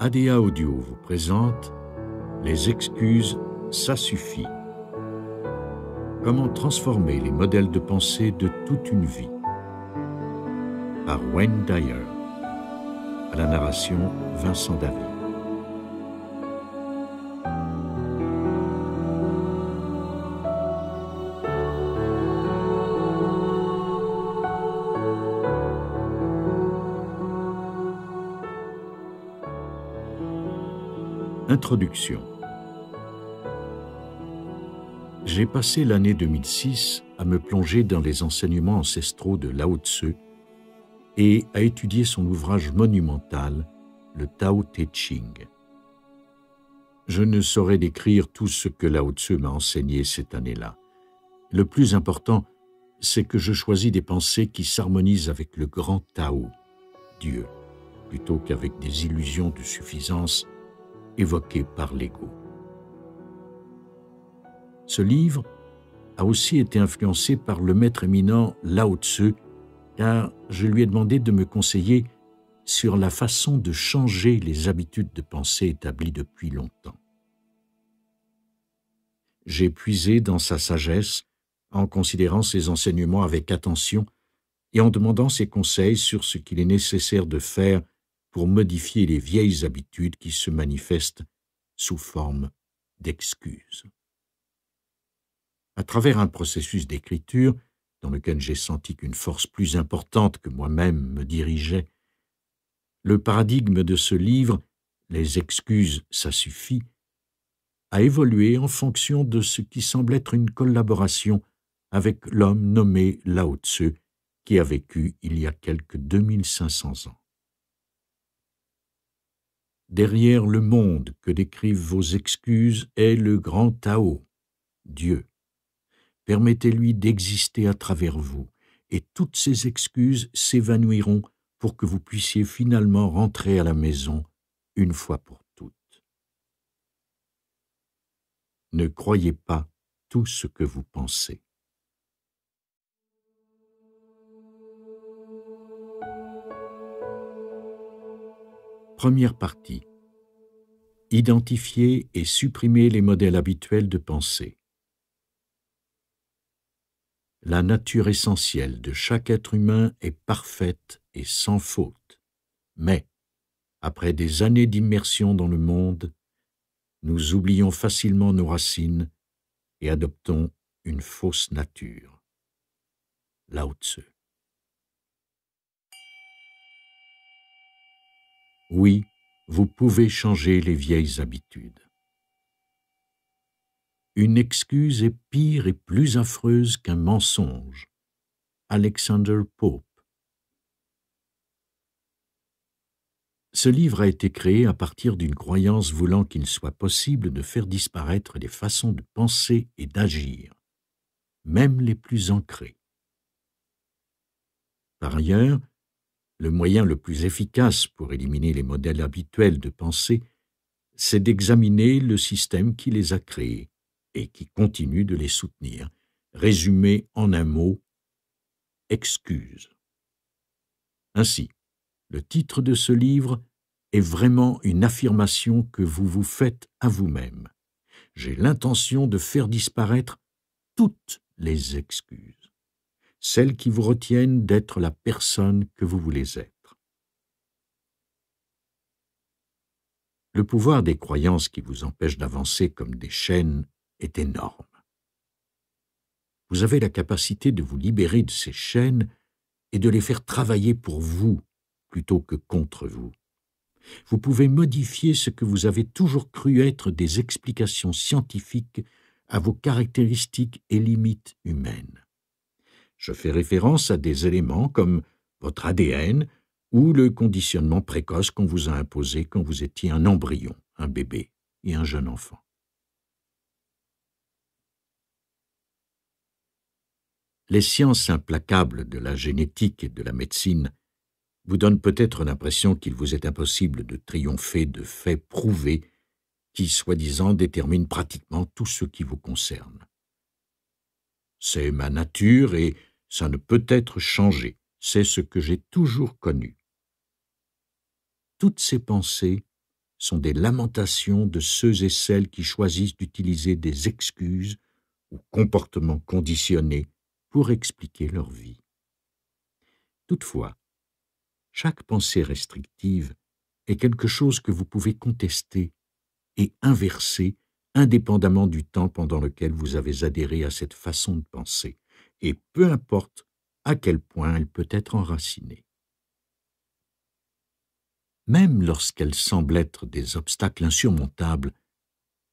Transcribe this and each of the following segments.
ADA Audio vous présente Les excuses, ça suffit. Comment transformer les modèles de pensée de toute une vie par Wayne Dyer. À la narration, Vincent David. Introduction J'ai passé l'année 2006 à me plonger dans les enseignements ancestraux de Lao Tzu et à étudier son ouvrage monumental, le Tao Te Ching. Je ne saurais décrire tout ce que Lao Tzu m'a enseigné cette année-là. Le plus important, c'est que je choisis des pensées qui s'harmonisent avec le grand Tao, Dieu, plutôt qu'avec des illusions de suffisance évoqué par l'ego. Ce livre a aussi été influencé par le maître éminent Lao Tzu, car je lui ai demandé de me conseiller sur la façon de changer les habitudes de pensée établies depuis longtemps. J'ai puisé dans sa sagesse en considérant ses enseignements avec attention et en demandant ses conseils sur ce qu'il est nécessaire de faire pour modifier les vieilles habitudes qui se manifestent sous forme d'excuses. À travers un processus d'écriture, dans lequel j'ai senti qu'une force plus importante que moi-même me dirigeait, le paradigme de ce livre, les excuses, ça suffit, a évolué en fonction de ce qui semble être une collaboration avec l'homme nommé Lao Tzu, qui a vécu il y a quelque 2500 ans. Derrière le monde que décrivent vos excuses est le grand Tao, Dieu. Permettez-lui d'exister à travers vous, et toutes ces excuses s'évanouiront pour que vous puissiez finalement rentrer à la maison une fois pour toutes. Ne croyez pas tout ce que vous pensez. Première partie identifier et supprimer les modèles habituels de pensée. La nature essentielle de chaque être humain est parfaite et sans faute, mais, après des années d'immersion dans le monde, nous oublions facilement nos racines et adoptons une fausse nature. Lao Tzu. Oui, vous pouvez changer les vieilles habitudes. Une excuse est pire et plus affreuse qu'un mensonge. Alexander Pope Ce livre a été créé à partir d'une croyance voulant qu'il soit possible de faire disparaître les façons de penser et d'agir, même les plus ancrées. Par ailleurs, le moyen le plus efficace pour éliminer les modèles habituels de pensée, c'est d'examiner le système qui les a créés et qui continue de les soutenir. Résumé en un mot, excuse. Ainsi, le titre de ce livre est vraiment une affirmation que vous vous faites à vous-même. J'ai l'intention de faire disparaître toutes les excuses celles qui vous retiennent d'être la personne que vous voulez être. Le pouvoir des croyances qui vous empêchent d'avancer comme des chaînes est énorme. Vous avez la capacité de vous libérer de ces chaînes et de les faire travailler pour vous plutôt que contre vous. Vous pouvez modifier ce que vous avez toujours cru être des explications scientifiques à vos caractéristiques et limites humaines. Je fais référence à des éléments comme votre ADN ou le conditionnement précoce qu'on vous a imposé quand vous étiez un embryon, un bébé et un jeune enfant. Les sciences implacables de la génétique et de la médecine vous donnent peut-être l'impression qu'il vous est impossible de triompher de faits prouvés qui, soi-disant, déterminent pratiquement tout ce qui vous concerne. C'est ma nature et ça ne peut être changé, c'est ce que j'ai toujours connu. Toutes ces pensées sont des lamentations de ceux et celles qui choisissent d'utiliser des excuses ou comportements conditionnés pour expliquer leur vie. Toutefois, chaque pensée restrictive est quelque chose que vous pouvez contester et inverser indépendamment du temps pendant lequel vous avez adhéré à cette façon de penser et peu importe à quel point elle peut être enracinée. Même lorsqu'elles semblent être des obstacles insurmontables,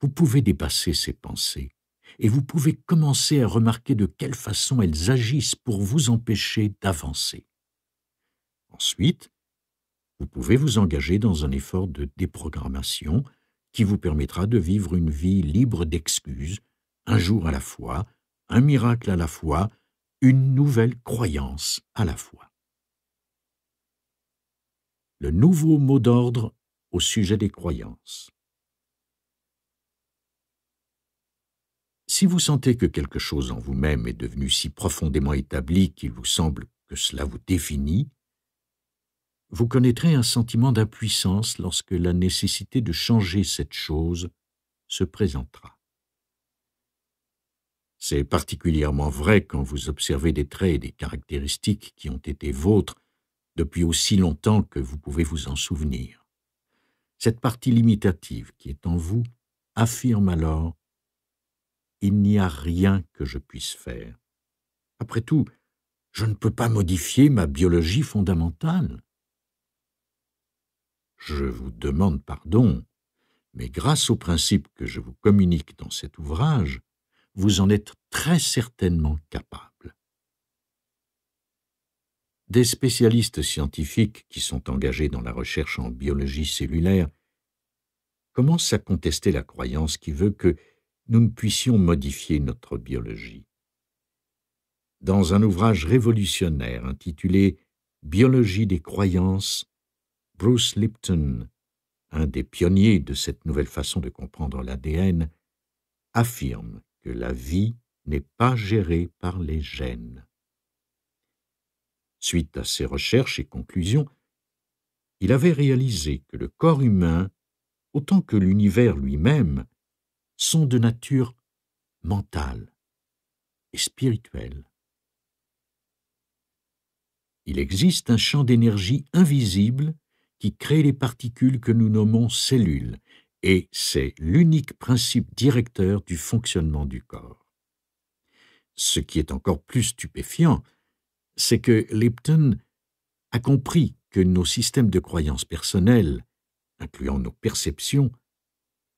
vous pouvez dépasser ces pensées, et vous pouvez commencer à remarquer de quelle façon elles agissent pour vous empêcher d'avancer. Ensuite, vous pouvez vous engager dans un effort de déprogrammation qui vous permettra de vivre une vie libre d'excuses, un jour à la fois, un miracle à la fois, une nouvelle croyance à la fois. Le nouveau mot d'ordre au sujet des croyances. Si vous sentez que quelque chose en vous-même est devenu si profondément établi qu'il vous semble que cela vous définit, vous connaîtrez un sentiment d'impuissance lorsque la nécessité de changer cette chose se présentera. C'est particulièrement vrai quand vous observez des traits et des caractéristiques qui ont été vôtres depuis aussi longtemps que vous pouvez vous en souvenir. Cette partie limitative qui est en vous affirme alors ⁇ Il n'y a rien que je puisse faire ⁇ Après tout, je ne peux pas modifier ma biologie fondamentale. Je vous demande pardon, mais grâce au principe que je vous communique dans cet ouvrage, vous en êtes très certainement capable. Des spécialistes scientifiques qui sont engagés dans la recherche en biologie cellulaire commencent à contester la croyance qui veut que nous ne puissions modifier notre biologie. Dans un ouvrage révolutionnaire intitulé Biologie des croyances, Bruce Lipton, un des pionniers de cette nouvelle façon de comprendre l'ADN, affirme que la vie n'est pas gérée par les gènes. Suite à ses recherches et conclusions, il avait réalisé que le corps humain, autant que l'univers lui-même, sont de nature mentale et spirituelle. Il existe un champ d'énergie invisible qui crée les particules que nous nommons cellules et c'est l'unique principe directeur du fonctionnement du corps. Ce qui est encore plus stupéfiant, c'est que Lipton a compris que nos systèmes de croyances personnelles, incluant nos perceptions,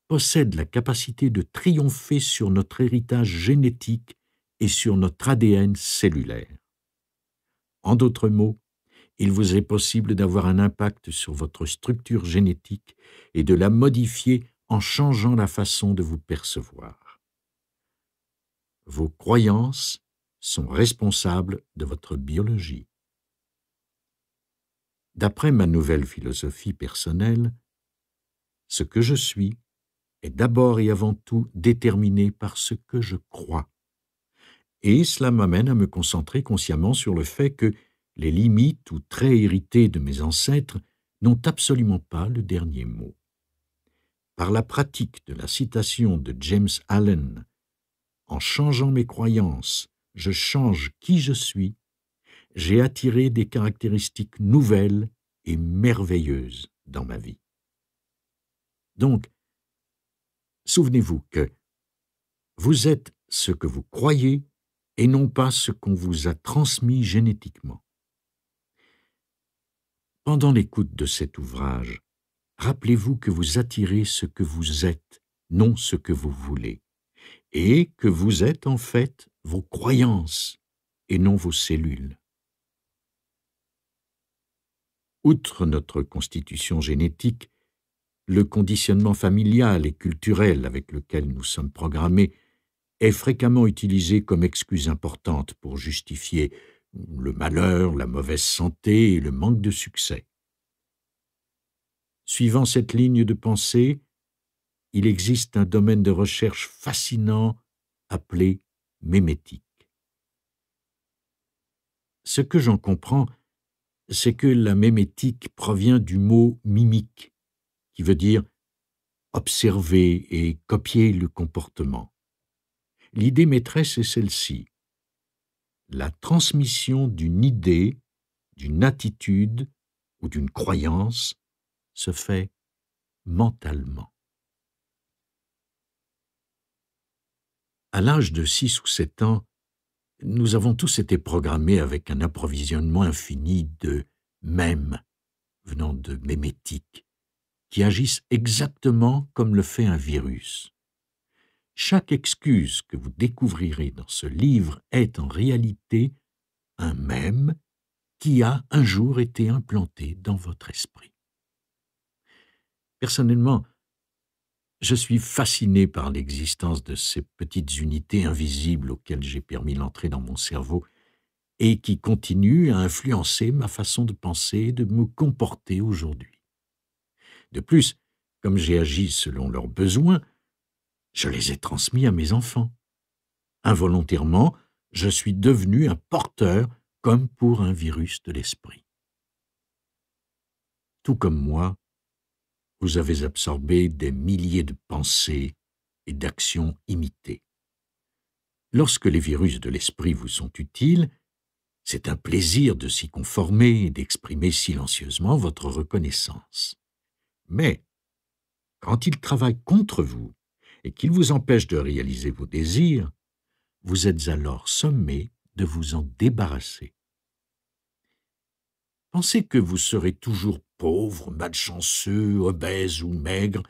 possèdent la capacité de triompher sur notre héritage génétique et sur notre ADN cellulaire. En d'autres mots, il vous est possible d'avoir un impact sur votre structure génétique et de la modifier en changeant la façon de vous percevoir. Vos croyances sont responsables de votre biologie. D'après ma nouvelle philosophie personnelle, ce que je suis est d'abord et avant tout déterminé par ce que je crois. Et cela m'amène à me concentrer consciemment sur le fait que les limites ou traits hérités de mes ancêtres n'ont absolument pas le dernier mot. Par la pratique de la citation de James Allen, en changeant mes croyances, je change qui je suis, j'ai attiré des caractéristiques nouvelles et merveilleuses dans ma vie. Donc, souvenez-vous que vous êtes ce que vous croyez et non pas ce qu'on vous a transmis génétiquement. Pendant l'écoute de cet ouvrage, rappelez-vous que vous attirez ce que vous êtes, non ce que vous voulez, et que vous êtes en fait vos croyances et non vos cellules. Outre notre constitution génétique, le conditionnement familial et culturel avec lequel nous sommes programmés est fréquemment utilisé comme excuse importante pour justifier le malheur, la mauvaise santé et le manque de succès. Suivant cette ligne de pensée, il existe un domaine de recherche fascinant appelé mémétique. Ce que j'en comprends, c'est que la mémétique provient du mot mimique, qui veut dire observer et copier le comportement. L'idée maîtresse est celle-ci la transmission d'une idée, d'une attitude ou d'une croyance se fait mentalement. À l'âge de 6 ou 7 ans, nous avons tous été programmés avec un approvisionnement infini de mèmes venant de mémétiques qui agissent exactement comme le fait un virus. Chaque excuse que vous découvrirez dans ce livre est en réalité un même qui a un jour été implanté dans votre esprit. Personnellement, je suis fasciné par l'existence de ces petites unités invisibles auxquelles j'ai permis l'entrée dans mon cerveau et qui continuent à influencer ma façon de penser et de me comporter aujourd'hui. De plus, comme j'ai agi selon leurs besoins, je les ai transmis à mes enfants. Involontairement, je suis devenu un porteur comme pour un virus de l'esprit. Tout comme moi, vous avez absorbé des milliers de pensées et d'actions imitées. Lorsque les virus de l'esprit vous sont utiles, c'est un plaisir de s'y conformer et d'exprimer silencieusement votre reconnaissance. Mais, quand ils travaillent contre vous, et qu'il vous empêche de réaliser vos désirs, vous êtes alors sommé de vous en débarrasser. Pensez que vous serez toujours pauvre, malchanceux, obèse ou maigre,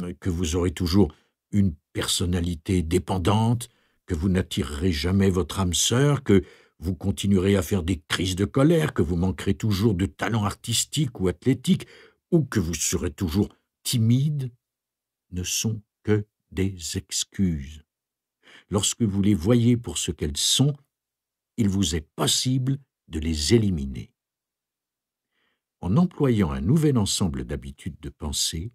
euh, que vous aurez toujours une personnalité dépendante, que vous n'attirerez jamais votre âme sœur, que vous continuerez à faire des crises de colère, que vous manquerez toujours de talent artistique ou athlétique, ou que vous serez toujours timide, ne sont que des excuses. Lorsque vous les voyez pour ce qu'elles sont, il vous est possible de les éliminer. En employant un nouvel ensemble d'habitudes de pensée,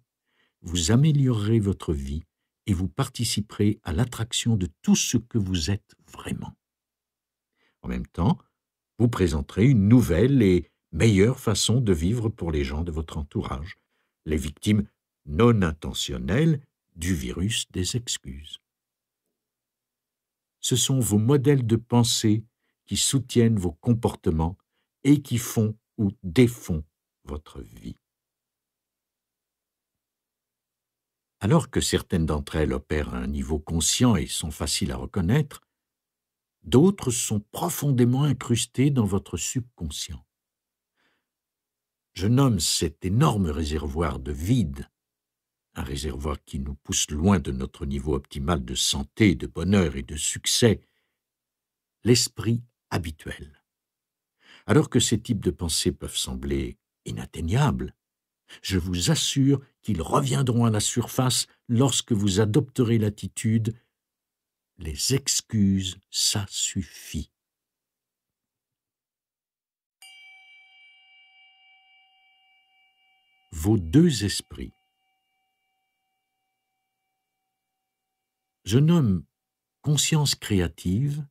vous améliorerez votre vie et vous participerez à l'attraction de tout ce que vous êtes vraiment. En même temps, vous présenterez une nouvelle et meilleure façon de vivre pour les gens de votre entourage, les victimes non intentionnelles du virus des excuses. Ce sont vos modèles de pensée qui soutiennent vos comportements et qui font ou défont votre vie. Alors que certaines d'entre elles opèrent à un niveau conscient et sont faciles à reconnaître, d'autres sont profondément incrustées dans votre subconscient. Je nomme cet énorme réservoir de vide un réservoir qui nous pousse loin de notre niveau optimal de santé, de bonheur et de succès, l'esprit habituel. Alors que ces types de pensées peuvent sembler inatteignables, je vous assure qu'ils reviendront à la surface lorsque vous adopterez l'attitude Les excuses, ça suffit. Vos deux esprits Je nomme conscience créative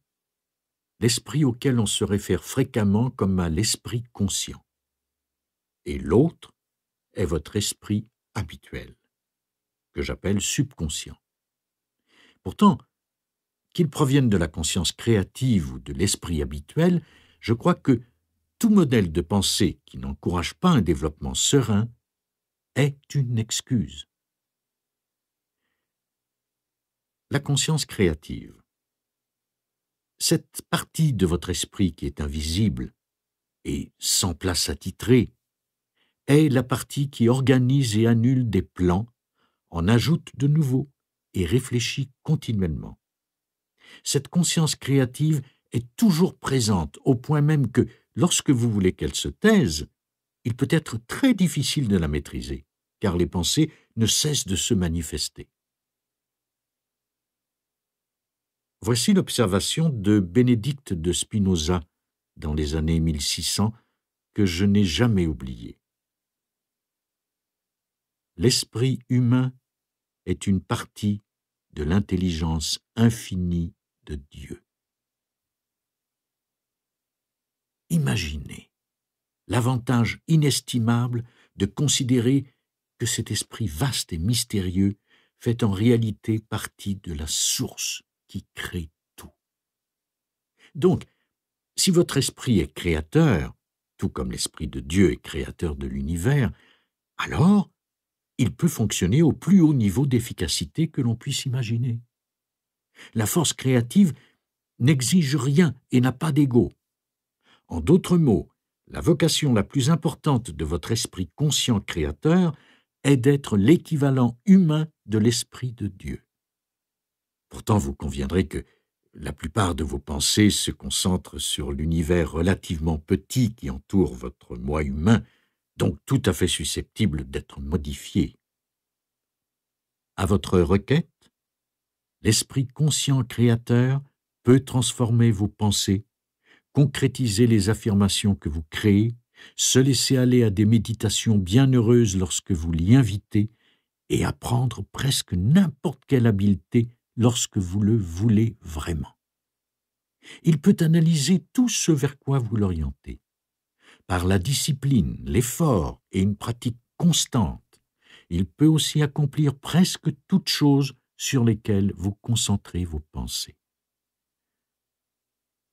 l'esprit auquel on se réfère fréquemment comme à l'esprit conscient. Et l'autre est votre esprit habituel, que j'appelle subconscient. Pourtant, qu'il provienne de la conscience créative ou de l'esprit habituel, je crois que tout modèle de pensée qui n'encourage pas un développement serein est une excuse. la conscience créative. Cette partie de votre esprit qui est invisible et sans place à titrer est la partie qui organise et annule des plans, en ajoute de nouveaux et réfléchit continuellement. Cette conscience créative est toujours présente au point même que, lorsque vous voulez qu'elle se taise, il peut être très difficile de la maîtriser, car les pensées ne cessent de se manifester. Voici l'observation de Bénédicte de Spinoza dans les années 1600 que je n'ai jamais oubliée. L'esprit humain est une partie de l'intelligence infinie de Dieu. Imaginez l'avantage inestimable de considérer que cet esprit vaste et mystérieux fait en réalité partie de la source qui crée tout. Donc, si votre esprit est créateur, tout comme l'esprit de Dieu est créateur de l'univers, alors il peut fonctionner au plus haut niveau d'efficacité que l'on puisse imaginer. La force créative n'exige rien et n'a pas d'ego. En d'autres mots, la vocation la plus importante de votre esprit conscient créateur est d'être l'équivalent humain de l'esprit de Dieu. Pourtant, vous conviendrez que la plupart de vos pensées se concentrent sur l'univers relativement petit qui entoure votre moi humain, donc tout à fait susceptible d'être modifié. À votre requête, l'esprit conscient créateur peut transformer vos pensées, concrétiser les affirmations que vous créez, se laisser aller à des méditations bienheureuses lorsque vous l'y invitez et apprendre presque n'importe quelle habileté lorsque vous le voulez vraiment. Il peut analyser tout ce vers quoi vous l'orientez. Par la discipline, l'effort et une pratique constante, il peut aussi accomplir presque toutes choses sur lesquelles vous concentrez vos pensées.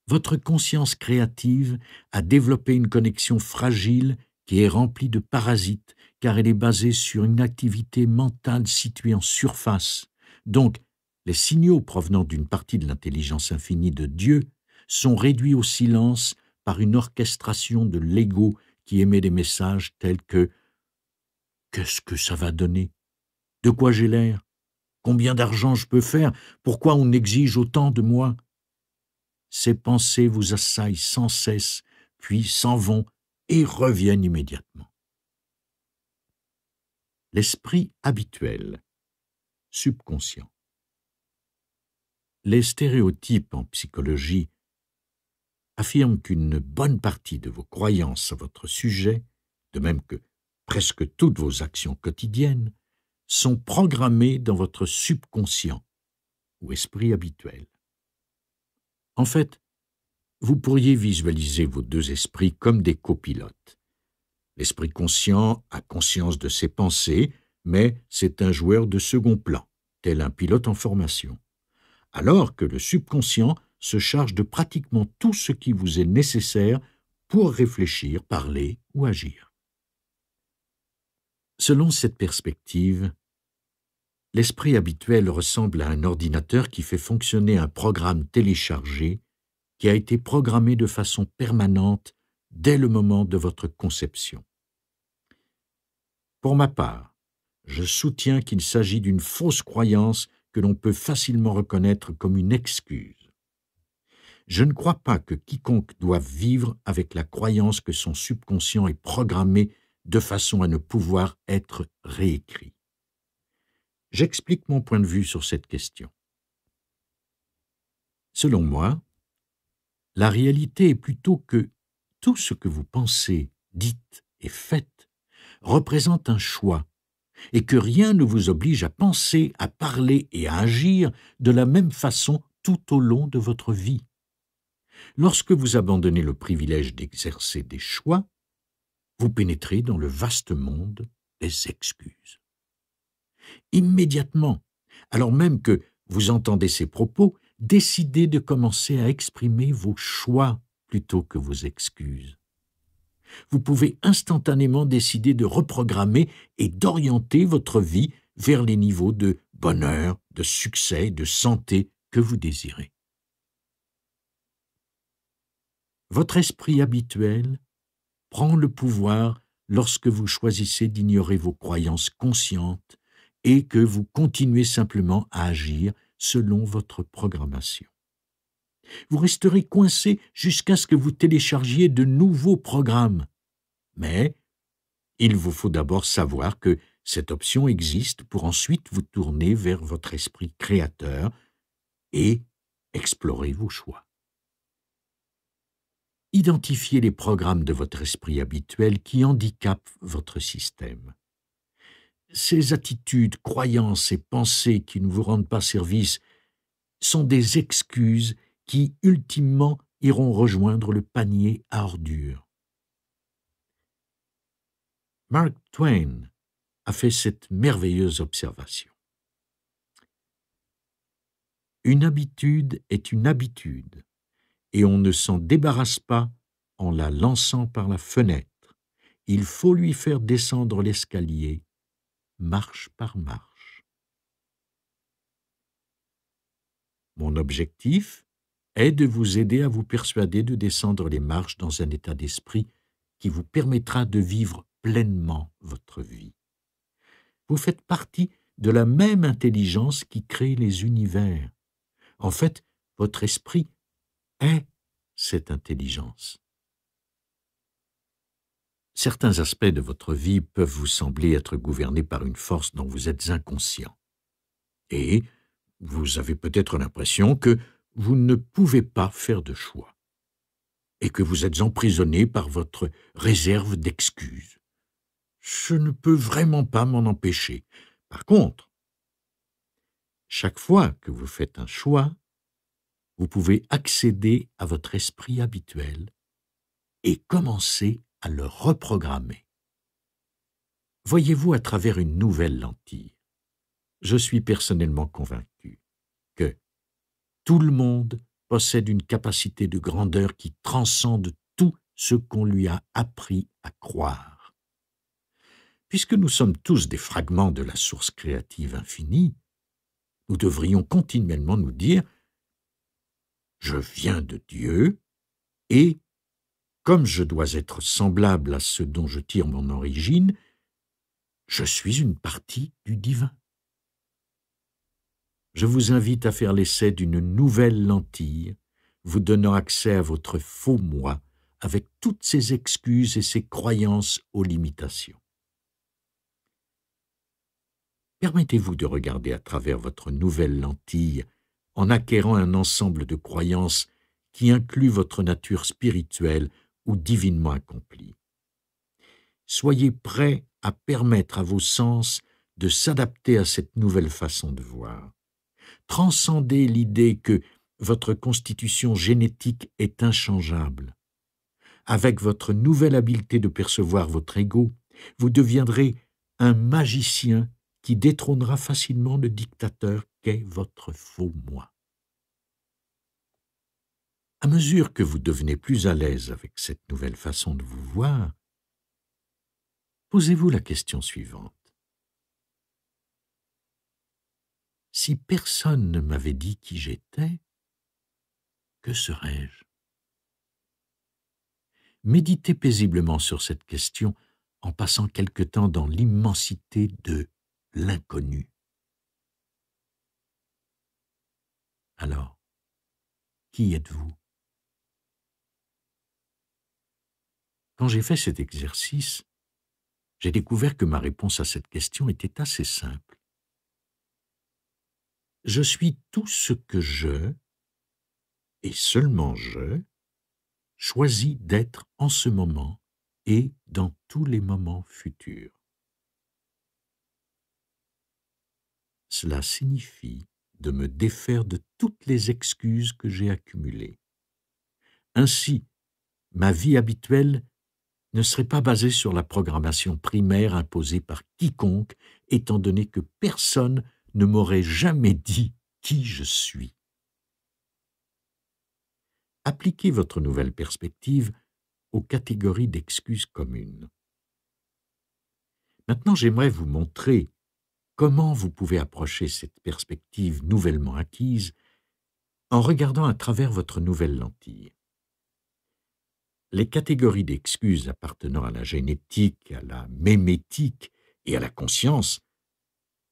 Votre conscience créative a développé une connexion fragile qui est remplie de parasites car elle est basée sur une activité mentale située en surface, donc les signaux provenant d'une partie de l'intelligence infinie de Dieu sont réduits au silence par une orchestration de l'ego qui émet des messages tels que Qu'est-ce que ça va donner De quoi j'ai l'air Combien d'argent je peux faire Pourquoi on exige autant de moi Ces pensées vous assaillent sans cesse, puis s'en vont et reviennent immédiatement. L'esprit habituel, subconscient les stéréotypes en psychologie affirment qu'une bonne partie de vos croyances à votre sujet, de même que presque toutes vos actions quotidiennes, sont programmées dans votre subconscient ou esprit habituel. En fait, vous pourriez visualiser vos deux esprits comme des copilotes. L'esprit conscient a conscience de ses pensées, mais c'est un joueur de second plan, tel un pilote en formation alors que le subconscient se charge de pratiquement tout ce qui vous est nécessaire pour réfléchir, parler ou agir. Selon cette perspective, l'esprit habituel ressemble à un ordinateur qui fait fonctionner un programme téléchargé qui a été programmé de façon permanente dès le moment de votre conception. Pour ma part, je soutiens qu'il s'agit d'une fausse croyance que l'on peut facilement reconnaître comme une excuse. Je ne crois pas que quiconque doive vivre avec la croyance que son subconscient est programmé de façon à ne pouvoir être réécrit. J'explique mon point de vue sur cette question. Selon moi, la réalité est plutôt que tout ce que vous pensez, dites et faites représente un choix et que rien ne vous oblige à penser, à parler et à agir de la même façon tout au long de votre vie. Lorsque vous abandonnez le privilège d'exercer des choix, vous pénétrez dans le vaste monde des excuses. Immédiatement, alors même que vous entendez ces propos, décidez de commencer à exprimer vos choix plutôt que vos excuses vous pouvez instantanément décider de reprogrammer et d'orienter votre vie vers les niveaux de bonheur, de succès, de santé que vous désirez. Votre esprit habituel prend le pouvoir lorsque vous choisissez d'ignorer vos croyances conscientes et que vous continuez simplement à agir selon votre programmation. Vous resterez coincé jusqu'à ce que vous téléchargiez de nouveaux programmes. Mais il vous faut d'abord savoir que cette option existe pour ensuite vous tourner vers votre esprit créateur et explorer vos choix. Identifiez les programmes de votre esprit habituel qui handicapent votre système. Ces attitudes, croyances et pensées qui ne vous rendent pas service sont des excuses qui ultimement iront rejoindre le panier à ordures. Mark Twain a fait cette merveilleuse observation. Une habitude est une habitude, et on ne s'en débarrasse pas en la lançant par la fenêtre. Il faut lui faire descendre l'escalier, marche par marche. Mon objectif est de vous aider à vous persuader de descendre les marches dans un état d'esprit qui vous permettra de vivre pleinement votre vie. Vous faites partie de la même intelligence qui crée les univers. En fait, votre esprit est cette intelligence. Certains aspects de votre vie peuvent vous sembler être gouvernés par une force dont vous êtes inconscient. Et vous avez peut-être l'impression que vous ne pouvez pas faire de choix, et que vous êtes emprisonné par votre réserve d'excuses. Je ne peux vraiment pas m'en empêcher. Par contre, chaque fois que vous faites un choix, vous pouvez accéder à votre esprit habituel et commencer à le reprogrammer. Voyez-vous à travers une nouvelle lentille. Je suis personnellement convaincu tout le monde possède une capacité de grandeur qui transcende tout ce qu'on lui a appris à croire. Puisque nous sommes tous des fragments de la source créative infinie, nous devrions continuellement nous dire Je viens de Dieu et, comme je dois être semblable à ce dont je tire mon origine, je suis une partie du divin je vous invite à faire l'essai d'une nouvelle lentille, vous donnant accès à votre faux moi avec toutes ses excuses et ses croyances aux limitations. Permettez-vous de regarder à travers votre nouvelle lentille en acquérant un ensemble de croyances qui inclut votre nature spirituelle ou divinement accomplie. Soyez prêt à permettre à vos sens de s'adapter à cette nouvelle façon de voir transcendez l'idée que votre constitution génétique est inchangeable. Avec votre nouvelle habileté de percevoir votre ego, vous deviendrez un magicien qui détrônera facilement le dictateur qu'est votre faux moi. À mesure que vous devenez plus à l'aise avec cette nouvelle façon de vous voir, posez-vous la question suivante. si personne ne m'avait dit qui j'étais, que serais-je Méditez paisiblement sur cette question en passant quelque temps dans l'immensité de l'inconnu. Alors, qui êtes-vous Quand j'ai fait cet exercice, j'ai découvert que ma réponse à cette question était assez simple je suis tout ce que je, et seulement je, choisis d'être en ce moment et dans tous les moments futurs. Cela signifie de me défaire de toutes les excuses que j'ai accumulées. Ainsi, ma vie habituelle ne serait pas basée sur la programmation primaire imposée par quiconque, étant donné que personne ne m'aurait jamais dit qui je suis. Appliquez votre nouvelle perspective aux catégories d'excuses communes. Maintenant, j'aimerais vous montrer comment vous pouvez approcher cette perspective nouvellement acquise en regardant à travers votre nouvelle lentille. Les catégories d'excuses appartenant à la génétique, à la mémétique et à la conscience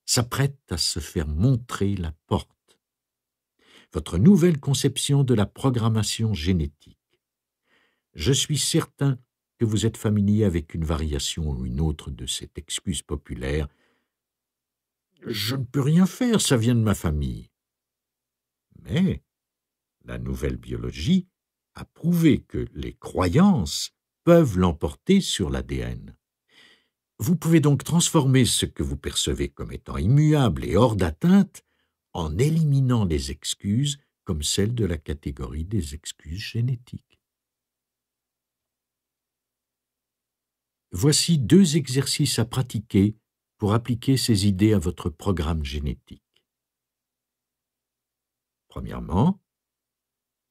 s'apprête à se faire montrer la porte. Votre nouvelle conception de la programmation génétique. Je suis certain que vous êtes familier avec une variation ou une autre de cette excuse populaire. Je ne peux rien faire, ça vient de ma famille. Mais la nouvelle biologie a prouvé que les croyances peuvent l'emporter sur l'ADN. Vous pouvez donc transformer ce que vous percevez comme étant immuable et hors d'atteinte en éliminant les excuses comme celles de la catégorie des excuses génétiques. Voici deux exercices à pratiquer pour appliquer ces idées à votre programme génétique. Premièrement,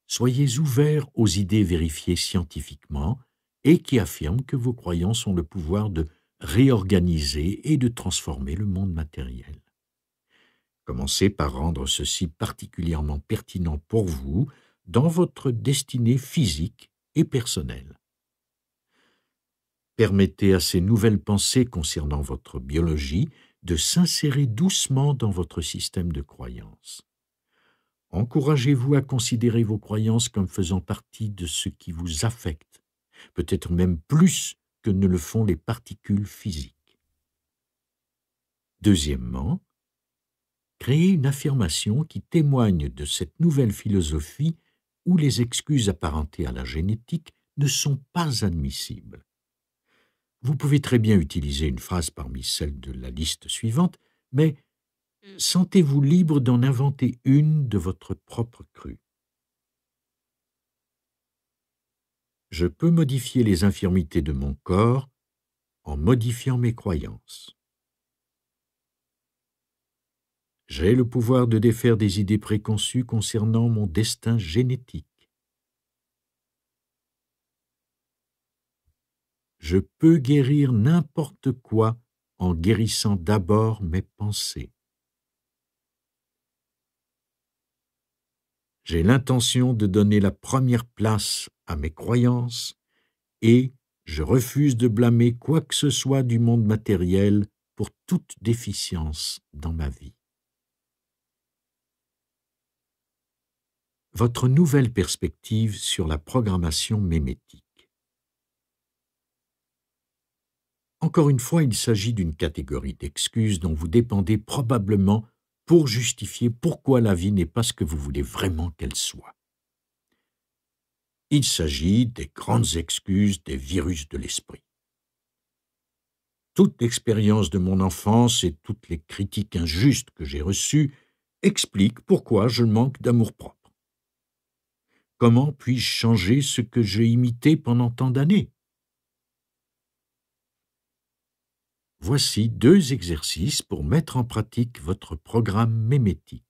soyez ouverts aux idées vérifiées scientifiquement et qui affirment que vos croyances ont le pouvoir de réorganiser et de transformer le monde matériel. Commencez par rendre ceci particulièrement pertinent pour vous dans votre destinée physique et personnelle. Permettez à ces nouvelles pensées concernant votre biologie de s'insérer doucement dans votre système de croyances. Encouragez-vous à considérer vos croyances comme faisant partie de ce qui vous affecte, peut-être même plus que ne le font les particules physiques. Deuxièmement, créer une affirmation qui témoigne de cette nouvelle philosophie où les excuses apparentées à la génétique ne sont pas admissibles. Vous pouvez très bien utiliser une phrase parmi celles de la liste suivante, mais mmh. sentez-vous libre d'en inventer une de votre propre cru. je peux modifier les infirmités de mon corps en modifiant mes croyances. J'ai le pouvoir de défaire des idées préconçues concernant mon destin génétique. Je peux guérir n'importe quoi en guérissant d'abord mes pensées. J'ai l'intention de donner la première place mes croyances, et je refuse de blâmer quoi que ce soit du monde matériel pour toute déficience dans ma vie. Votre nouvelle perspective sur la programmation mémétique. Encore une fois, il s'agit d'une catégorie d'excuses dont vous dépendez probablement pour justifier pourquoi la vie n'est pas ce que vous voulez vraiment qu'elle soit. Il s'agit des grandes excuses des virus de l'esprit. Toute l'expérience de mon enfance et toutes les critiques injustes que j'ai reçues expliquent pourquoi je manque d'amour-propre. Comment puis-je changer ce que j'ai imité pendant tant d'années Voici deux exercices pour mettre en pratique votre programme mémétique.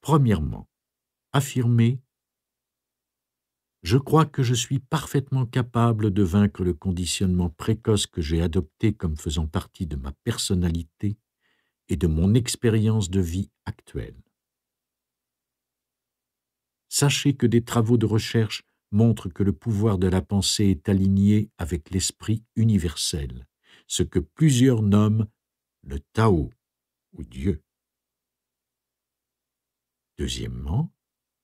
Premièrement, affirmez je crois que je suis parfaitement capable de vaincre le conditionnement précoce que j'ai adopté comme faisant partie de ma personnalité et de mon expérience de vie actuelle. Sachez que des travaux de recherche montrent que le pouvoir de la pensée est aligné avec l'esprit universel, ce que plusieurs nomment le Tao ou Dieu. Deuxièmement,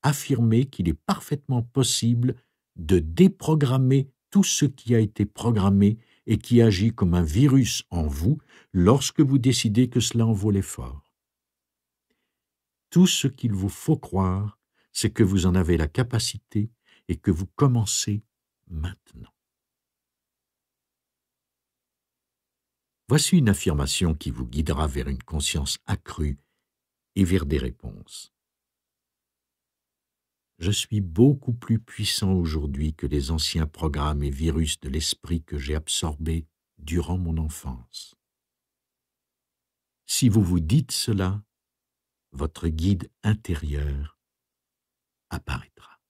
affirmer qu'il est parfaitement possible de déprogrammer tout ce qui a été programmé et qui agit comme un virus en vous lorsque vous décidez que cela en vaut l'effort. Tout ce qu'il vous faut croire, c'est que vous en avez la capacité et que vous commencez maintenant. Voici une affirmation qui vous guidera vers une conscience accrue et vers des réponses je suis beaucoup plus puissant aujourd'hui que les anciens programmes et virus de l'esprit que j'ai absorbés durant mon enfance. Si vous vous dites cela, votre guide intérieur apparaîtra.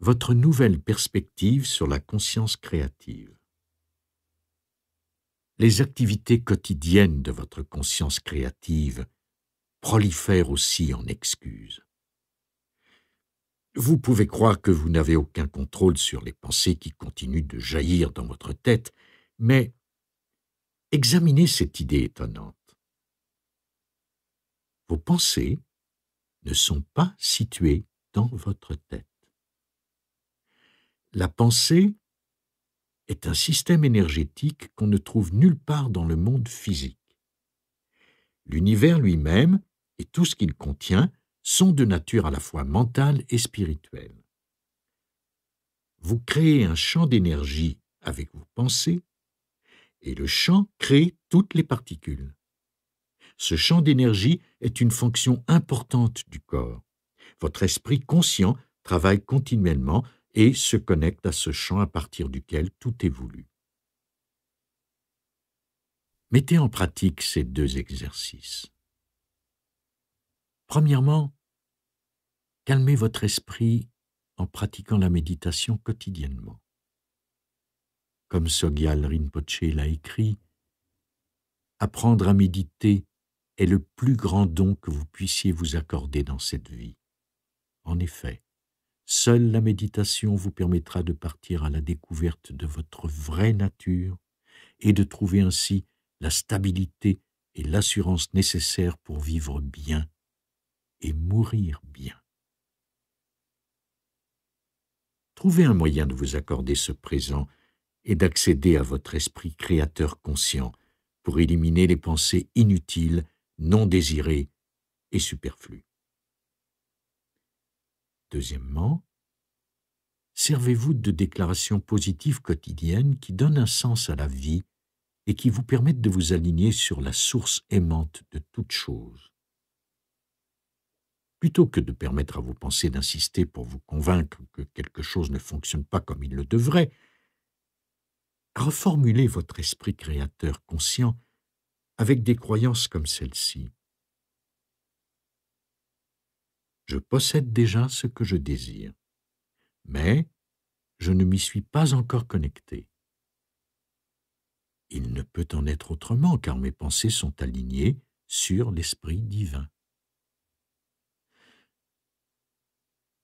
Votre nouvelle perspective sur la conscience créative. Les activités quotidiennes de votre conscience créative prolifèrent aussi en excuses. Vous pouvez croire que vous n'avez aucun contrôle sur les pensées qui continuent de jaillir dans votre tête, mais examinez cette idée étonnante. Vos pensées ne sont pas situées dans votre tête. La pensée est un système énergétique qu'on ne trouve nulle part dans le monde physique. L'univers lui-même et tout ce qu'il contient sont de nature à la fois mentale et spirituelle. Vous créez un champ d'énergie avec vos pensées, et le champ crée toutes les particules. Ce champ d'énergie est une fonction importante du corps. Votre esprit conscient travaille continuellement et se connecte à ce champ à partir duquel tout est voulu. Mettez en pratique ces deux exercices. Premièrement, calmez votre esprit en pratiquant la méditation quotidiennement. Comme Sogyal Rinpoche l'a écrit, apprendre à méditer est le plus grand don que vous puissiez vous accorder dans cette vie. En effet, seule la méditation vous permettra de partir à la découverte de votre vraie nature et de trouver ainsi la stabilité et l'assurance nécessaires pour vivre bien et mourir bien. Trouvez un moyen de vous accorder ce présent et d'accéder à votre esprit créateur conscient pour éliminer les pensées inutiles, non désirées et superflues. Deuxièmement, servez-vous de déclarations positives quotidiennes qui donnent un sens à la vie et qui vous permettent de vous aligner sur la source aimante de toute chose. Plutôt que de permettre à vos pensées d'insister pour vous convaincre que quelque chose ne fonctionne pas comme il le devrait, reformulez votre esprit créateur conscient avec des croyances comme celle-ci. Je possède déjà ce que je désire, mais je ne m'y suis pas encore connecté. Il ne peut en être autrement car mes pensées sont alignées sur l'esprit divin.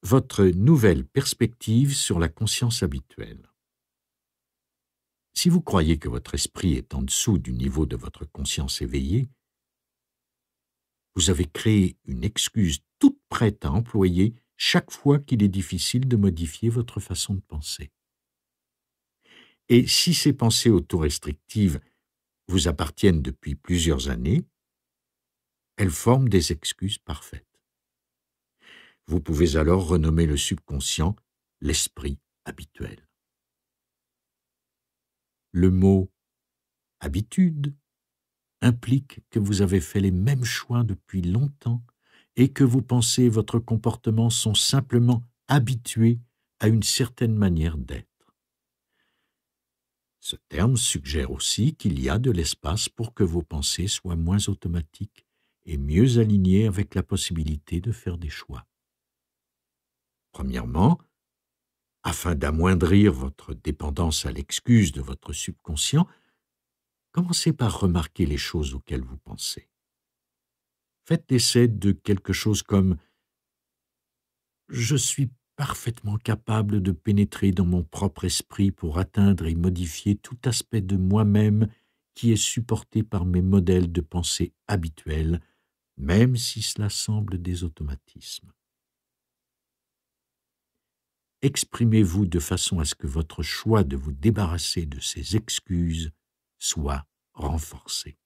votre nouvelle perspective sur la conscience habituelle. Si vous croyez que votre esprit est en dessous du niveau de votre conscience éveillée, vous avez créé une excuse toute prête à employer chaque fois qu'il est difficile de modifier votre façon de penser. Et si ces pensées auto-restrictives vous appartiennent depuis plusieurs années, elles forment des excuses parfaites. Vous pouvez alors renommer le subconscient l'esprit habituel. Le mot habitude implique que vous avez fait les mêmes choix depuis longtemps et que vous pensez et votre comportement sont simplement habitués à une certaine manière d'être. Ce terme suggère aussi qu'il y a de l'espace pour que vos pensées soient moins automatiques et mieux alignées avec la possibilité de faire des choix. Premièrement, afin d'amoindrir votre dépendance à l'excuse de votre subconscient, commencez par remarquer les choses auxquelles vous pensez. Faites l'essai de quelque chose comme ⁇ Je suis parfaitement capable de pénétrer dans mon propre esprit pour atteindre et modifier tout aspect de moi-même qui est supporté par mes modèles de pensée habituels, même si cela semble des automatismes exprimez-vous de façon à ce que votre choix de vous débarrasser de ces excuses soit renforcé.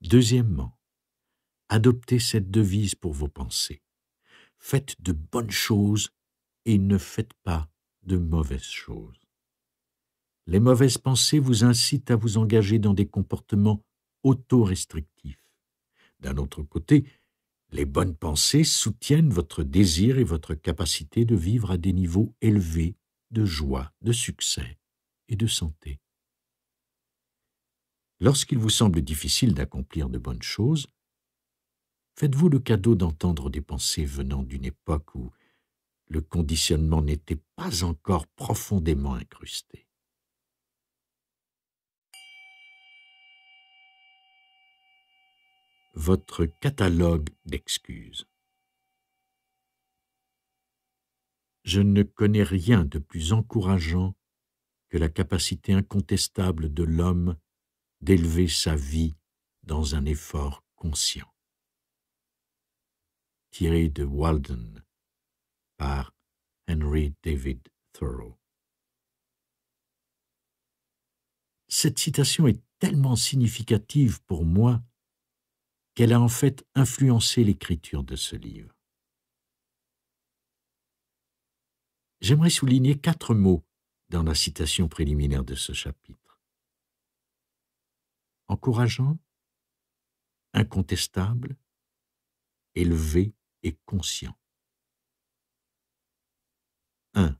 Deuxièmement, adoptez cette devise pour vos pensées. Faites de bonnes choses et ne faites pas de mauvaises choses. Les mauvaises pensées vous incitent à vous engager dans des comportements autorestrictifs. D'un autre côté, les bonnes pensées soutiennent votre désir et votre capacité de vivre à des niveaux élevés de joie, de succès et de santé. Lorsqu'il vous semble difficile d'accomplir de bonnes choses, faites-vous le cadeau d'entendre des pensées venant d'une époque où le conditionnement n'était pas encore profondément incrusté. votre catalogue d'excuses. Je ne connais rien de plus encourageant que la capacité incontestable de l'homme d'élever sa vie dans un effort conscient. Tiré de Walden par Henry David Thoreau. Cette citation est tellement significative pour moi qu'elle a en fait influencé l'écriture de ce livre. J'aimerais souligner quatre mots dans la citation préliminaire de ce chapitre. Encourageant, incontestable, élevé et conscient. 1.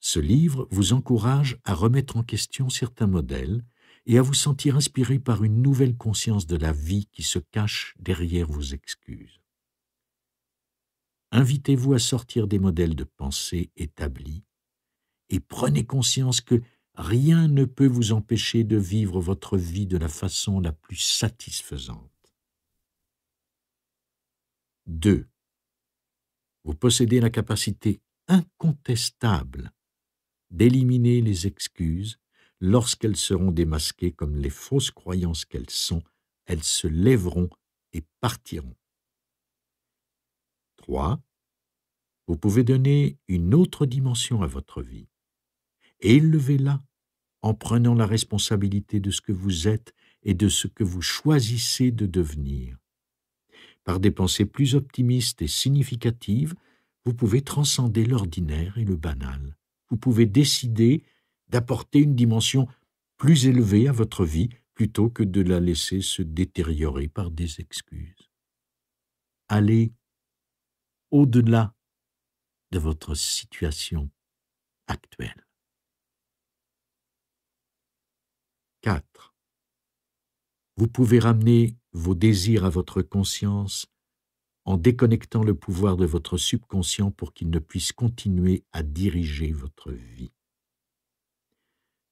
Ce livre vous encourage à remettre en question certains modèles et à vous sentir inspiré par une nouvelle conscience de la vie qui se cache derrière vos excuses. Invitez-vous à sortir des modèles de pensée établis et prenez conscience que rien ne peut vous empêcher de vivre votre vie de la façon la plus satisfaisante. 2. Vous possédez la capacité incontestable d'éliminer les excuses lorsqu'elles seront démasquées comme les fausses croyances qu'elles sont, elles se lèveront et partiront. 3. Vous pouvez donner une autre dimension à votre vie. Élevez-la en prenant la responsabilité de ce que vous êtes et de ce que vous choisissez de devenir. Par des pensées plus optimistes et significatives, vous pouvez transcender l'ordinaire et le banal. Vous pouvez décider d'apporter une dimension plus élevée à votre vie plutôt que de la laisser se détériorer par des excuses. Allez au-delà de votre situation actuelle. 4. Vous pouvez ramener vos désirs à votre conscience en déconnectant le pouvoir de votre subconscient pour qu'il ne puisse continuer à diriger votre vie.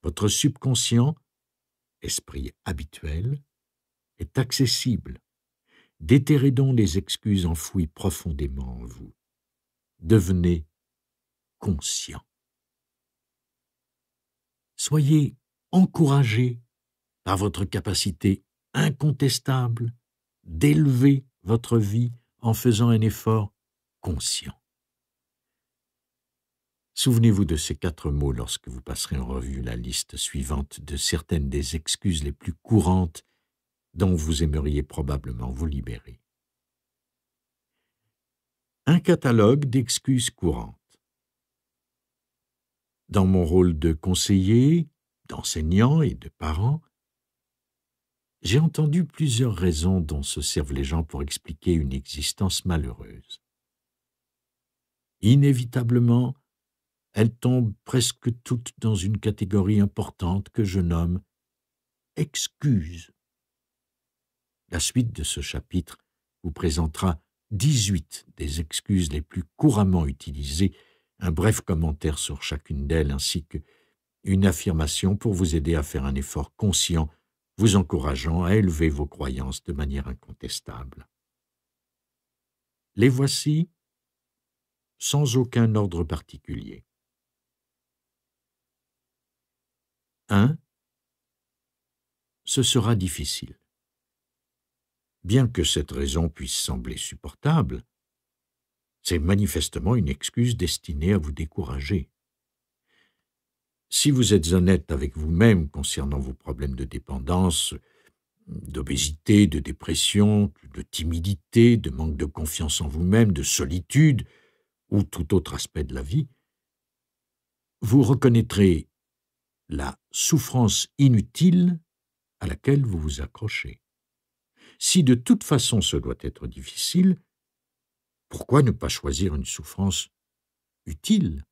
Votre subconscient, esprit habituel, est accessible. Déterrez donc les excuses enfouies profondément en vous. Devenez conscient. Soyez encouragé par votre capacité incontestable d'élever votre vie en faisant un effort conscient. Souvenez-vous de ces quatre mots lorsque vous passerez en revue la liste suivante de certaines des excuses les plus courantes dont vous aimeriez probablement vous libérer. Un catalogue d'excuses courantes. Dans mon rôle de conseiller, d'enseignant et de parent, j'ai entendu plusieurs raisons dont se servent les gens pour expliquer une existence malheureuse. Inévitablement, elles tombent presque toutes dans une catégorie importante que je nomme excuses ». La suite de ce chapitre vous présentera 18 des excuses les plus couramment utilisées, un bref commentaire sur chacune d'elles ainsi qu'une affirmation pour vous aider à faire un effort conscient, vous encourageant à élever vos croyances de manière incontestable. Les voici sans aucun ordre particulier. 1. Ce sera difficile. Bien que cette raison puisse sembler supportable, c'est manifestement une excuse destinée à vous décourager. Si vous êtes honnête avec vous-même concernant vos problèmes de dépendance, d'obésité, de dépression, de timidité, de manque de confiance en vous-même, de solitude, ou tout autre aspect de la vie, vous reconnaîtrez la souffrance inutile à laquelle vous vous accrochez. Si de toute façon ce doit être difficile, pourquoi ne pas choisir une souffrance utile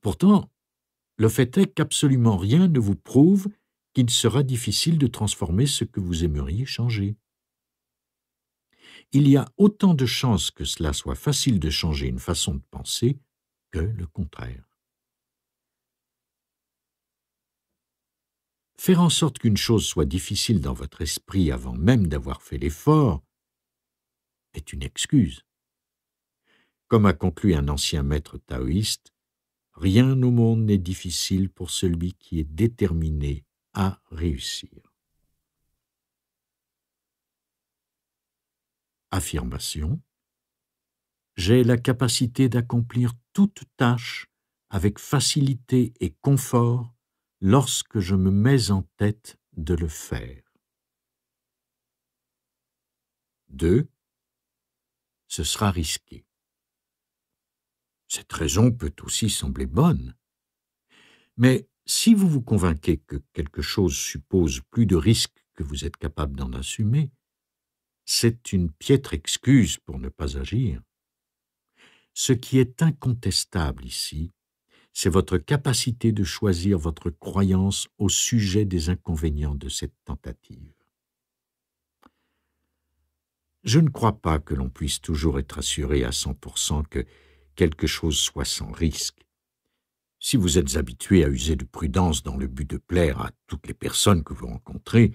Pourtant, le fait est qu'absolument rien ne vous prouve qu'il sera difficile de transformer ce que vous aimeriez changer. Il y a autant de chances que cela soit facile de changer une façon de penser que le contraire. Faire en sorte qu'une chose soit difficile dans votre esprit avant même d'avoir fait l'effort est une excuse. Comme a conclu un ancien maître taoïste, rien au monde n'est difficile pour celui qui est déterminé à réussir. Affirmation J'ai la capacité d'accomplir toute tâche avec facilité et confort lorsque je me mets en tête de le faire. 2. Ce sera risqué. Cette raison peut aussi sembler bonne. Mais si vous vous convainquez que quelque chose suppose plus de risques que vous êtes capable d'en assumer, c'est une piètre excuse pour ne pas agir. Ce qui est incontestable ici, c'est votre capacité de choisir votre croyance au sujet des inconvénients de cette tentative. Je ne crois pas que l'on puisse toujours être assuré à 100% que quelque chose soit sans risque. Si vous êtes habitué à user de prudence dans le but de plaire à toutes les personnes que vous rencontrez,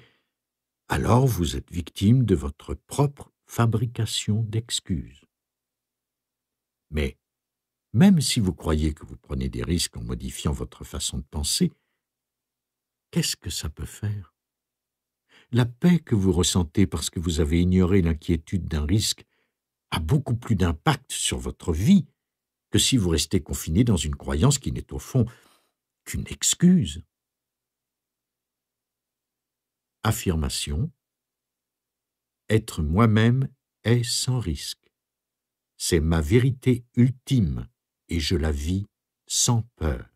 alors vous êtes victime de votre propre fabrication d'excuses. Mais même si vous croyez que vous prenez des risques en modifiant votre façon de penser, qu'est-ce que ça peut faire La paix que vous ressentez parce que vous avez ignoré l'inquiétude d'un risque a beaucoup plus d'impact sur votre vie que si vous restez confiné dans une croyance qui n'est au fond qu'une excuse. Affirmation Être moi-même est sans risque. C'est ma vérité ultime et je la vis sans peur.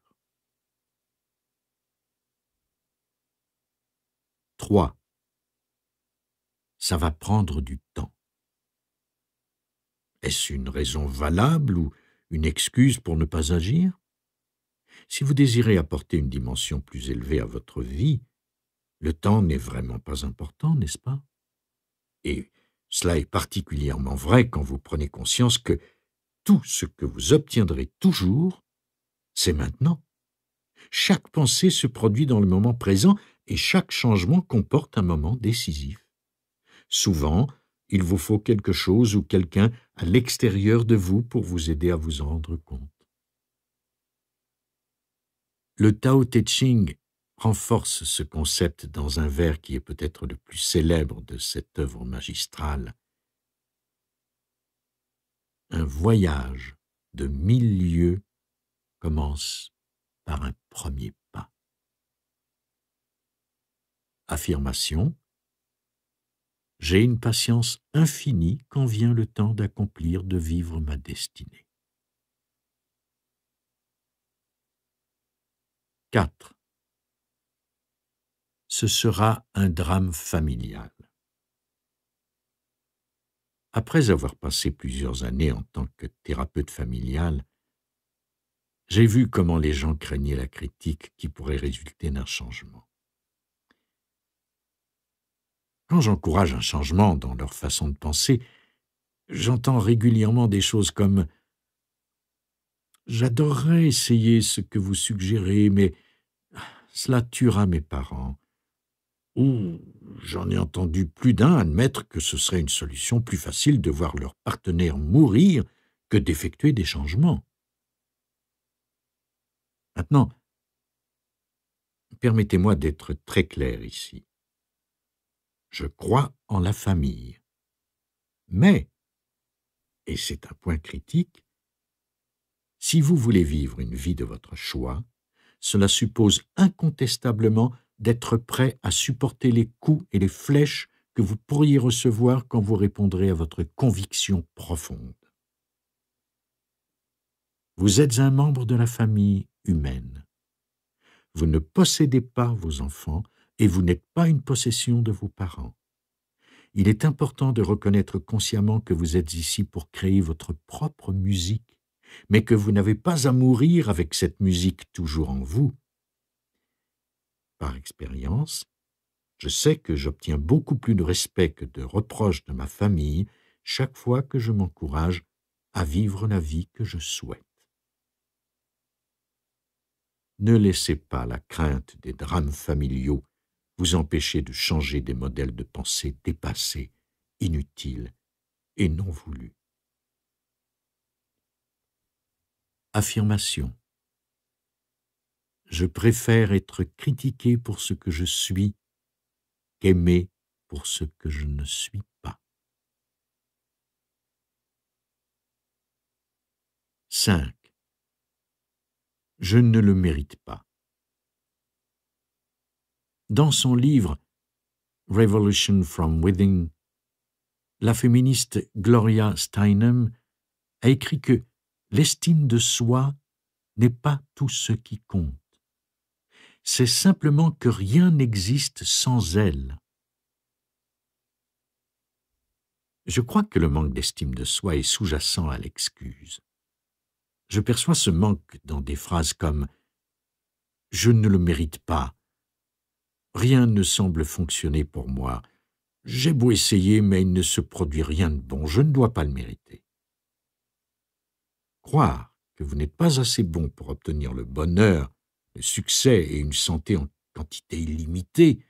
3. Ça va prendre du temps. Est-ce une raison valable ou une excuse pour ne pas agir Si vous désirez apporter une dimension plus élevée à votre vie, le temps n'est vraiment pas important, n'est-ce pas Et cela est particulièrement vrai quand vous prenez conscience que tout ce que vous obtiendrez toujours, c'est maintenant. Chaque pensée se produit dans le moment présent et chaque changement comporte un moment décisif. Souvent, il vous faut quelque chose ou quelqu'un à l'extérieur de vous pour vous aider à vous en rendre compte. Le Tao Te Ching renforce ce concept dans un vers qui est peut-être le plus célèbre de cette œuvre magistrale un voyage de mille lieues commence par un premier pas. Affirmation J'ai une patience infinie quand vient le temps d'accomplir, de vivre ma destinée. 4. Ce sera un drame familial. Après avoir passé plusieurs années en tant que thérapeute familial, j'ai vu comment les gens craignaient la critique qui pourrait résulter d'un changement. Quand j'encourage un changement dans leur façon de penser, j'entends régulièrement des choses comme ⁇ J'adorerais essayer ce que vous suggérez, mais cela tuera mes parents où j'en ai entendu plus d'un admettre que ce serait une solution plus facile de voir leur partenaire mourir que d'effectuer des changements. Maintenant, permettez-moi d'être très clair ici. Je crois en la famille. Mais, et c'est un point critique, si vous voulez vivre une vie de votre choix, cela suppose incontestablement d'être prêt à supporter les coups et les flèches que vous pourriez recevoir quand vous répondrez à votre conviction profonde. Vous êtes un membre de la famille humaine. Vous ne possédez pas vos enfants et vous n'êtes pas une possession de vos parents. Il est important de reconnaître consciemment que vous êtes ici pour créer votre propre musique, mais que vous n'avez pas à mourir avec cette musique toujours en vous, par expérience, je sais que j'obtiens beaucoup plus de respect que de reproches de ma famille chaque fois que je m'encourage à vivre la vie que je souhaite. Ne laissez pas la crainte des drames familiaux vous empêcher de changer des modèles de pensée dépassés, inutiles et non voulus. Affirmation je préfère être critiqué pour ce que je suis qu'aimé pour ce que je ne suis pas. 5. Je ne le mérite pas. Dans son livre Revolution from Within, la féministe Gloria Steinem a écrit que l'estime de soi n'est pas tout ce qui compte c'est simplement que rien n'existe sans elle. Je crois que le manque d'estime de soi est sous-jacent à l'excuse. Je perçois ce manque dans des phrases comme ⁇ Je ne le mérite pas ⁇ Rien ne semble fonctionner pour moi. J'ai beau essayer, mais il ne se produit rien de bon. Je ne dois pas le mériter. Croire que vous n'êtes pas assez bon pour obtenir le bonheur le succès et une santé en quantité illimitée,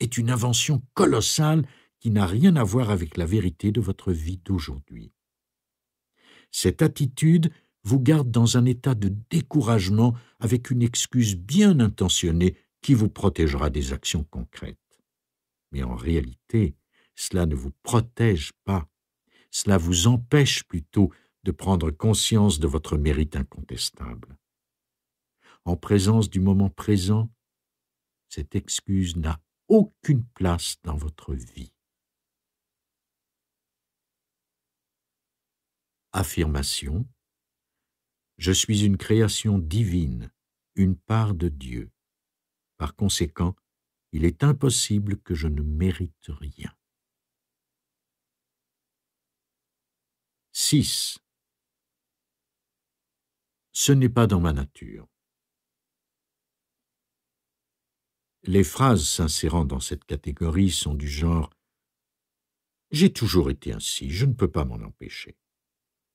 est une invention colossale qui n'a rien à voir avec la vérité de votre vie d'aujourd'hui. Cette attitude vous garde dans un état de découragement avec une excuse bien intentionnée qui vous protégera des actions concrètes. Mais en réalité, cela ne vous protège pas, cela vous empêche plutôt de prendre conscience de votre mérite incontestable en présence du moment présent, cette excuse n'a aucune place dans votre vie. Affirmation Je suis une création divine, une part de Dieu. Par conséquent, il est impossible que je ne mérite rien. 6. Ce n'est pas dans ma nature. Les phrases s'insérant dans cette catégorie sont du genre J'ai toujours été ainsi, je ne peux pas m'en empêcher.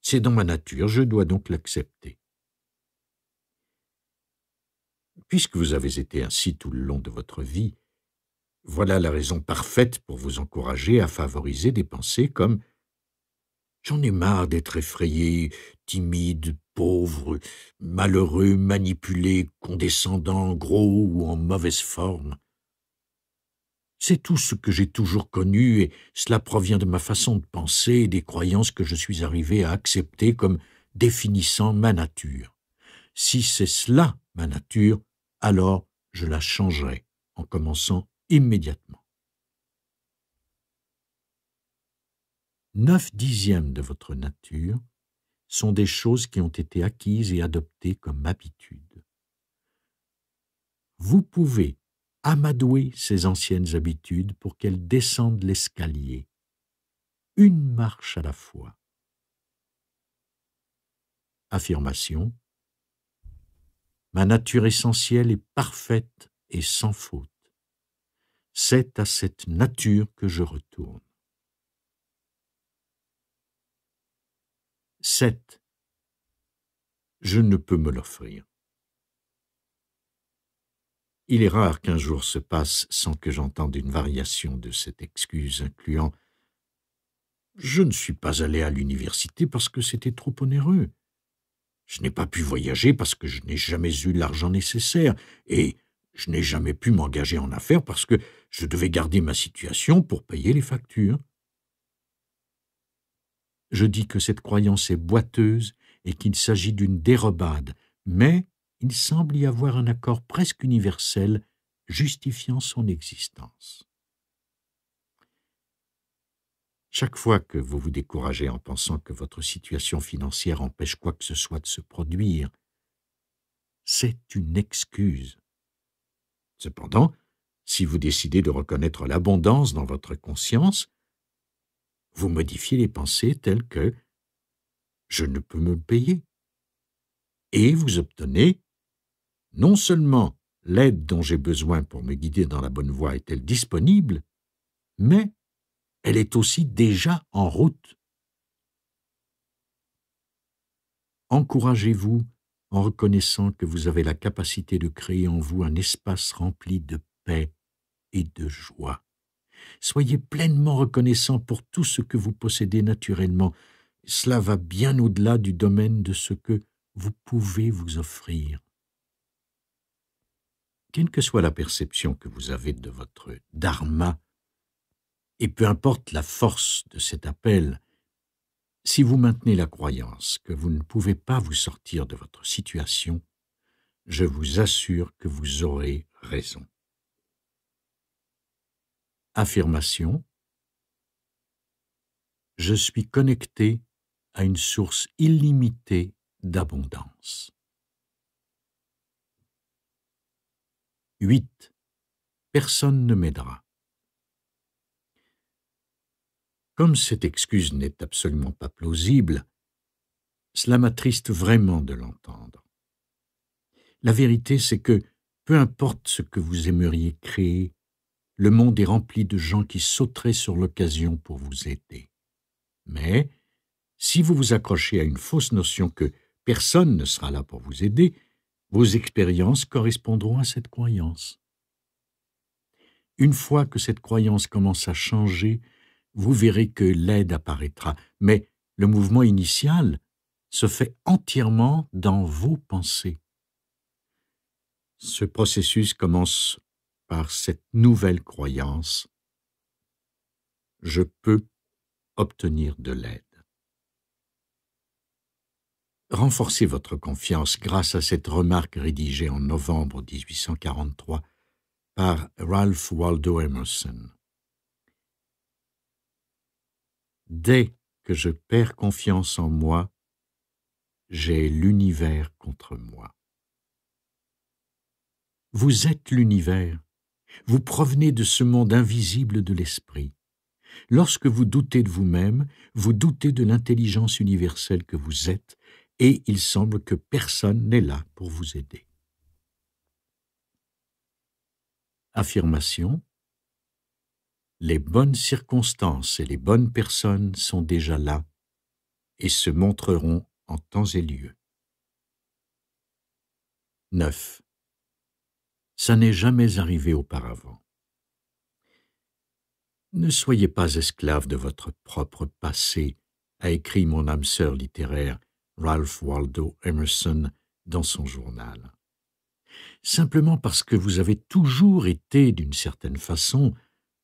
C'est dans ma nature, je dois donc l'accepter. Puisque vous avez été ainsi tout le long de votre vie, voilà la raison parfaite pour vous encourager à favoriser des pensées comme J'en ai marre d'être effrayé, timide, pauvre, malheureux, manipulé, condescendant, gros ou en mauvaise forme. C'est tout ce que j'ai toujours connu et cela provient de ma façon de penser et des croyances que je suis arrivé à accepter comme définissant ma nature. Si c'est cela ma nature, alors je la changerai en commençant immédiatement. Neuf dixièmes de votre nature sont des choses qui ont été acquises et adoptées comme habitudes. Vous pouvez amadouer ces anciennes habitudes pour qu'elles descendent l'escalier, une marche à la fois. Affirmation Ma nature essentielle est parfaite et sans faute. C'est à cette nature que je retourne. 7. Je ne peux me l'offrir. Il est rare qu'un jour se passe sans que j'entende une variation de cette excuse incluant Je ne suis pas allé à l'université parce que c'était trop onéreux. Je n'ai pas pu voyager parce que je n'ai jamais eu l'argent nécessaire et je n'ai jamais pu m'engager en affaires parce que je devais garder ma situation pour payer les factures. Je dis que cette croyance est boiteuse et qu'il s'agit d'une dérobade, mais il semble y avoir un accord presque universel justifiant son existence. Chaque fois que vous vous découragez en pensant que votre situation financière empêche quoi que ce soit de se produire, c'est une excuse. Cependant, si vous décidez de reconnaître l'abondance dans votre conscience, vous modifiez les pensées telles que je ne peux me payer. Et vous obtenez non seulement l'aide dont j'ai besoin pour me guider dans la bonne voie est-elle disponible, mais elle est aussi déjà en route. Encouragez-vous en reconnaissant que vous avez la capacité de créer en vous un espace rempli de paix et de joie. Soyez pleinement reconnaissant pour tout ce que vous possédez naturellement. Cela va bien au-delà du domaine de ce que vous pouvez vous offrir. Quelle que soit la perception que vous avez de votre dharma, et peu importe la force de cet appel, si vous maintenez la croyance que vous ne pouvez pas vous sortir de votre situation, je vous assure que vous aurez raison affirmation, je suis connecté à une source illimitée d'abondance. 8. Personne ne m'aidera. Comme cette excuse n'est absolument pas plausible, cela m'attriste vraiment de l'entendre. La vérité, c'est que, peu importe ce que vous aimeriez créer le monde est rempli de gens qui sauteraient sur l'occasion pour vous aider. Mais, si vous vous accrochez à une fausse notion que personne ne sera là pour vous aider, vos expériences correspondront à cette croyance. Une fois que cette croyance commence à changer, vous verrez que l'aide apparaîtra, mais le mouvement initial se fait entièrement dans vos pensées. Ce processus commence par cette nouvelle croyance, je peux obtenir de l'aide. Renforcez votre confiance grâce à cette remarque rédigée en novembre 1843 par Ralph Waldo Emerson. Dès que je perds confiance en moi, j'ai l'univers contre moi. Vous êtes l'univers. Vous provenez de ce monde invisible de l'esprit. Lorsque vous doutez de vous-même, vous doutez de l'intelligence universelle que vous êtes, et il semble que personne n'est là pour vous aider. Affirmation Les bonnes circonstances et les bonnes personnes sont déjà là et se montreront en temps et lieu. 9. Ça n'est jamais arrivé auparavant. Ne soyez pas esclave de votre propre passé, a écrit mon âme sœur littéraire Ralph Waldo Emerson dans son journal. Simplement parce que vous avez toujours été, d'une certaine façon,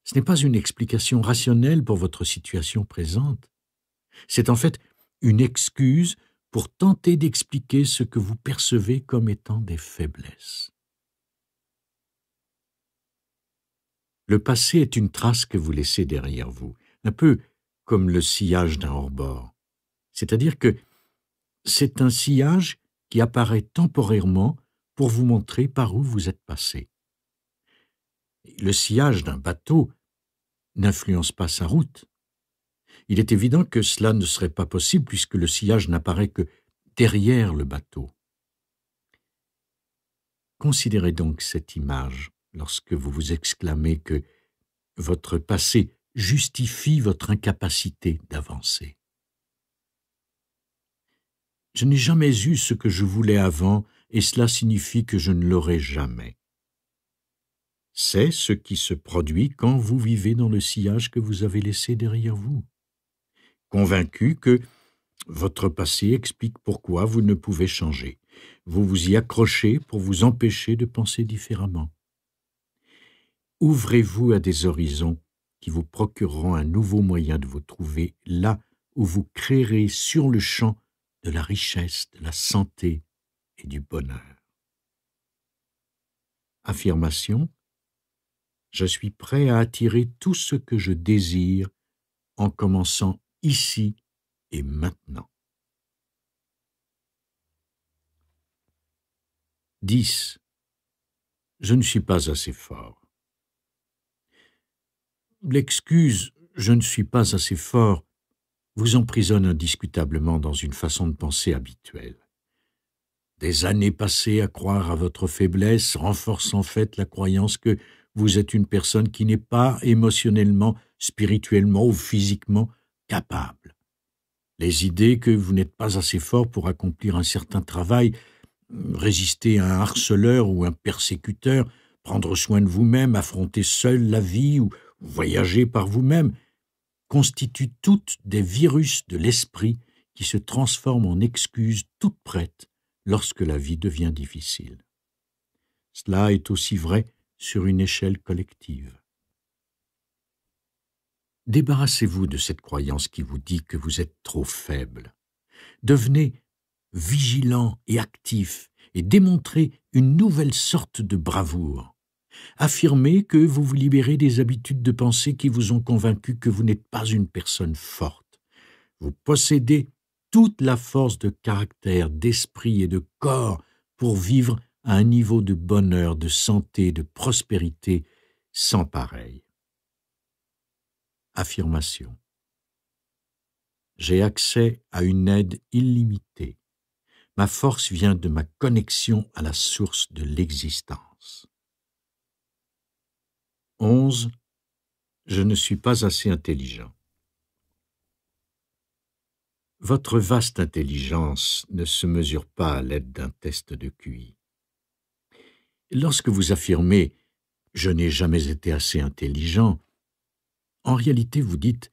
ce n'est pas une explication rationnelle pour votre situation présente. C'est en fait une excuse pour tenter d'expliquer ce que vous percevez comme étant des faiblesses. Le passé est une trace que vous laissez derrière vous, un peu comme le sillage d'un hors-bord. C'est-à-dire que c'est un sillage qui apparaît temporairement pour vous montrer par où vous êtes passé. Le sillage d'un bateau n'influence pas sa route. Il est évident que cela ne serait pas possible puisque le sillage n'apparaît que derrière le bateau. Considérez donc cette image lorsque vous vous exclamez que votre passé justifie votre incapacité d'avancer. Je n'ai jamais eu ce que je voulais avant, et cela signifie que je ne l'aurai jamais. C'est ce qui se produit quand vous vivez dans le sillage que vous avez laissé derrière vous. Convaincu que votre passé explique pourquoi vous ne pouvez changer, vous vous y accrochez pour vous empêcher de penser différemment. Ouvrez-vous à des horizons qui vous procureront un nouveau moyen de vous trouver là où vous créerez sur le champ de la richesse, de la santé et du bonheur. Affirmation Je suis prêt à attirer tout ce que je désire en commençant ici et maintenant. 10. Je ne suis pas assez fort. L'excuse je ne suis pas assez fort vous emprisonne indiscutablement dans une façon de penser habituelle. Des années passées à croire à votre faiblesse renforcent en fait la croyance que vous êtes une personne qui n'est pas émotionnellement, spirituellement ou physiquement capable. Les idées que vous n'êtes pas assez fort pour accomplir un certain travail, résister à un harceleur ou un persécuteur, prendre soin de vous-même, affronter seul la vie ou voyager par vous-même, constitue toutes des virus de l'esprit qui se transforment en excuses toutes prêtes lorsque la vie devient difficile. Cela est aussi vrai sur une échelle collective. Débarrassez-vous de cette croyance qui vous dit que vous êtes trop faible. Devenez vigilant et actif et démontrez une nouvelle sorte de bravoure. Affirmez que vous vous libérez des habitudes de pensée qui vous ont convaincu que vous n'êtes pas une personne forte. Vous possédez toute la force de caractère, d'esprit et de corps pour vivre à un niveau de bonheur, de santé, de prospérité sans pareil. Affirmation. J'ai accès à une aide illimitée. Ma force vient de ma connexion à la source de l'existence. 11. Je ne suis pas assez intelligent. Votre vaste intelligence ne se mesure pas à l'aide d'un test de QI. Lorsque vous affirmez ⁇ Je n'ai jamais été assez intelligent ⁇ en réalité vous dites ⁇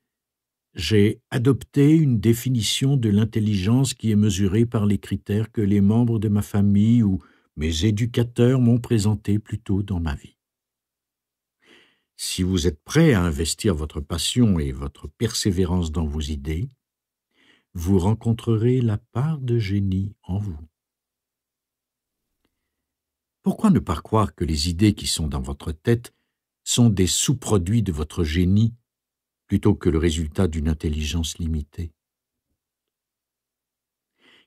J'ai adopté une définition de l'intelligence qui est mesurée par les critères que les membres de ma famille ou mes éducateurs m'ont présentés plus tôt dans ma vie si vous êtes prêt à investir votre passion et votre persévérance dans vos idées, vous rencontrerez la part de génie en vous. Pourquoi ne pas croire que les idées qui sont dans votre tête sont des sous-produits de votre génie plutôt que le résultat d'une intelligence limitée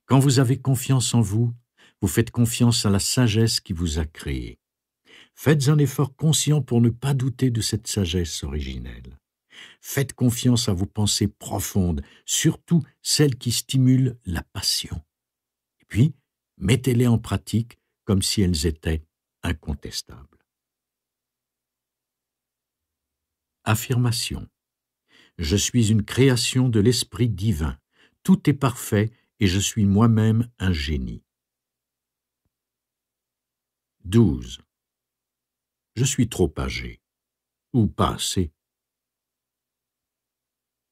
Quand vous avez confiance en vous, vous faites confiance à la sagesse qui vous a créé. Faites un effort conscient pour ne pas douter de cette sagesse originelle. Faites confiance à vos pensées profondes, surtout celles qui stimulent la passion. Et puis, mettez-les en pratique comme si elles étaient incontestables. Affirmation. Je suis une création de l'Esprit divin. Tout est parfait et je suis moi-même un génie. 12 je suis trop âgé, ou pas assez.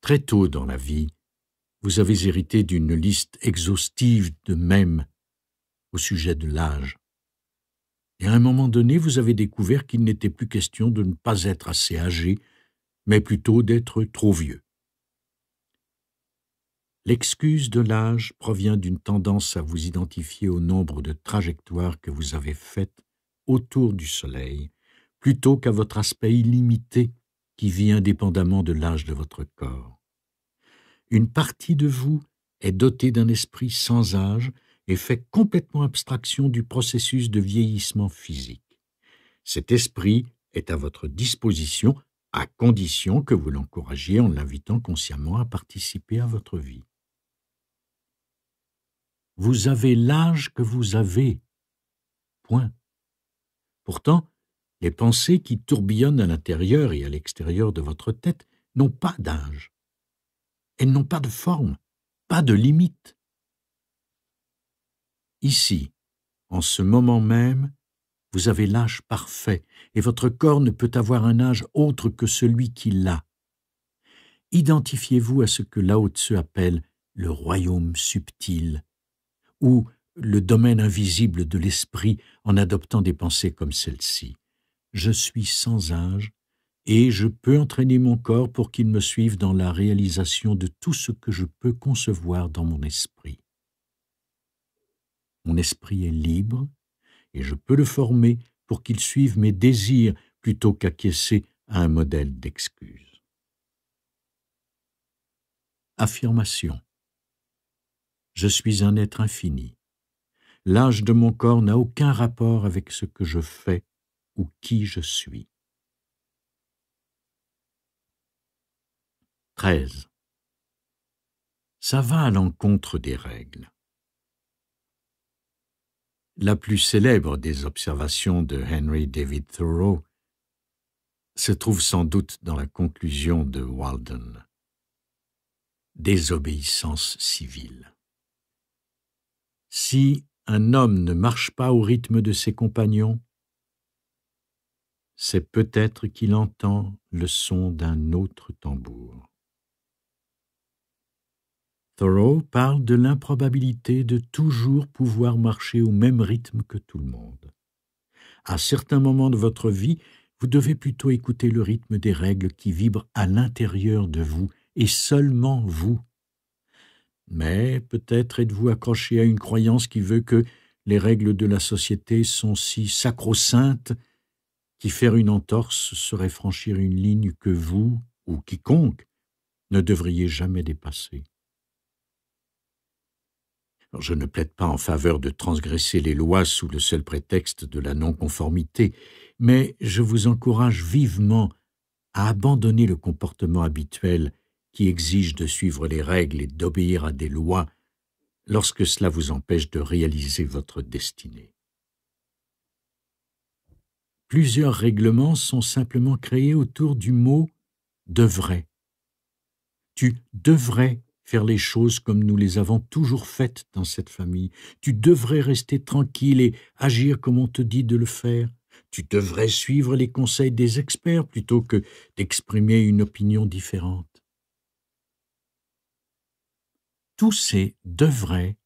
Très tôt dans la vie, vous avez hérité d'une liste exhaustive de mèmes au sujet de l'âge. Et à un moment donné, vous avez découvert qu'il n'était plus question de ne pas être assez âgé, mais plutôt d'être trop vieux. L'excuse de l'âge provient d'une tendance à vous identifier au nombre de trajectoires que vous avez faites autour du Soleil plutôt qu'à votre aspect illimité qui vit indépendamment de l'âge de votre corps. Une partie de vous est dotée d'un esprit sans âge et fait complètement abstraction du processus de vieillissement physique. Cet esprit est à votre disposition à condition que vous l'encouragiez en l'invitant consciemment à participer à votre vie. Vous avez l'âge que vous avez. Point. Pourtant, les pensées qui tourbillonnent à l'intérieur et à l'extérieur de votre tête n'ont pas d'âge. Elles n'ont pas de forme, pas de limite. Ici, en ce moment même, vous avez l'âge parfait et votre corps ne peut avoir un âge autre que celui qu'il a. Identifiez-vous à ce que Lao Tzu appelle le royaume subtil, ou le domaine invisible de l'esprit en adoptant des pensées comme celle-ci je suis sans âge et je peux entraîner mon corps pour qu'il me suive dans la réalisation de tout ce que je peux concevoir dans mon esprit. Mon esprit est libre et je peux le former pour qu'il suive mes désirs plutôt qu'acquiescer à un modèle d'excuse. Affirmation Je suis un être infini. L'âge de mon corps n'a aucun rapport avec ce que je fais ou qui je suis. 13. Ça va à l'encontre des règles. La plus célèbre des observations de Henry David Thoreau se trouve sans doute dans la conclusion de Walden. Désobéissance civile. Si un homme ne marche pas au rythme de ses compagnons, c'est peut-être qu'il entend le son d'un autre tambour. Thoreau parle de l'improbabilité de toujours pouvoir marcher au même rythme que tout le monde. À certains moments de votre vie, vous devez plutôt écouter le rythme des règles qui vibrent à l'intérieur de vous, et seulement vous. Mais peut-être êtes-vous accroché à une croyance qui veut que les règles de la société sont si sacro-saintes qui faire une entorse serait franchir une ligne que vous, ou quiconque, ne devriez jamais dépasser. Je ne plaide pas en faveur de transgresser les lois sous le seul prétexte de la non-conformité, mais je vous encourage vivement à abandonner le comportement habituel qui exige de suivre les règles et d'obéir à des lois lorsque cela vous empêche de réaliser votre destinée plusieurs règlements sont simplement créés autour du mot devrait. Tu devrais faire les choses comme nous les avons toujours faites dans cette famille. Tu devrais rester tranquille et agir comme on te dit de le faire. Tu devrais suivre les conseils des experts plutôt que d'exprimer une opinion différente. Tous ces devrais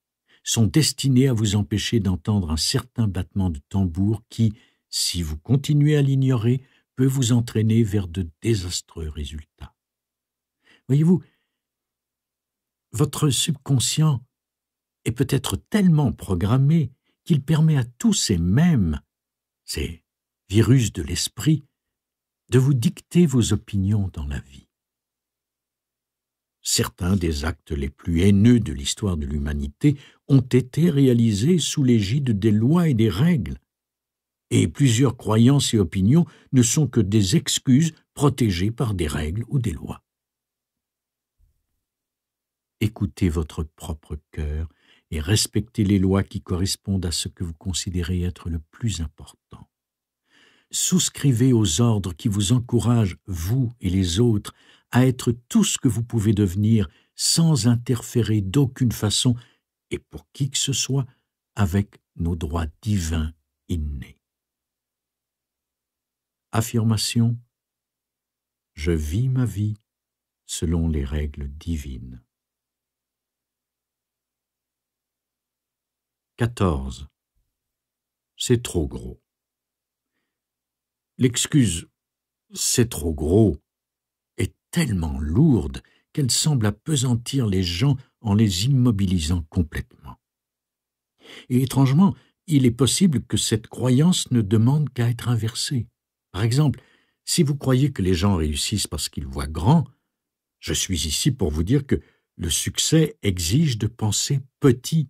sont destinés à vous empêcher d'entendre un certain battement de tambour qui, si vous continuez à l'ignorer, peut vous entraîner vers de désastreux résultats. Voyez-vous, votre subconscient est peut-être tellement programmé qu'il permet à tous ces mêmes, ces virus de l'esprit, de vous dicter vos opinions dans la vie. Certains des actes les plus haineux de l'histoire de l'humanité ont été réalisés sous l'égide des lois et des règles et plusieurs croyances et opinions ne sont que des excuses protégées par des règles ou des lois. Écoutez votre propre cœur et respectez les lois qui correspondent à ce que vous considérez être le plus important. Souscrivez aux ordres qui vous encouragent, vous et les autres, à être tout ce que vous pouvez devenir sans interférer d'aucune façon et pour qui que ce soit avec nos droits divins innés affirmation Je vis ma vie selon les règles divines. 14. C'est trop gros. L'excuse C'est trop gros est tellement lourde qu'elle semble appesantir les gens en les immobilisant complètement. Et étrangement, il est possible que cette croyance ne demande qu'à être inversée. Par exemple, si vous croyez que les gens réussissent parce qu'ils voient grand, je suis ici pour vous dire que le succès exige de penser petit.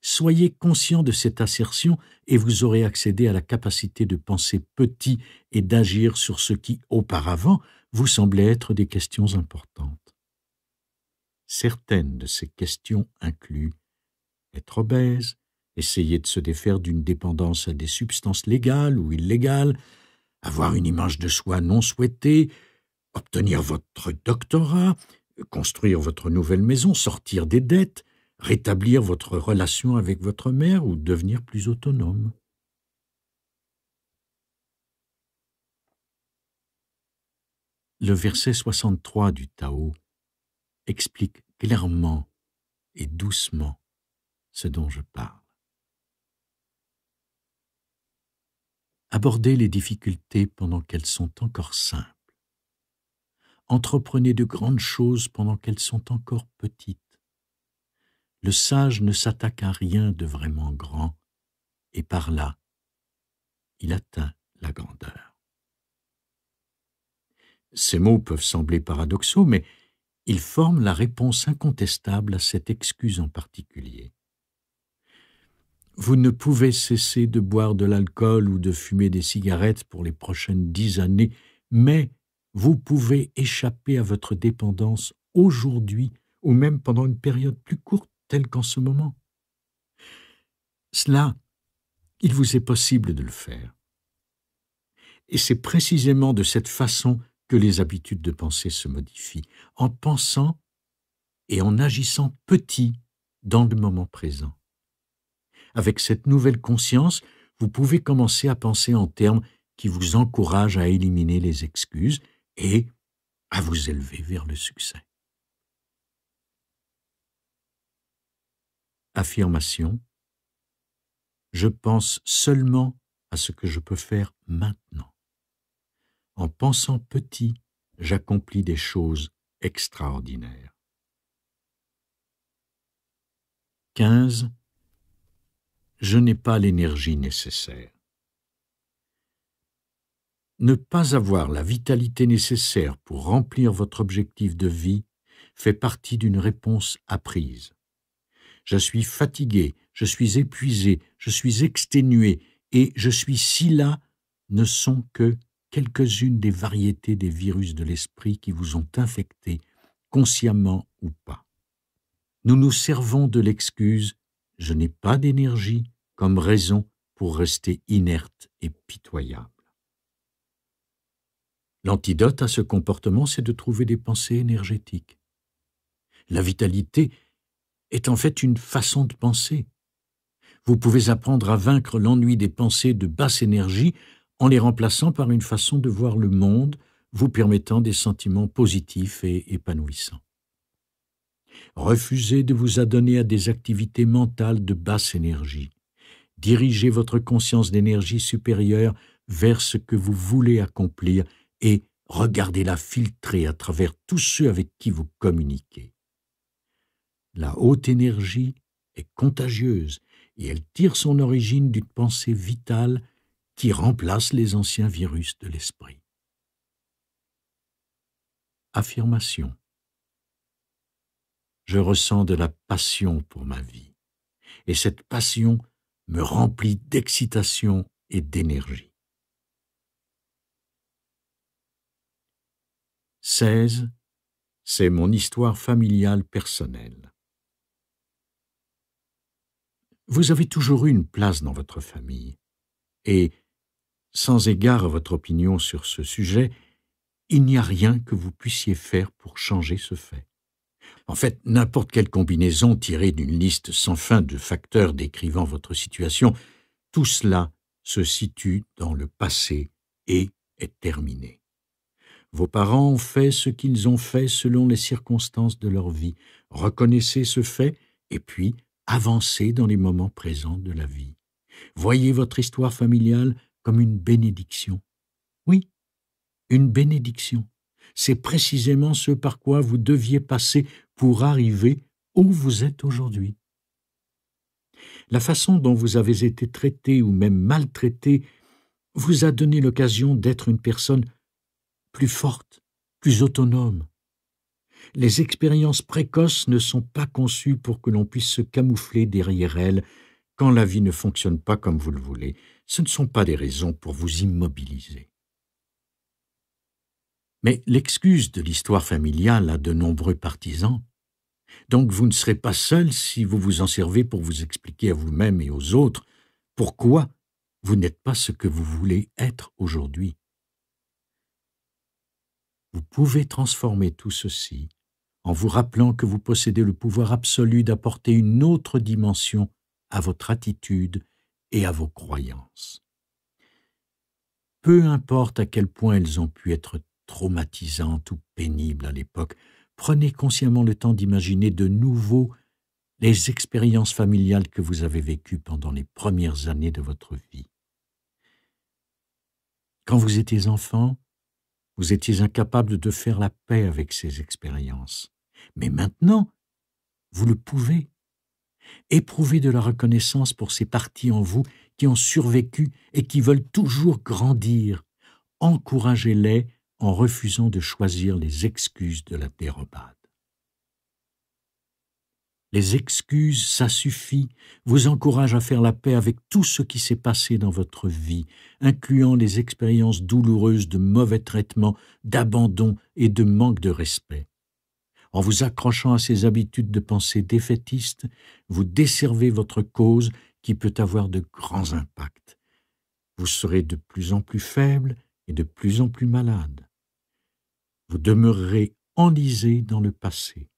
Soyez conscient de cette assertion et vous aurez accédé à la capacité de penser petit et d'agir sur ce qui, auparavant, vous semblait être des questions importantes. Certaines de ces questions incluent être obèse, essayer de se défaire d'une dépendance à des substances légales ou illégales, avoir une image de soi non souhaitée, obtenir votre doctorat, construire votre nouvelle maison, sortir des dettes, rétablir votre relation avec votre mère ou devenir plus autonome. Le verset 63 du Tao explique clairement et doucement ce dont je parle. Abordez les difficultés pendant qu'elles sont encore simples. Entreprenez de grandes choses pendant qu'elles sont encore petites. Le sage ne s'attaque à rien de vraiment grand, et par là, il atteint la grandeur. Ces mots peuvent sembler paradoxaux, mais ils forment la réponse incontestable à cette excuse en particulier. Vous ne pouvez cesser de boire de l'alcool ou de fumer des cigarettes pour les prochaines dix années, mais vous pouvez échapper à votre dépendance aujourd'hui ou même pendant une période plus courte telle qu'en ce moment. Cela, il vous est possible de le faire. Et c'est précisément de cette façon que les habitudes de pensée se modifient, en pensant et en agissant petit dans le moment présent. Avec cette nouvelle conscience, vous pouvez commencer à penser en termes qui vous encouragent à éliminer les excuses et à vous élever vers le succès. Affirmation. Je pense seulement à ce que je peux faire maintenant. En pensant petit, j'accomplis des choses extraordinaires. 15 je n'ai pas l'énergie nécessaire. Ne pas avoir la vitalité nécessaire pour remplir votre objectif de vie fait partie d'une réponse apprise. Je suis fatigué, je suis épuisé, je suis exténué et je suis si là ne sont que quelques-unes des variétés des virus de l'esprit qui vous ont infecté, consciemment ou pas. Nous nous servons de l'excuse je n'ai pas d'énergie comme raison pour rester inerte et pitoyable. L'antidote à ce comportement, c'est de trouver des pensées énergétiques. La vitalité est en fait une façon de penser. Vous pouvez apprendre à vaincre l'ennui des pensées de basse énergie en les remplaçant par une façon de voir le monde vous permettant des sentiments positifs et épanouissants. Refusez de vous adonner à des activités mentales de basse énergie. Dirigez votre conscience d'énergie supérieure vers ce que vous voulez accomplir et regardez-la filtrer à travers tous ceux avec qui vous communiquez. La haute énergie est contagieuse et elle tire son origine d'une pensée vitale qui remplace les anciens virus de l'esprit. Affirmation je ressens de la passion pour ma vie, et cette passion me remplit d'excitation et d'énergie. 16. C'est mon histoire familiale personnelle. Vous avez toujours eu une place dans votre famille, et, sans égard à votre opinion sur ce sujet, il n'y a rien que vous puissiez faire pour changer ce fait. En fait, n'importe quelle combinaison tirée d'une liste sans fin de facteurs décrivant votre situation, tout cela se situe dans le passé et est terminé. Vos parents ont fait ce qu'ils ont fait selon les circonstances de leur vie. Reconnaissez ce fait et puis avancez dans les moments présents de la vie. Voyez votre histoire familiale comme une bénédiction. Oui, une bénédiction. C'est précisément ce par quoi vous deviez passer pour arriver où vous êtes aujourd'hui. La façon dont vous avez été traité ou même maltraité vous a donné l'occasion d'être une personne plus forte, plus autonome. Les expériences précoces ne sont pas conçues pour que l'on puisse se camoufler derrière elles quand la vie ne fonctionne pas comme vous le voulez. Ce ne sont pas des raisons pour vous immobiliser. Mais l'excuse de l'histoire familiale a de nombreux partisans. Donc vous ne serez pas seul si vous vous en servez pour vous expliquer à vous-même et aux autres pourquoi vous n'êtes pas ce que vous voulez être aujourd'hui. Vous pouvez transformer tout ceci en vous rappelant que vous possédez le pouvoir absolu d'apporter une autre dimension à votre attitude et à vos croyances. Peu importe à quel point elles ont pu être traumatisante ou pénible à l'époque, prenez consciemment le temps d'imaginer de nouveau les expériences familiales que vous avez vécues pendant les premières années de votre vie. Quand vous étiez enfant, vous étiez incapable de faire la paix avec ces expériences. Mais maintenant, vous le pouvez. Éprouvez de la reconnaissance pour ces parties en vous qui ont survécu et qui veulent toujours grandir. Encouragez-les en refusant de choisir les excuses de la dérobade. Les excuses, ça suffit, vous encourage à faire la paix avec tout ce qui s'est passé dans votre vie, incluant les expériences douloureuses de mauvais traitements, d'abandon et de manque de respect. En vous accrochant à ces habitudes de pensée défaitiste, vous desservez votre cause qui peut avoir de grands impacts. Vous serez de plus en plus faible et de plus en plus malade. Vous demeurerez enlisé dans le passé.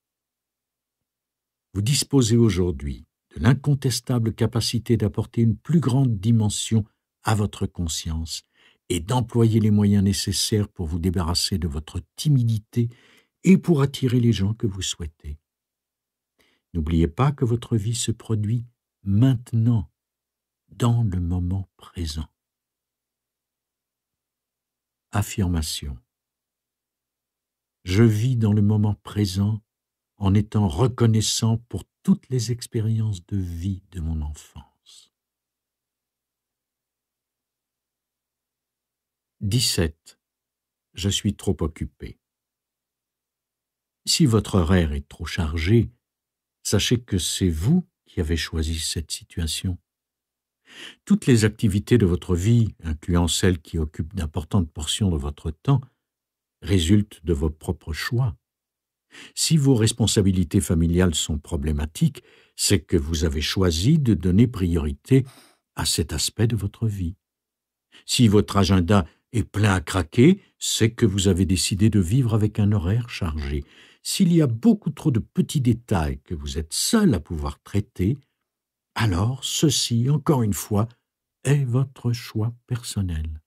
Vous disposez aujourd'hui de l'incontestable capacité d'apporter une plus grande dimension à votre conscience et d'employer les moyens nécessaires pour vous débarrasser de votre timidité et pour attirer les gens que vous souhaitez. N'oubliez pas que votre vie se produit maintenant, dans le moment présent. Affirmation. Je vis dans le moment présent en étant reconnaissant pour toutes les expériences de vie de mon enfance. 17. Je suis trop occupé. Si votre horaire est trop chargé, sachez que c'est vous qui avez choisi cette situation. Toutes les activités de votre vie, incluant celles qui occupent d'importantes portions de votre temps, résulte de vos propres choix. Si vos responsabilités familiales sont problématiques, c'est que vous avez choisi de donner priorité à cet aspect de votre vie. Si votre agenda est plein à craquer, c'est que vous avez décidé de vivre avec un horaire chargé. S'il y a beaucoup trop de petits détails que vous êtes seul à pouvoir traiter, alors ceci, encore une fois, est votre choix personnel.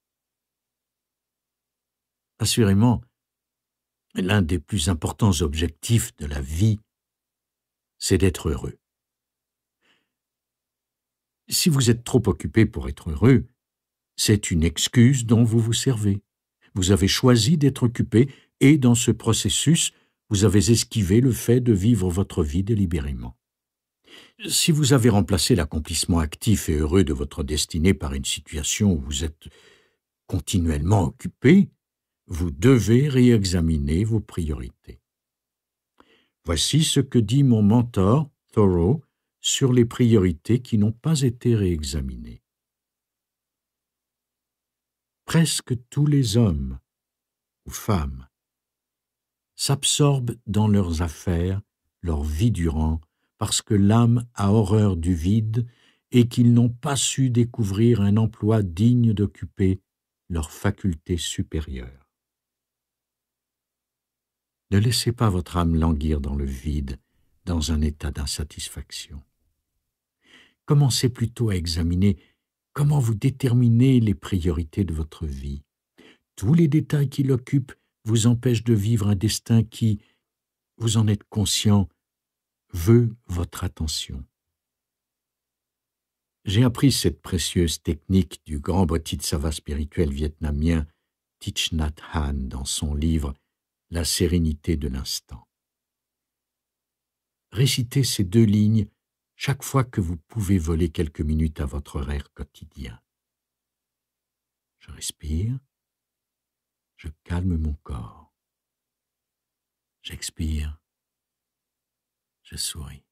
Assurément, l'un des plus importants objectifs de la vie, c'est d'être heureux. Si vous êtes trop occupé pour être heureux, c'est une excuse dont vous vous servez. Vous avez choisi d'être occupé et dans ce processus, vous avez esquivé le fait de vivre votre vie délibérément. Si vous avez remplacé l'accomplissement actif et heureux de votre destinée par une situation où vous êtes continuellement occupé, vous devez réexaminer vos priorités. Voici ce que dit mon mentor, Thoreau, sur les priorités qui n'ont pas été réexaminées. Presque tous les hommes ou femmes s'absorbent dans leurs affaires, leur vie durant, parce que l'âme a horreur du vide et qu'ils n'ont pas su découvrir un emploi digne d'occuper leurs facultés supérieures. Ne laissez pas votre âme languir dans le vide, dans un état d'insatisfaction. Commencez plutôt à examiner comment vous déterminez les priorités de votre vie. Tous les détails qui l'occupent vous empêchent de vivre un destin qui, vous en êtes conscient, veut votre attention. J'ai appris cette précieuse technique du grand bodhisattva spirituel vietnamien Thich Nhat Hanh dans son livre la sérénité de l'instant. Récitez ces deux lignes chaque fois que vous pouvez voler quelques minutes à votre horaire quotidien. Je respire, je calme mon corps. J'expire, je souris.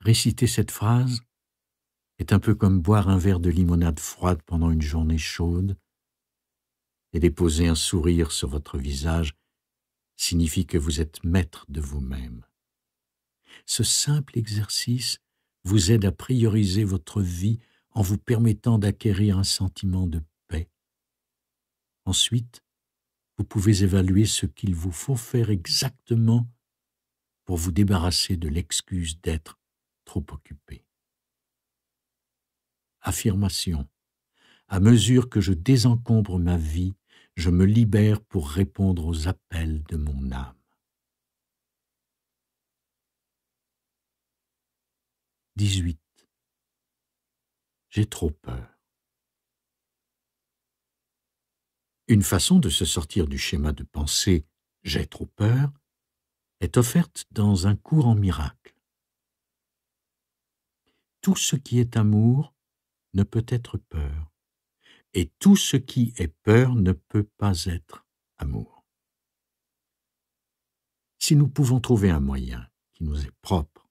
Réciter cette phrase est un peu comme boire un verre de limonade froide pendant une journée chaude et déposer un sourire sur votre visage signifie que vous êtes maître de vous-même. Ce simple exercice vous aide à prioriser votre vie en vous permettant d'acquérir un sentiment de paix. Ensuite, vous pouvez évaluer ce qu'il vous faut faire exactement pour vous débarrasser de l'excuse d'être trop occupé. Affirmation. À mesure que je désencombre ma vie, je me libère pour répondre aux appels de mon âme. 18. J'ai trop peur. Une façon de se sortir du schéma de pensée J'ai trop peur est offerte dans un cours en miracle. Tout ce qui est amour ne peut être peur et tout ce qui est peur ne peut pas être amour. Si nous pouvons trouver un moyen qui nous est propre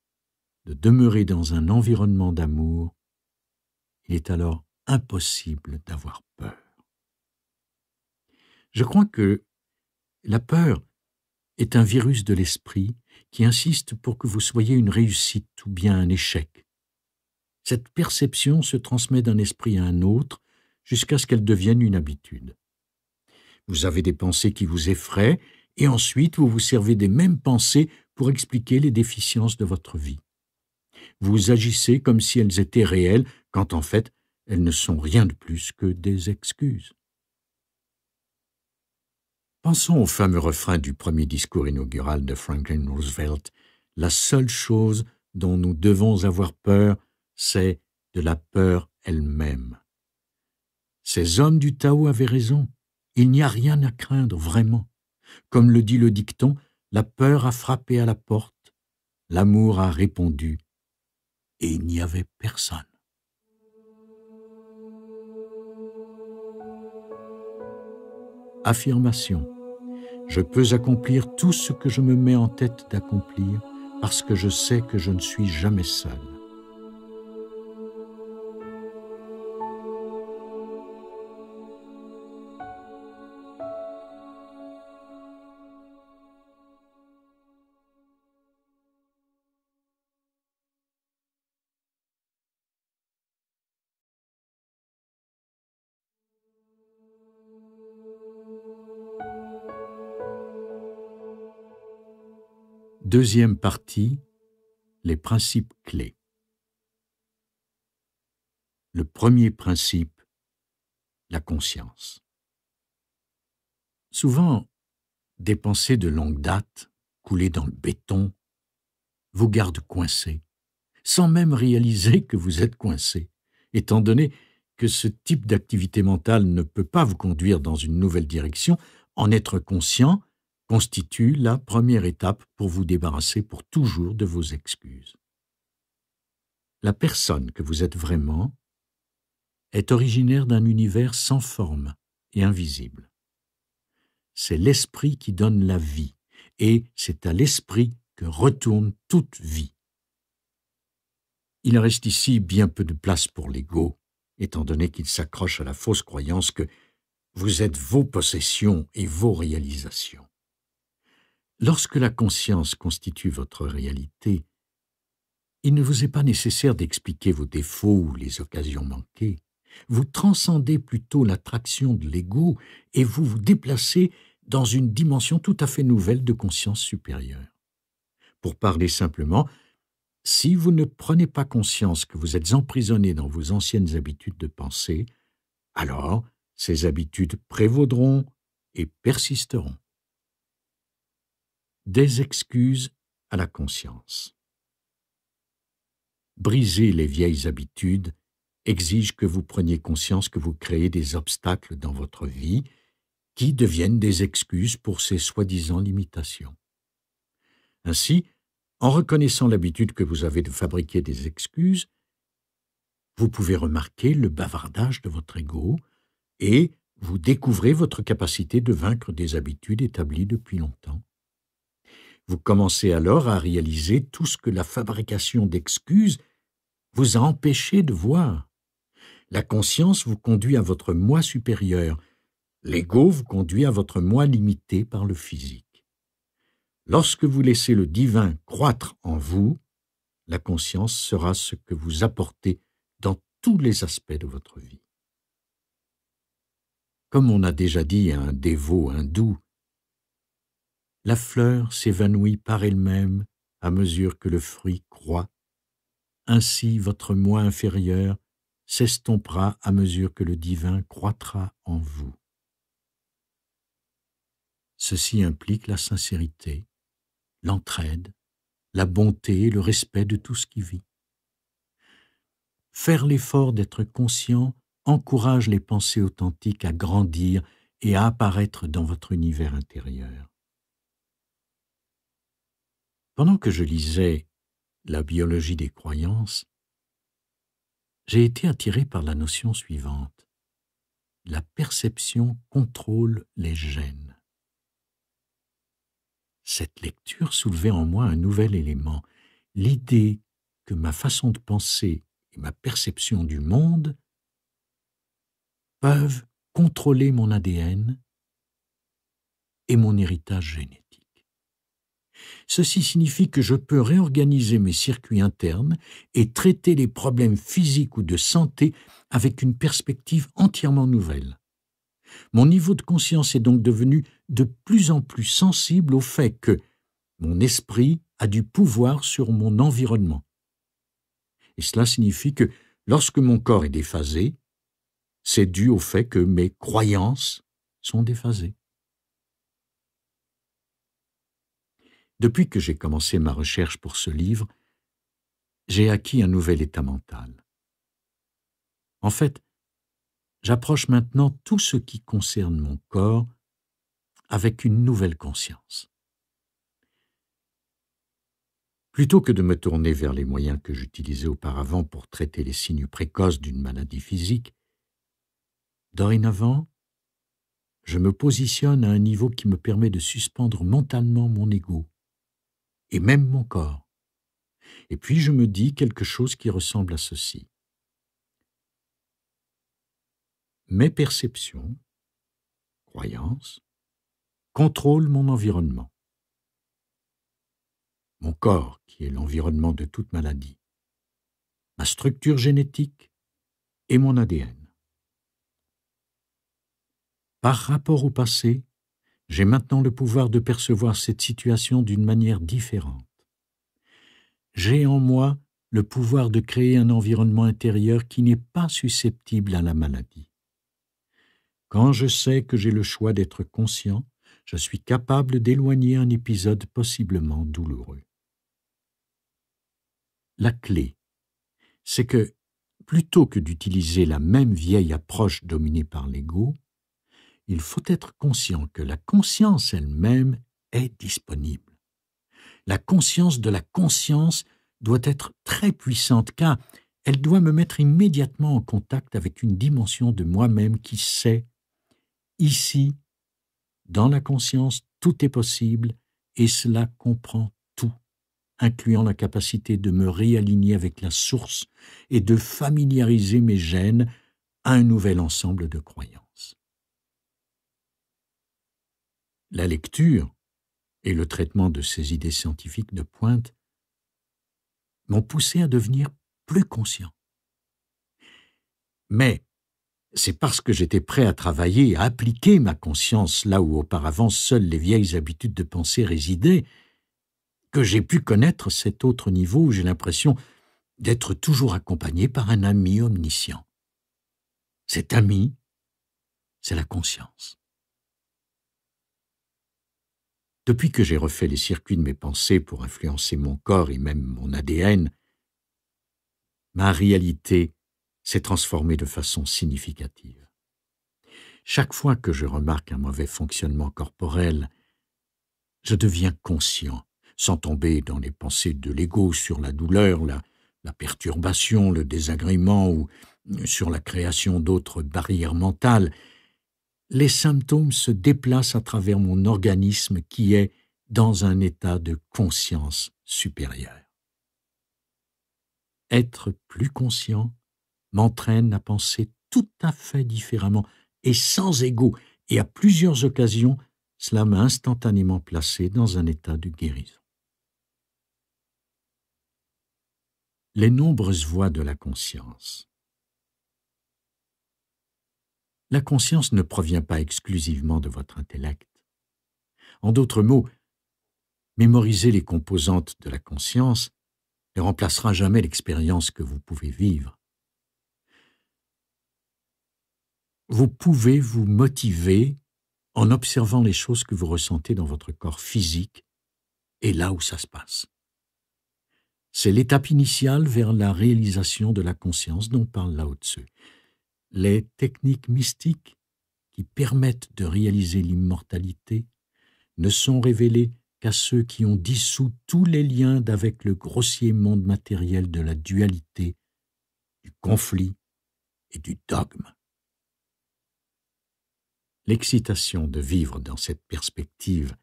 de demeurer dans un environnement d'amour, il est alors impossible d'avoir peur. Je crois que la peur est un virus de l'esprit qui insiste pour que vous soyez une réussite ou bien un échec. Cette perception se transmet d'un esprit à un autre jusqu'à ce qu'elles deviennent une habitude. Vous avez des pensées qui vous effraient, et ensuite vous vous servez des mêmes pensées pour expliquer les déficiences de votre vie. Vous agissez comme si elles étaient réelles, quand en fait elles ne sont rien de plus que des excuses. Pensons au fameux refrain du premier discours inaugural de Franklin Roosevelt. La seule chose dont nous devons avoir peur, c'est de la peur elle-même. Ces hommes du Tao avaient raison. Il n'y a rien à craindre, vraiment. Comme le dit le dicton, la peur a frappé à la porte, l'amour a répondu, et il n'y avait personne. Affirmation. Je peux accomplir tout ce que je me mets en tête d'accomplir parce que je sais que je ne suis jamais seul. Deuxième partie, les principes clés. Le premier principe, la conscience. Souvent, des pensées de longue date, coulées dans le béton, vous gardent coincé, sans même réaliser que vous êtes coincé, étant donné que ce type d'activité mentale ne peut pas vous conduire dans une nouvelle direction, en être conscient constitue la première étape pour vous débarrasser pour toujours de vos excuses. La personne que vous êtes vraiment est originaire d'un univers sans forme et invisible. C'est l'esprit qui donne la vie, et c'est à l'esprit que retourne toute vie. Il reste ici bien peu de place pour l'ego, étant donné qu'il s'accroche à la fausse croyance que vous êtes vos possessions et vos réalisations. Lorsque la conscience constitue votre réalité, il ne vous est pas nécessaire d'expliquer vos défauts ou les occasions manquées. Vous transcendez plutôt l'attraction de l'ego et vous vous déplacez dans une dimension tout à fait nouvelle de conscience supérieure. Pour parler simplement, si vous ne prenez pas conscience que vous êtes emprisonné dans vos anciennes habitudes de pensée, alors ces habitudes prévaudront et persisteront des excuses à la conscience. Briser les vieilles habitudes exige que vous preniez conscience que vous créez des obstacles dans votre vie qui deviennent des excuses pour ces soi-disant limitations. Ainsi, en reconnaissant l'habitude que vous avez de fabriquer des excuses, vous pouvez remarquer le bavardage de votre ego et vous découvrez votre capacité de vaincre des habitudes établies depuis longtemps. Vous commencez alors à réaliser tout ce que la fabrication d'excuses vous a empêché de voir. La conscience vous conduit à votre moi supérieur, l'ego vous conduit à votre moi limité par le physique. Lorsque vous laissez le divin croître en vous, la conscience sera ce que vous apportez dans tous les aspects de votre vie. Comme on a déjà dit à un dévot hindou, la fleur s'évanouit par elle-même à mesure que le fruit croît. Ainsi votre moi inférieur s'estompera à mesure que le divin croîtra en vous. Ceci implique la sincérité, l'entraide, la bonté et le respect de tout ce qui vit. Faire l'effort d'être conscient encourage les pensées authentiques à grandir et à apparaître dans votre univers intérieur. Pendant que je lisais La biologie des croyances, j'ai été attiré par la notion suivante. La perception contrôle les gènes. Cette lecture soulevait en moi un nouvel élément, l'idée que ma façon de penser et ma perception du monde peuvent contrôler mon ADN et mon héritage génétique. Ceci signifie que je peux réorganiser mes circuits internes et traiter les problèmes physiques ou de santé avec une perspective entièrement nouvelle. Mon niveau de conscience est donc devenu de plus en plus sensible au fait que mon esprit a du pouvoir sur mon environnement. Et cela signifie que lorsque mon corps est déphasé, c'est dû au fait que mes croyances sont déphasées. Depuis que j'ai commencé ma recherche pour ce livre, j'ai acquis un nouvel état mental. En fait, j'approche maintenant tout ce qui concerne mon corps avec une nouvelle conscience. Plutôt que de me tourner vers les moyens que j'utilisais auparavant pour traiter les signes précoces d'une maladie physique, dorénavant, je me positionne à un niveau qui me permet de suspendre mentalement mon ego et même mon corps. Et puis je me dis quelque chose qui ressemble à ceci. Mes perceptions, croyances, contrôlent mon environnement. Mon corps, qui est l'environnement de toute maladie, ma structure génétique et mon ADN. Par rapport au passé, j'ai maintenant le pouvoir de percevoir cette situation d'une manière différente. J'ai en moi le pouvoir de créer un environnement intérieur qui n'est pas susceptible à la maladie. Quand je sais que j'ai le choix d'être conscient, je suis capable d'éloigner un épisode possiblement douloureux. La clé, c'est que, plutôt que d'utiliser la même vieille approche dominée par l'ego, il faut être conscient que la conscience elle-même est disponible. La conscience de la conscience doit être très puissante car elle doit me mettre immédiatement en contact avec une dimension de moi-même qui sait, ici, dans la conscience, tout est possible et cela comprend tout, incluant la capacité de me réaligner avec la source et de familiariser mes gènes à un nouvel ensemble de croyances. la lecture et le traitement de ces idées scientifiques de pointe m'ont poussé à devenir plus conscient. Mais c'est parce que j'étais prêt à travailler, à appliquer ma conscience là où auparavant seules les vieilles habitudes de pensée résidaient, que j'ai pu connaître cet autre niveau où j'ai l'impression d'être toujours accompagné par un ami omniscient. Cet ami, c'est la conscience. Depuis que j'ai refait les circuits de mes pensées pour influencer mon corps et même mon ADN, ma réalité s'est transformée de façon significative. Chaque fois que je remarque un mauvais fonctionnement corporel, je deviens conscient, sans tomber dans les pensées de l'ego sur la douleur, la, la perturbation, le désagrément ou sur la création d'autres barrières mentales, les symptômes se déplacent à travers mon organisme qui est dans un état de conscience supérieure. Être plus conscient m'entraîne à penser tout à fait différemment et sans égo, et à plusieurs occasions, cela m'a instantanément placé dans un état de guérison. Les nombreuses voies de la conscience la conscience ne provient pas exclusivement de votre intellect. En d'autres mots, mémoriser les composantes de la conscience ne remplacera jamais l'expérience que vous pouvez vivre. Vous pouvez vous motiver en observant les choses que vous ressentez dans votre corps physique et là où ça se passe. C'est l'étape initiale vers la réalisation de la conscience dont parle Lao Tzu les techniques mystiques qui permettent de réaliser l'immortalité ne sont révélées qu'à ceux qui ont dissous tous les liens d'avec le grossier monde matériel de la dualité, du conflit et du dogme. L'excitation de vivre dans cette perspective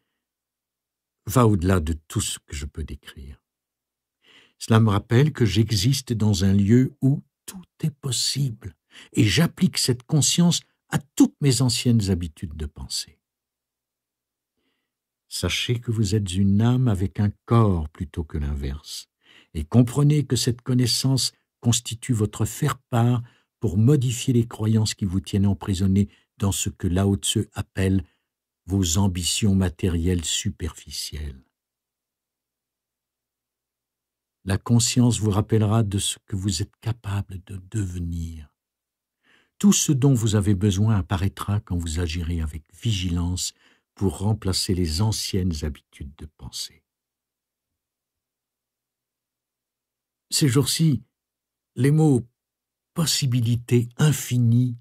va au-delà de tout ce que je peux décrire. Cela me rappelle que j'existe dans un lieu où tout est possible, et j'applique cette conscience à toutes mes anciennes habitudes de pensée. Sachez que vous êtes une âme avec un corps plutôt que l'inverse, et comprenez que cette connaissance constitue votre faire-part pour modifier les croyances qui vous tiennent emprisonnés dans ce que Lao Tzu appelle vos ambitions matérielles superficielles. La conscience vous rappellera de ce que vous êtes capable de devenir tout ce dont vous avez besoin apparaîtra quand vous agirez avec vigilance pour remplacer les anciennes habitudes de pensée. Ces jours-ci, les mots possibilité infinie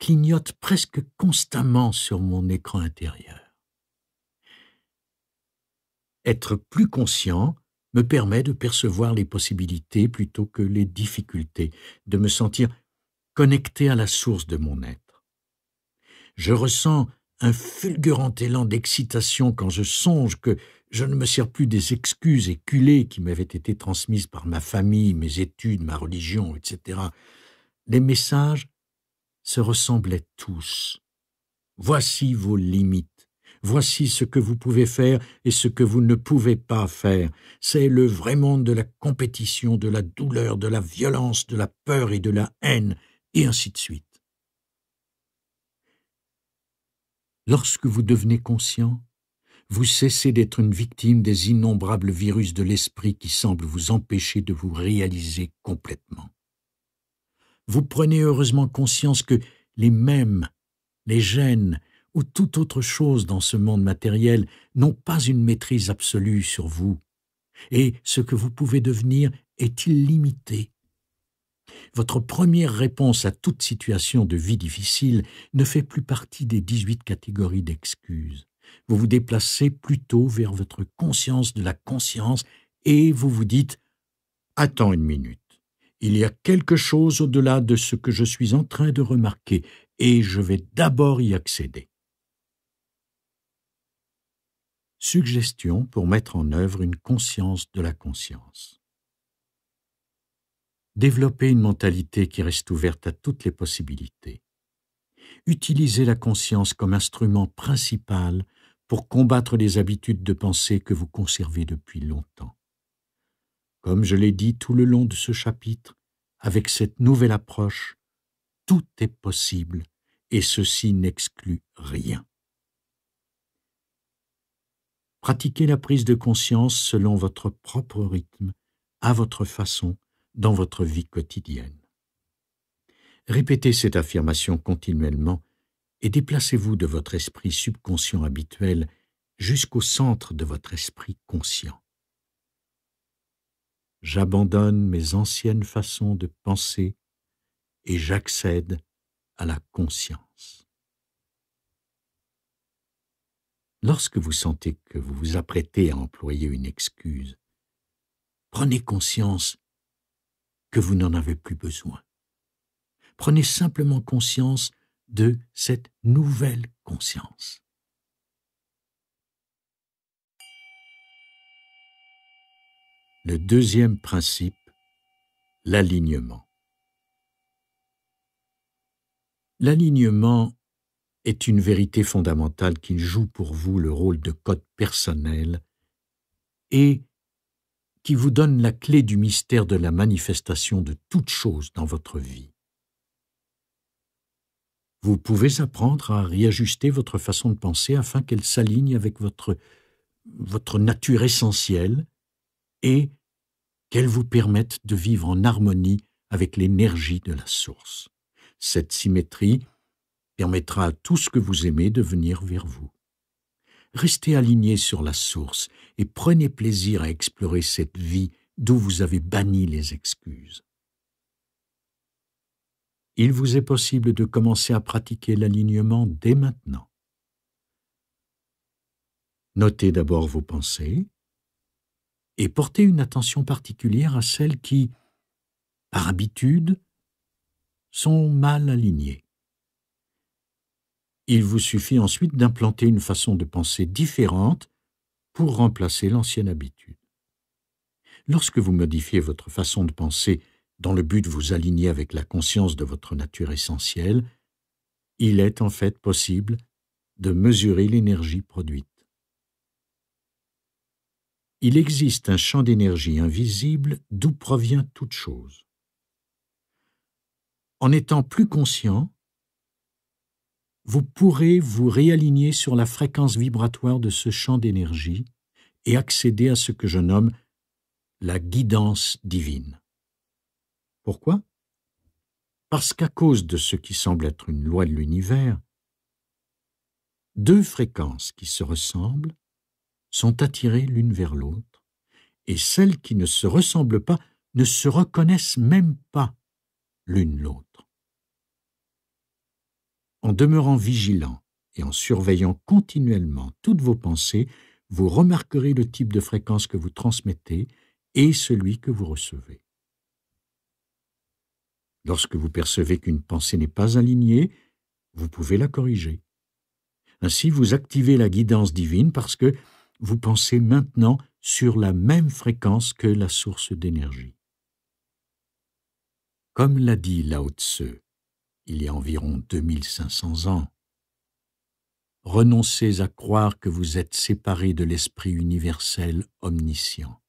clignotent presque constamment sur mon écran intérieur. Être plus conscient me permet de percevoir les possibilités plutôt que les difficultés, de me sentir connecté à la source de mon être. Je ressens un fulgurant élan d'excitation quand je songe que je ne me sers plus des excuses éculées qui m'avaient été transmises par ma famille, mes études, ma religion, etc. Les messages se ressemblaient tous. Voici vos limites. Voici ce que vous pouvez faire et ce que vous ne pouvez pas faire. C'est le vrai monde de la compétition, de la douleur, de la violence, de la peur et de la haine et ainsi de suite. Lorsque vous devenez conscient, vous cessez d'être une victime des innombrables virus de l'esprit qui semblent vous empêcher de vous réaliser complètement. Vous prenez heureusement conscience que les mêmes, les gènes ou toute autre chose dans ce monde matériel n'ont pas une maîtrise absolue sur vous, et ce que vous pouvez devenir est illimité votre première réponse à toute situation de vie difficile ne fait plus partie des 18 catégories d'excuses. Vous vous déplacez plutôt vers votre conscience de la conscience et vous vous dites ⁇ Attends une minute, il y a quelque chose au-delà de ce que je suis en train de remarquer et je vais d'abord y accéder. ⁇ Suggestion pour mettre en œuvre une conscience de la conscience développer une mentalité qui reste ouverte à toutes les possibilités. Utilisez la conscience comme instrument principal pour combattre les habitudes de pensée que vous conservez depuis longtemps. Comme je l'ai dit tout le long de ce chapitre, avec cette nouvelle approche, tout est possible et ceci n'exclut rien. Pratiquez la prise de conscience selon votre propre rythme, à votre façon, dans votre vie quotidienne. Répétez cette affirmation continuellement et déplacez-vous de votre esprit subconscient habituel jusqu'au centre de votre esprit conscient. J'abandonne mes anciennes façons de penser et j'accède à la conscience. Lorsque vous sentez que vous vous apprêtez à employer une excuse, prenez conscience que vous n'en avez plus besoin. Prenez simplement conscience de cette nouvelle conscience. Le deuxième principe, l'alignement. L'alignement est une vérité fondamentale qui joue pour vous le rôle de code personnel et qui vous donne la clé du mystère de la manifestation de toute chose dans votre vie. Vous pouvez apprendre à réajuster votre façon de penser afin qu'elle s'aligne avec votre, votre nature essentielle et qu'elle vous permette de vivre en harmonie avec l'énergie de la source. Cette symétrie permettra à tout ce que vous aimez de venir vers vous. Restez aligné sur la source et prenez plaisir à explorer cette vie d'où vous avez banni les excuses. Il vous est possible de commencer à pratiquer l'alignement dès maintenant. Notez d'abord vos pensées et portez une attention particulière à celles qui, par habitude, sont mal alignées. Il vous suffit ensuite d'implanter une façon de penser différente pour remplacer l'ancienne habitude. Lorsque vous modifiez votre façon de penser dans le but de vous aligner avec la conscience de votre nature essentielle, il est en fait possible de mesurer l'énergie produite. Il existe un champ d'énergie invisible d'où provient toute chose. En étant plus conscient, vous pourrez vous réaligner sur la fréquence vibratoire de ce champ d'énergie et accéder à ce que je nomme la guidance divine. Pourquoi Parce qu'à cause de ce qui semble être une loi de l'univers, deux fréquences qui se ressemblent sont attirées l'une vers l'autre, et celles qui ne se ressemblent pas ne se reconnaissent même pas l'une l'autre. En demeurant vigilant et en surveillant continuellement toutes vos pensées, vous remarquerez le type de fréquence que vous transmettez et celui que vous recevez. Lorsque vous percevez qu'une pensée n'est pas alignée, vous pouvez la corriger. Ainsi, vous activez la guidance divine parce que vous pensez maintenant sur la même fréquence que la source d'énergie. Comme l'a dit Lao Tse, il y a environ 2500 ans. Renoncez à croire que vous êtes séparés de l'Esprit universel omniscient.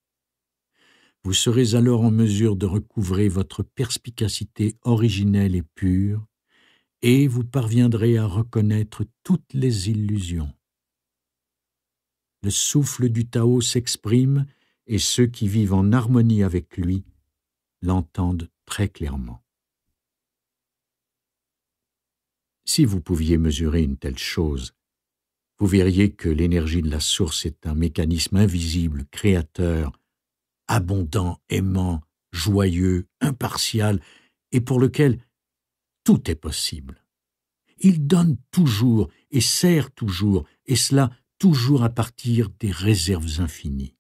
Vous serez alors en mesure de recouvrer votre perspicacité originelle et pure, et vous parviendrez à reconnaître toutes les illusions. Le souffle du Tao s'exprime, et ceux qui vivent en harmonie avec lui l'entendent très clairement. Si vous pouviez mesurer une telle chose, vous verriez que l'énergie de la source est un mécanisme invisible, créateur, abondant, aimant, joyeux, impartial, et pour lequel tout est possible. Il donne toujours et sert toujours, et cela toujours à partir des réserves infinies.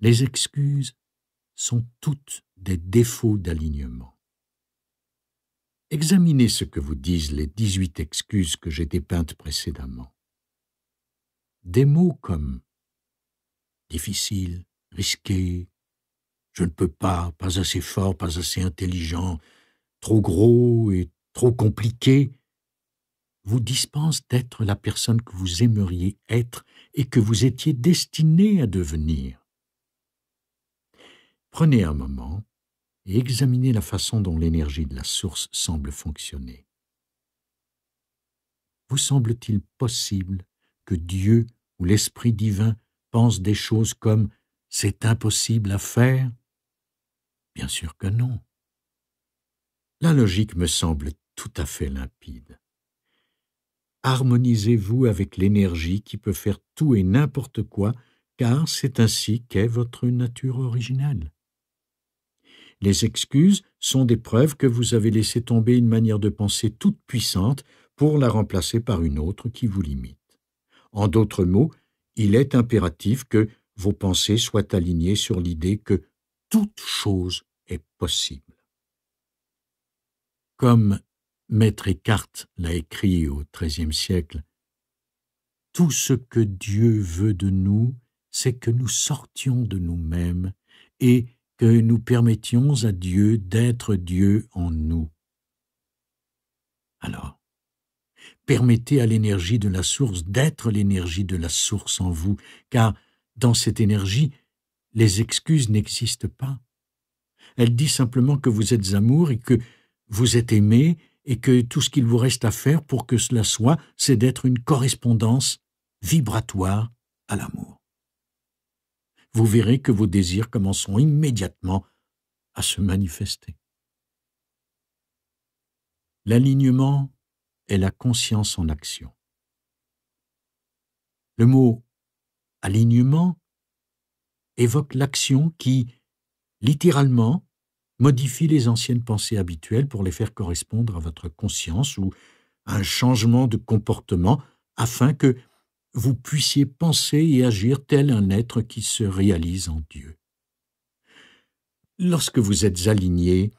Les excuses sont toutes des défauts d'alignement. Examinez ce que vous disent les dix-huit excuses que j'ai dépeintes précédemment. Des mots comme difficile, risqué, je ne peux pas, pas assez fort, pas assez intelligent, trop gros et trop compliqué, vous dispensent d'être la personne que vous aimeriez être et que vous étiez destiné à devenir. Prenez un moment et examinez la façon dont l'énergie de la source semble fonctionner. Vous semble-t-il possible que Dieu ou l'Esprit divin pense des choses comme C'est impossible à faire Bien sûr que non. La logique me semble tout à fait limpide. Harmonisez-vous avec l'énergie qui peut faire tout et n'importe quoi, car c'est ainsi qu'est votre nature originelle. Les excuses sont des preuves que vous avez laissé tomber une manière de penser toute puissante pour la remplacer par une autre qui vous limite. En d'autres mots, il est impératif que vos pensées soient alignées sur l'idée que toute chose est possible. Comme Maître Eckhart l'a écrit au XIIIe siècle, Tout ce que Dieu veut de nous, c'est que nous sortions de nous-mêmes et que nous permettions à Dieu d'être Dieu en nous. Alors, permettez à l'énergie de la source d'être l'énergie de la source en vous, car dans cette énergie, les excuses n'existent pas. Elle dit simplement que vous êtes amour et que vous êtes aimé et que tout ce qu'il vous reste à faire pour que cela soit, c'est d'être une correspondance vibratoire à l'amour vous verrez que vos désirs commenceront immédiatement à se manifester. L'alignement est la conscience en action. Le mot alignement évoque l'action qui, littéralement, modifie les anciennes pensées habituelles pour les faire correspondre à votre conscience ou à un changement de comportement afin que vous puissiez penser et agir tel un être qui se réalise en Dieu. Lorsque vous êtes aligné,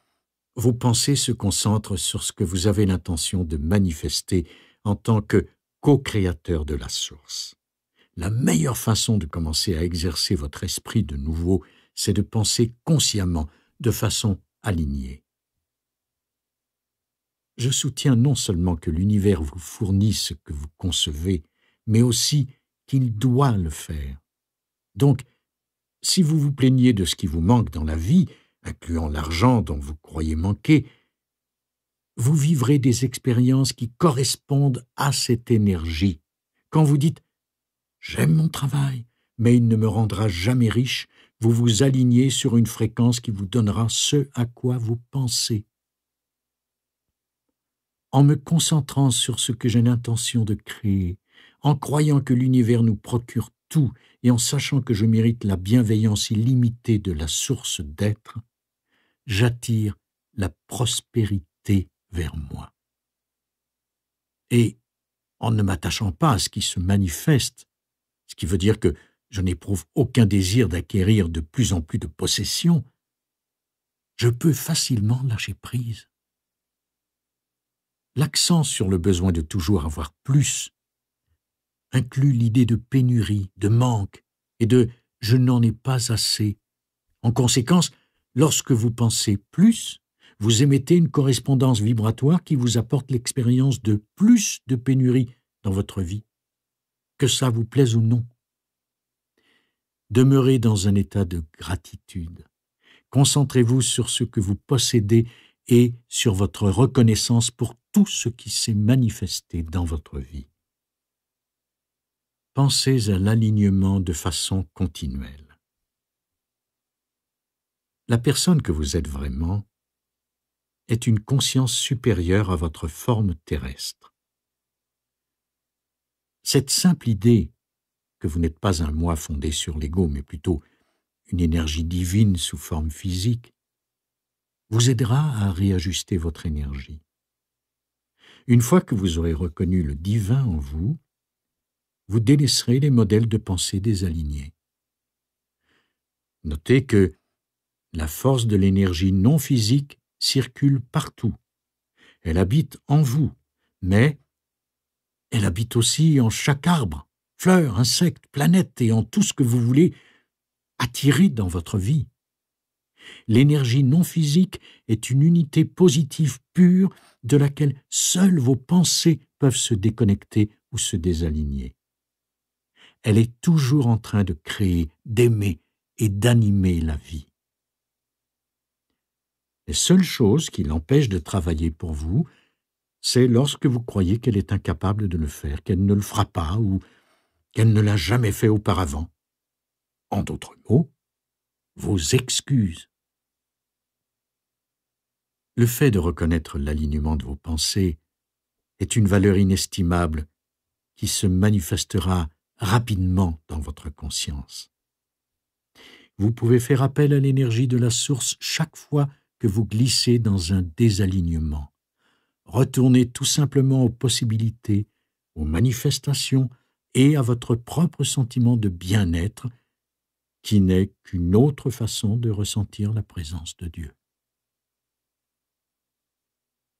vos pensées se concentrent sur ce que vous avez l'intention de manifester en tant que co-créateur de la source. La meilleure façon de commencer à exercer votre esprit de nouveau, c'est de penser consciemment, de façon alignée. Je soutiens non seulement que l'univers vous fournit ce que vous concevez, mais aussi qu'il doit le faire. Donc, si vous vous plaignez de ce qui vous manque dans la vie, incluant l'argent dont vous croyez manquer, vous vivrez des expériences qui correspondent à cette énergie. Quand vous dites ⁇ J'aime mon travail, mais il ne me rendra jamais riche ⁇ vous vous alignez sur une fréquence qui vous donnera ce à quoi vous pensez. En me concentrant sur ce que j'ai l'intention de créer, en croyant que l'univers nous procure tout et en sachant que je mérite la bienveillance illimitée de la source d'être, j'attire la prospérité vers moi. Et en ne m'attachant pas à ce qui se manifeste, ce qui veut dire que je n'éprouve aucun désir d'acquérir de plus en plus de possessions, je peux facilement lâcher prise. L'accent sur le besoin de toujours avoir plus inclut l'idée de pénurie, de manque et de je n'en ai pas assez. En conséquence, lorsque vous pensez plus, vous émettez une correspondance vibratoire qui vous apporte l'expérience de plus de pénurie dans votre vie, que ça vous plaise ou non. Demeurez dans un état de gratitude. Concentrez-vous sur ce que vous possédez et sur votre reconnaissance pour tout ce qui s'est manifesté dans votre vie. Pensez à l'alignement de façon continuelle. La personne que vous êtes vraiment est une conscience supérieure à votre forme terrestre. Cette simple idée que vous n'êtes pas un moi fondé sur l'ego, mais plutôt une énergie divine sous forme physique, vous aidera à réajuster votre énergie. Une fois que vous aurez reconnu le divin en vous, vous délaisserez les modèles de pensée désalignés. Notez que la force de l'énergie non physique circule partout. Elle habite en vous, mais elle habite aussi en chaque arbre, fleur, insecte, planète et en tout ce que vous voulez attirer dans votre vie. L'énergie non physique est une unité positive pure de laquelle seules vos pensées peuvent se déconnecter ou se désaligner elle est toujours en train de créer, d'aimer et d'animer la vie. La seule chose qui l'empêche de travailler pour vous, c'est lorsque vous croyez qu'elle est incapable de le faire, qu'elle ne le fera pas ou qu'elle ne l'a jamais fait auparavant. En d'autres mots, vos excuses. Le fait de reconnaître l'alignement de vos pensées est une valeur inestimable qui se manifestera rapidement dans votre conscience. Vous pouvez faire appel à l'énergie de la source chaque fois que vous glissez dans un désalignement. Retournez tout simplement aux possibilités, aux manifestations et à votre propre sentiment de bien-être qui n'est qu'une autre façon de ressentir la présence de Dieu.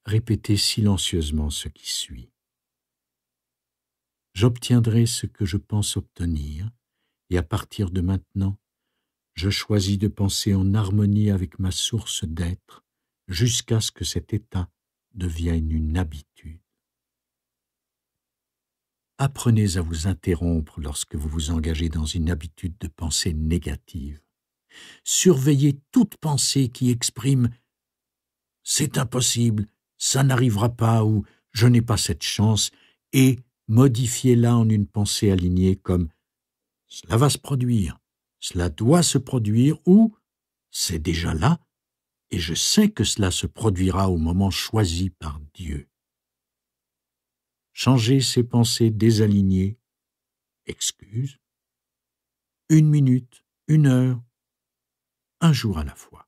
Répétez silencieusement ce qui suit j'obtiendrai ce que je pense obtenir, et à partir de maintenant, je choisis de penser en harmonie avec ma source d'être jusqu'à ce que cet état devienne une habitude. Apprenez à vous interrompre lorsque vous vous engagez dans une habitude de pensée négative. Surveillez toute pensée qui exprime ⁇ C'est impossible, ça n'arrivera pas ⁇ ou ⁇ Je n'ai pas cette chance ⁇ et Modifier la en une pensée alignée comme cela va se produire, cela doit se produire ou c'est déjà là et je sais que cela se produira au moment choisi par Dieu. Changer ces pensées désalignées, excuse, une minute, une heure, un jour à la fois.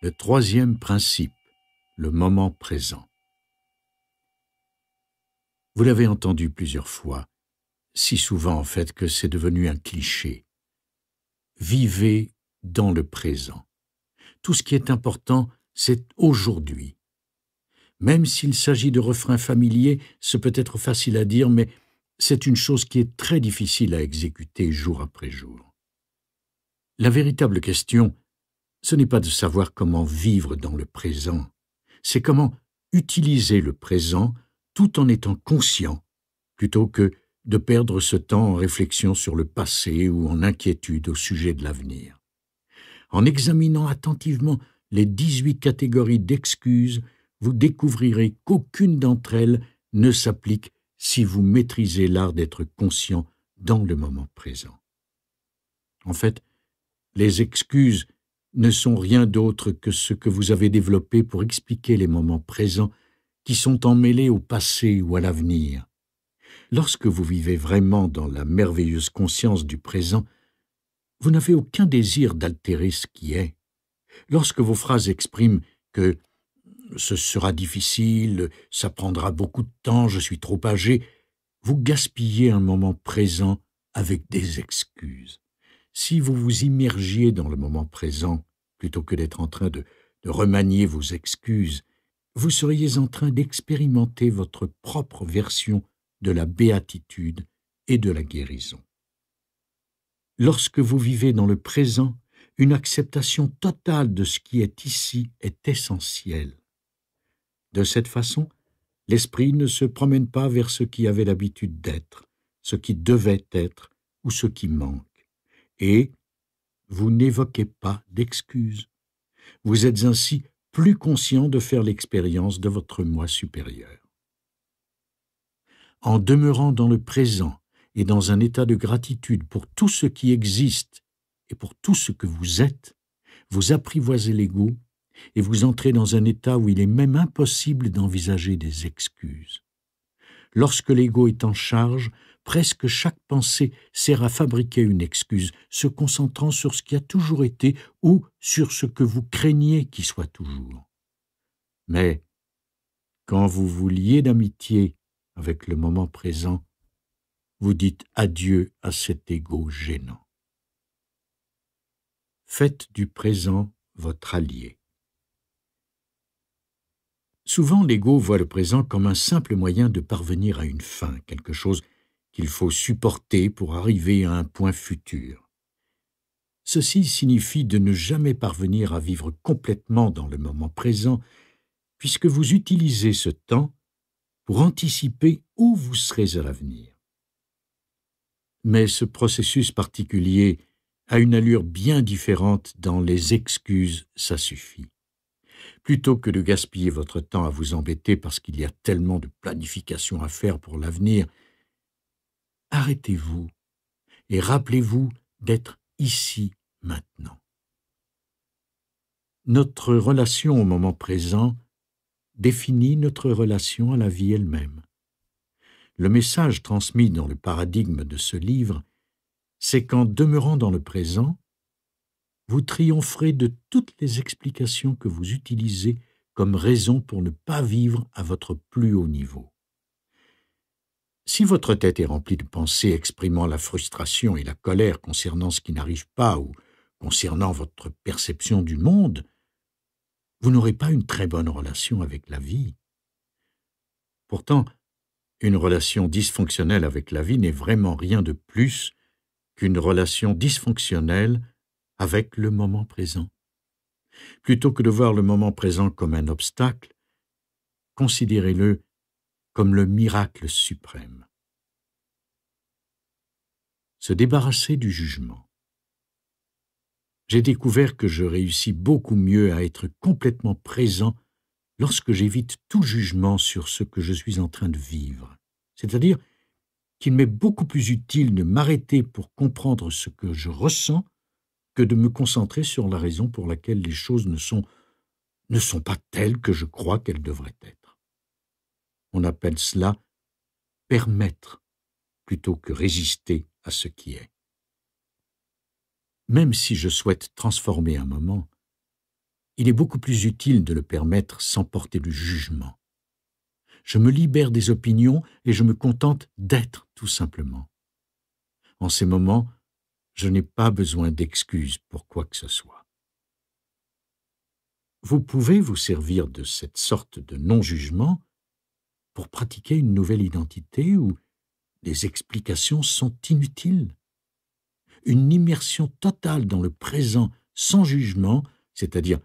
Le troisième principe le moment présent. Vous l'avez entendu plusieurs fois, si souvent en fait que c'est devenu un cliché. Vivez dans le présent. Tout ce qui est important, c'est aujourd'hui. Même s'il s'agit de refrains familiers, ce peut être facile à dire, mais c'est une chose qui est très difficile à exécuter jour après jour. La véritable question, ce n'est pas de savoir comment vivre dans le présent, c'est comment utiliser le présent tout en étant conscient, plutôt que de perdre ce temps en réflexion sur le passé ou en inquiétude au sujet de l'avenir. En examinant attentivement les 18 catégories d'excuses, vous découvrirez qu'aucune d'entre elles ne s'applique si vous maîtrisez l'art d'être conscient dans le moment présent. En fait, les excuses ne sont rien d'autre que ce que vous avez développé pour expliquer les moments présents qui sont emmêlés au passé ou à l'avenir. Lorsque vous vivez vraiment dans la merveilleuse conscience du présent, vous n'avez aucun désir d'altérer ce qui est. Lorsque vos phrases expriment que ce sera difficile, ça prendra beaucoup de temps, je suis trop âgé, vous gaspillez un moment présent avec des excuses si vous vous immergiez dans le moment présent, plutôt que d'être en train de, remanier vos excuses, vous seriez en train d'expérimenter votre propre version de la béatitude et de la guérison. Lorsque vous vivez dans le présent, une acceptation totale de ce qui est ici est essentielle. De cette façon, l'esprit ne se promène pas vers ce qui avait l'habitude d'être, ce qui devait être ou ce qui manque et vous n'évoquez pas d'excuses. Vous êtes ainsi plus conscient de faire l'expérience de votre moi supérieur. En demeurant dans le présent et dans un état de gratitude pour tout ce qui existe et pour tout ce que vous êtes, vous apprivoisez l'ego et vous entrez dans un état où il est même impossible d'envisager des excuses. Lorsque l'ego est en charge, Presque chaque pensée sert à fabriquer une excuse, se concentrant sur ce qui a toujours été ou sur ce que vous craignez qui soit toujours. Mais, quand vous vous liez d'amitié avec le moment présent, vous dites adieu à cet égo gênant. Faites du présent votre allié. Souvent, l'ego voit le présent comme un simple moyen de parvenir à une fin, quelque chose qu'il faut supporter pour arriver à un point futur. Ceci signifie de ne jamais parvenir à vivre complètement dans le moment présent, puisque vous utilisez ce temps pour anticiper où vous serez à l'avenir. Mais ce processus particulier a une allure bien différente dans les excuses, ça suffit. Plutôt que de gaspiller votre temps à vous embêter parce qu'il y a tellement de planifications à faire pour l'avenir, arrêtez-vous et rappelez-vous d'être ici maintenant. Notre relation au moment présent définit notre relation à la vie elle-même. Le message transmis dans le paradigme de ce livre, c'est qu'en demeurant dans le présent, vous triompherez de toutes les explications que vous utilisez comme raison pour ne pas vivre à votre plus haut niveau. Si votre tête est remplie de pensées exprimant la frustration et la colère concernant ce qui n'arrive pas ou concernant votre perception du monde, vous n'aurez pas une très bonne relation avec la vie. Pourtant, une relation dysfonctionnelle avec la vie n'est vraiment rien de plus qu'une relation dysfonctionnelle avec le moment présent. Plutôt que de voir le moment présent comme un obstacle, considérez-le comme le miracle suprême se débarrasser du jugement. J'ai découvert que je réussis beaucoup mieux à être complètement présent lorsque j'évite tout jugement sur ce que je suis en train de vivre, c'est-à-dire qu'il m'est beaucoup plus utile de m'arrêter pour comprendre ce que je ressens que de me concentrer sur la raison pour laquelle les choses ne sont, ne sont pas telles que je crois qu'elles devraient être. On appelle cela permettre plutôt que résister à ce qui est. Même si je souhaite transformer un moment, il est beaucoup plus utile de le permettre sans porter le jugement. Je me libère des opinions et je me contente d'être tout simplement. En ces moments, je n'ai pas besoin d'excuses pour quoi que ce soit. Vous pouvez vous servir de cette sorte de non-jugement pour pratiquer une nouvelle identité ou les explications sont inutiles. Une immersion totale dans le présent sans jugement, c'est-à-dire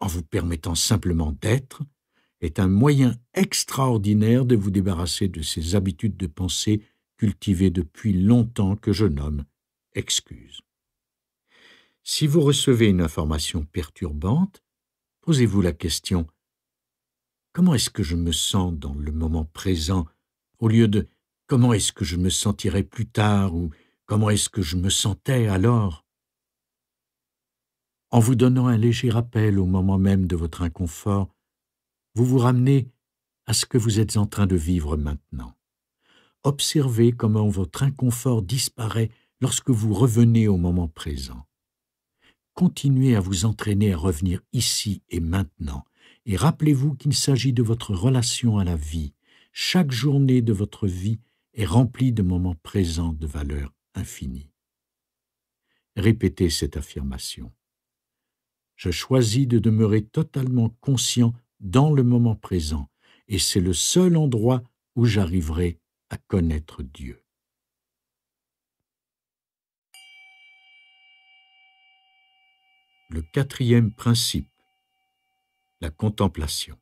en vous permettant simplement d'être, est un moyen extraordinaire de vous débarrasser de ces habitudes de pensée cultivées depuis longtemps que je nomme excuses. Si vous recevez une information perturbante, posez-vous la question Comment est-ce que je me sens dans le moment présent au lieu de Comment est-ce que je me sentirais plus tard ou comment est-ce que je me sentais alors En vous donnant un léger rappel au moment même de votre inconfort, vous vous ramenez à ce que vous êtes en train de vivre maintenant. Observez comment votre inconfort disparaît lorsque vous revenez au moment présent. Continuez à vous entraîner à revenir ici et maintenant, et rappelez-vous qu'il s'agit de votre relation à la vie. Chaque journée de votre vie est rempli de moments présents de valeur infinie. Répétez cette affirmation. Je choisis de demeurer totalement conscient dans le moment présent, et c'est le seul endroit où j'arriverai à connaître Dieu. Le quatrième principe, la contemplation.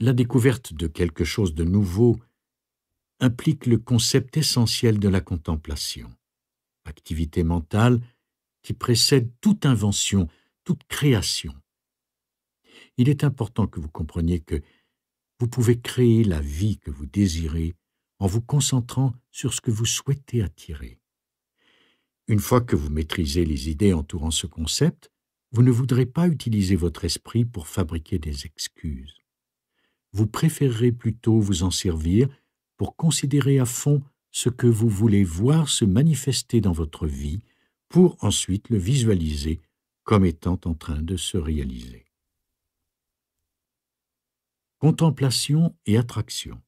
La découverte de quelque chose de nouveau implique le concept essentiel de la contemplation, activité mentale qui précède toute invention, toute création. Il est important que vous compreniez que vous pouvez créer la vie que vous désirez en vous concentrant sur ce que vous souhaitez attirer. Une fois que vous maîtrisez les idées entourant ce concept, vous ne voudrez pas utiliser votre esprit pour fabriquer des excuses. Vous préférerez plutôt vous en servir pour considérer à fond ce que vous voulez voir se manifester dans votre vie pour ensuite le visualiser comme étant en train de se réaliser. Contemplation et attraction.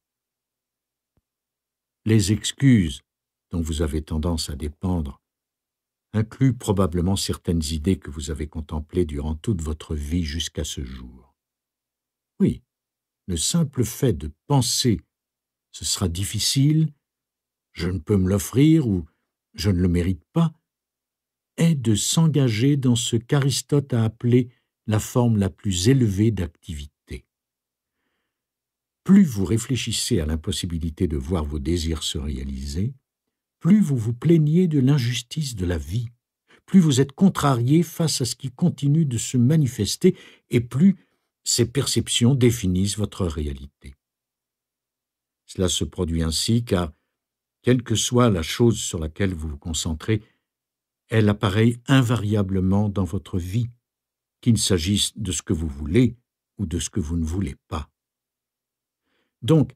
Les excuses dont vous avez tendance à dépendre incluent probablement certaines idées que vous avez contemplées durant toute votre vie jusqu'à ce jour. Oui, le simple fait de penser ce sera difficile, je ne peux me l'offrir ou je ne le mérite pas, est de s'engager dans ce qu'Aristote a appelé la forme la plus élevée d'activité. Plus vous réfléchissez à l'impossibilité de voir vos désirs se réaliser, plus vous vous plaignez de l'injustice de la vie, plus vous êtes contrarié face à ce qui continue de se manifester et plus ces perceptions définissent votre réalité. Cela se produit ainsi car, quelle que soit la chose sur laquelle vous vous concentrez, elle apparaît invariablement dans votre vie, qu'il s'agisse de ce que vous voulez ou de ce que vous ne voulez pas. Donc,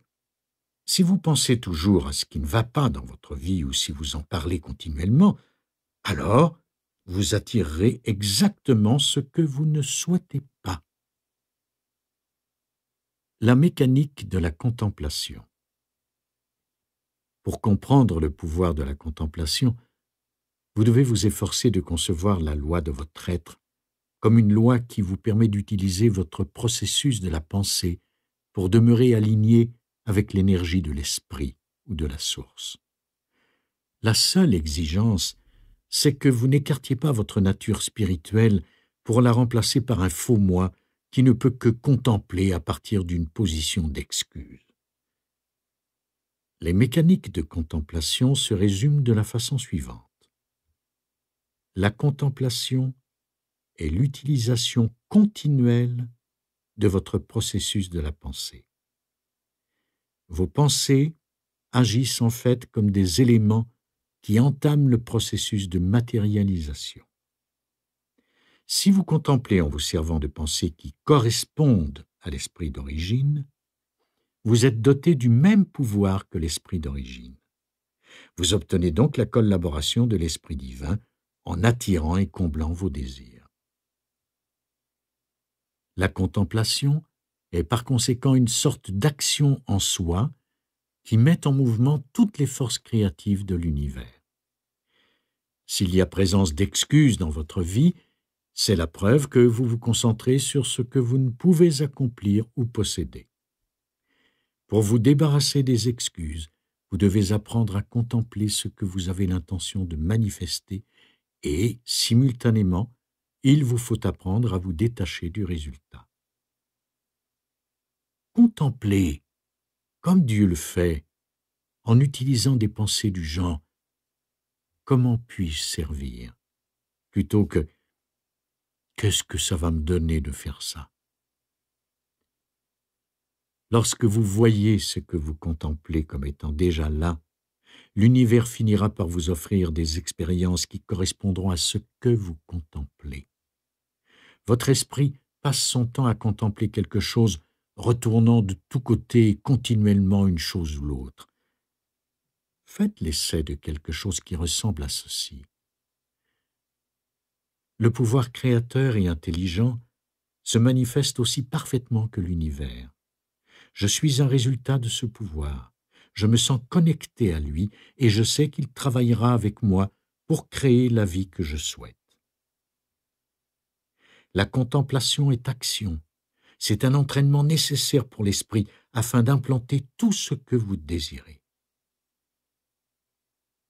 si vous pensez toujours à ce qui ne va pas dans votre vie ou si vous en parlez continuellement, alors vous attirerez exactement ce que vous ne souhaitez pas. La mécanique de la contemplation. Pour comprendre le pouvoir de la contemplation, vous devez vous efforcer de concevoir la loi de votre être comme une loi qui vous permet d'utiliser votre processus de la pensée pour demeurer aligné avec l'énergie de l'esprit ou de la source. La seule exigence, c'est que vous n'écartiez pas votre nature spirituelle pour la remplacer par un faux moi qui ne peut que contempler à partir d'une position d'excuse. Les mécaniques de contemplation se résument de la façon suivante. La contemplation est l'utilisation continuelle de votre processus de la pensée. Vos pensées agissent en fait comme des éléments qui entament le processus de matérialisation. Si vous contemplez en vous servant de pensées qui correspondent à l'esprit d'origine, vous êtes doté du même pouvoir que l'esprit d'origine. Vous obtenez donc la collaboration de l'esprit divin en attirant et comblant vos désirs. La contemplation est par conséquent une sorte d'action en soi qui met en mouvement toutes les forces créatives de l'univers. S'il y a présence d'excuses dans votre vie, c'est la preuve que vous vous concentrez sur ce que vous ne pouvez accomplir ou posséder. Pour vous débarrasser des excuses, vous devez apprendre à contempler ce que vous avez l'intention de manifester et, simultanément, il vous faut apprendre à vous détacher du résultat. Contempler, comme Dieu le fait, en utilisant des pensées du genre Comment puis-je servir plutôt que Qu'est-ce que ça va me donner de faire ça Lorsque vous voyez ce que vous contemplez comme étant déjà là, l'univers finira par vous offrir des expériences qui correspondront à ce que vous contemplez. Votre esprit passe son temps à contempler quelque chose, retournant de tous côtés continuellement une chose ou l'autre. Faites l'essai de quelque chose qui ressemble à ceci. Le pouvoir créateur et intelligent se manifeste aussi parfaitement que l'univers. Je suis un résultat de ce pouvoir. Je me sens connecté à lui et je sais qu'il travaillera avec moi pour créer la vie que je souhaite. La contemplation est action. C'est un entraînement nécessaire pour l'esprit afin d'implanter tout ce que vous désirez.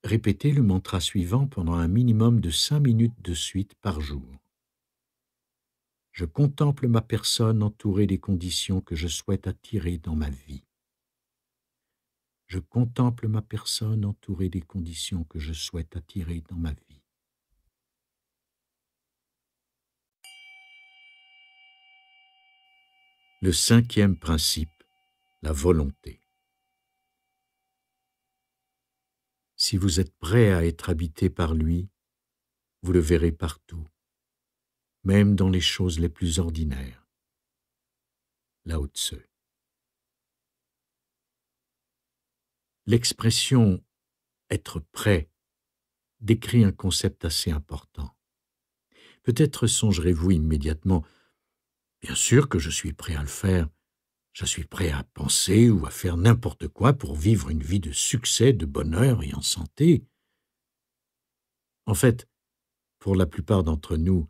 Répétez le mantra suivant pendant un minimum de cinq minutes de suite par jour je contemple ma personne entourée des conditions que je souhaite attirer dans ma vie. Je contemple ma personne entourée des conditions que je souhaite attirer dans ma vie. Le cinquième principe, la volonté. Si vous êtes prêt à être habité par lui, vous le verrez partout, même dans les choses les plus ordinaires. Lao Tzu. L'expression être prêt décrit un concept assez important. Peut-être songerez-vous immédiatement Bien sûr que je suis prêt à le faire. Je suis prêt à penser ou à faire n'importe quoi pour vivre une vie de succès, de bonheur et en santé. En fait, pour la plupart d'entre nous,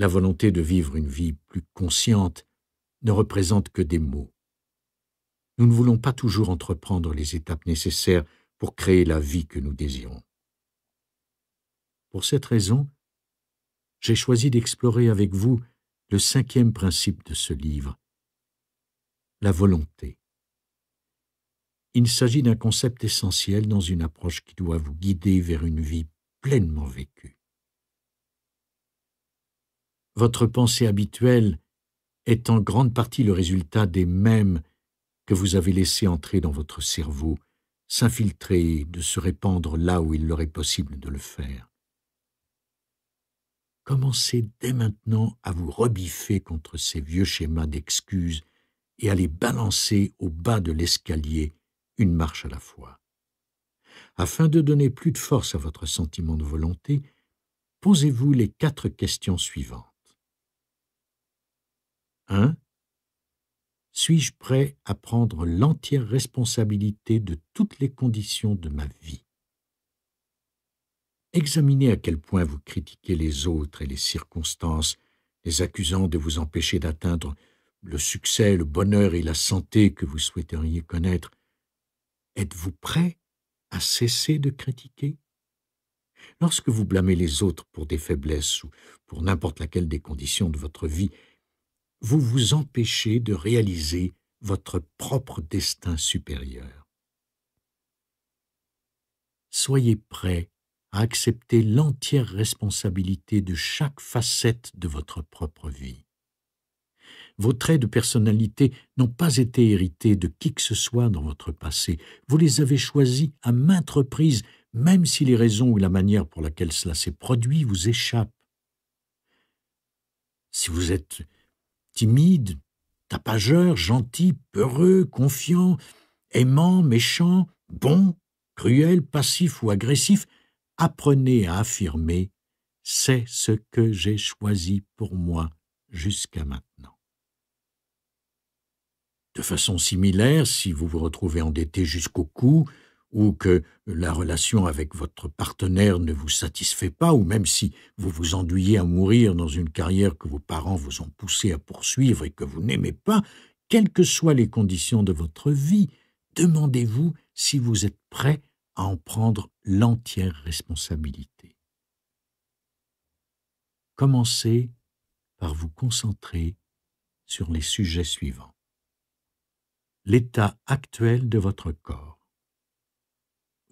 la volonté de vivre une vie plus consciente ne représente que des mots. Nous ne voulons pas toujours entreprendre les étapes nécessaires pour créer la vie que nous désirons. Pour cette raison, j'ai choisi d'explorer avec vous le cinquième principe de ce livre, la volonté. Il s'agit d'un concept essentiel dans une approche qui doit vous guider vers une vie pleinement vécue votre pensée habituelle est en grande partie le résultat des mêmes que vous avez laissé entrer dans votre cerveau, s'infiltrer, de se répandre là où il leur est possible de le faire. Commencez dès maintenant à vous rebiffer contre ces vieux schémas d'excuses et à les balancer au bas de l'escalier, une marche à la fois. Afin de donner plus de force à votre sentiment de volonté, posez-vous les quatre questions suivantes. 1. Hein? Suis-je prêt à prendre l'entière responsabilité de toutes les conditions de ma vie Examinez à quel point vous critiquez les autres et les circonstances, les accusant de vous empêcher d'atteindre le succès, le bonheur et la santé que vous souhaiteriez connaître. Êtes-vous prêt à cesser de critiquer Lorsque vous blâmez les autres pour des faiblesses ou pour n'importe laquelle des conditions de votre vie, vous vous empêchez de réaliser votre propre destin supérieur. Soyez prêt à accepter l'entière responsabilité de chaque facette de votre propre vie. Vos traits de personnalité n'ont pas été hérités de qui que ce soit dans votre passé. Vous les avez choisis à maintes reprises, même si les raisons ou la manière pour laquelle cela s'est produit vous échappent. Si vous êtes timide, tapageur, gentil, peureux, confiant, aimant, méchant, bon, cruel, passif ou agressif, apprenez à affirmer C'est ce que j'ai choisi pour moi jusqu'à maintenant. De façon similaire, si vous vous retrouvez endetté jusqu'au cou, ou que la relation avec votre partenaire ne vous satisfait pas, ou même si vous vous enduyez à mourir dans une carrière que vos parents vous ont poussé à poursuivre et que vous n'aimez pas, quelles que soient les conditions de votre vie, demandez-vous si vous êtes prêt à en prendre l'entière responsabilité. Commencez par vous concentrer sur les sujets suivants. L'état actuel de votre corps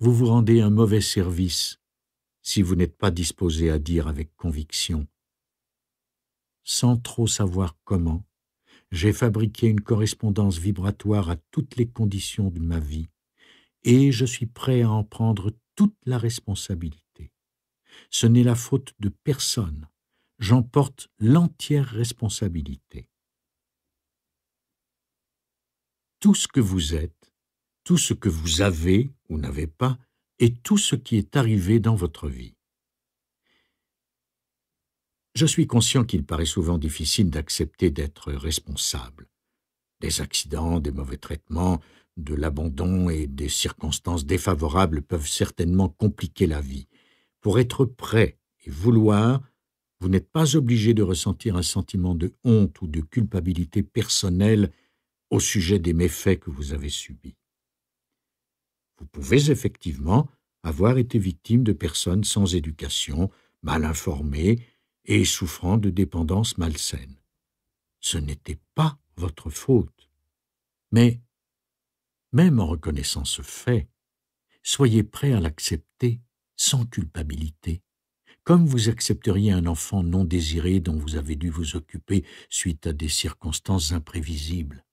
vous vous rendez un mauvais service si vous n'êtes pas disposé à dire avec conviction ⁇ Sans trop savoir comment, j'ai fabriqué une correspondance vibratoire à toutes les conditions de ma vie, et je suis prêt à en prendre toute la responsabilité. Ce n'est la faute de personne, j'en porte l'entière responsabilité. Tout ce que vous êtes, tout ce que vous avez ou n'avez pas et tout ce qui est arrivé dans votre vie. Je suis conscient qu'il paraît souvent difficile d'accepter d'être responsable des accidents, des mauvais traitements, de l'abandon et des circonstances défavorables peuvent certainement compliquer la vie. Pour être prêt et vouloir, vous n'êtes pas obligé de ressentir un sentiment de honte ou de culpabilité personnelle au sujet des méfaits que vous avez subis. Vous pouvez effectivement avoir été victime de personnes sans éducation, mal informées et souffrant de dépendances malsaines. Ce n'était pas votre faute. Mais, même en reconnaissant ce fait, soyez prêt à l'accepter sans culpabilité, comme vous accepteriez un enfant non désiré dont vous avez dû vous occuper suite à des circonstances imprévisibles.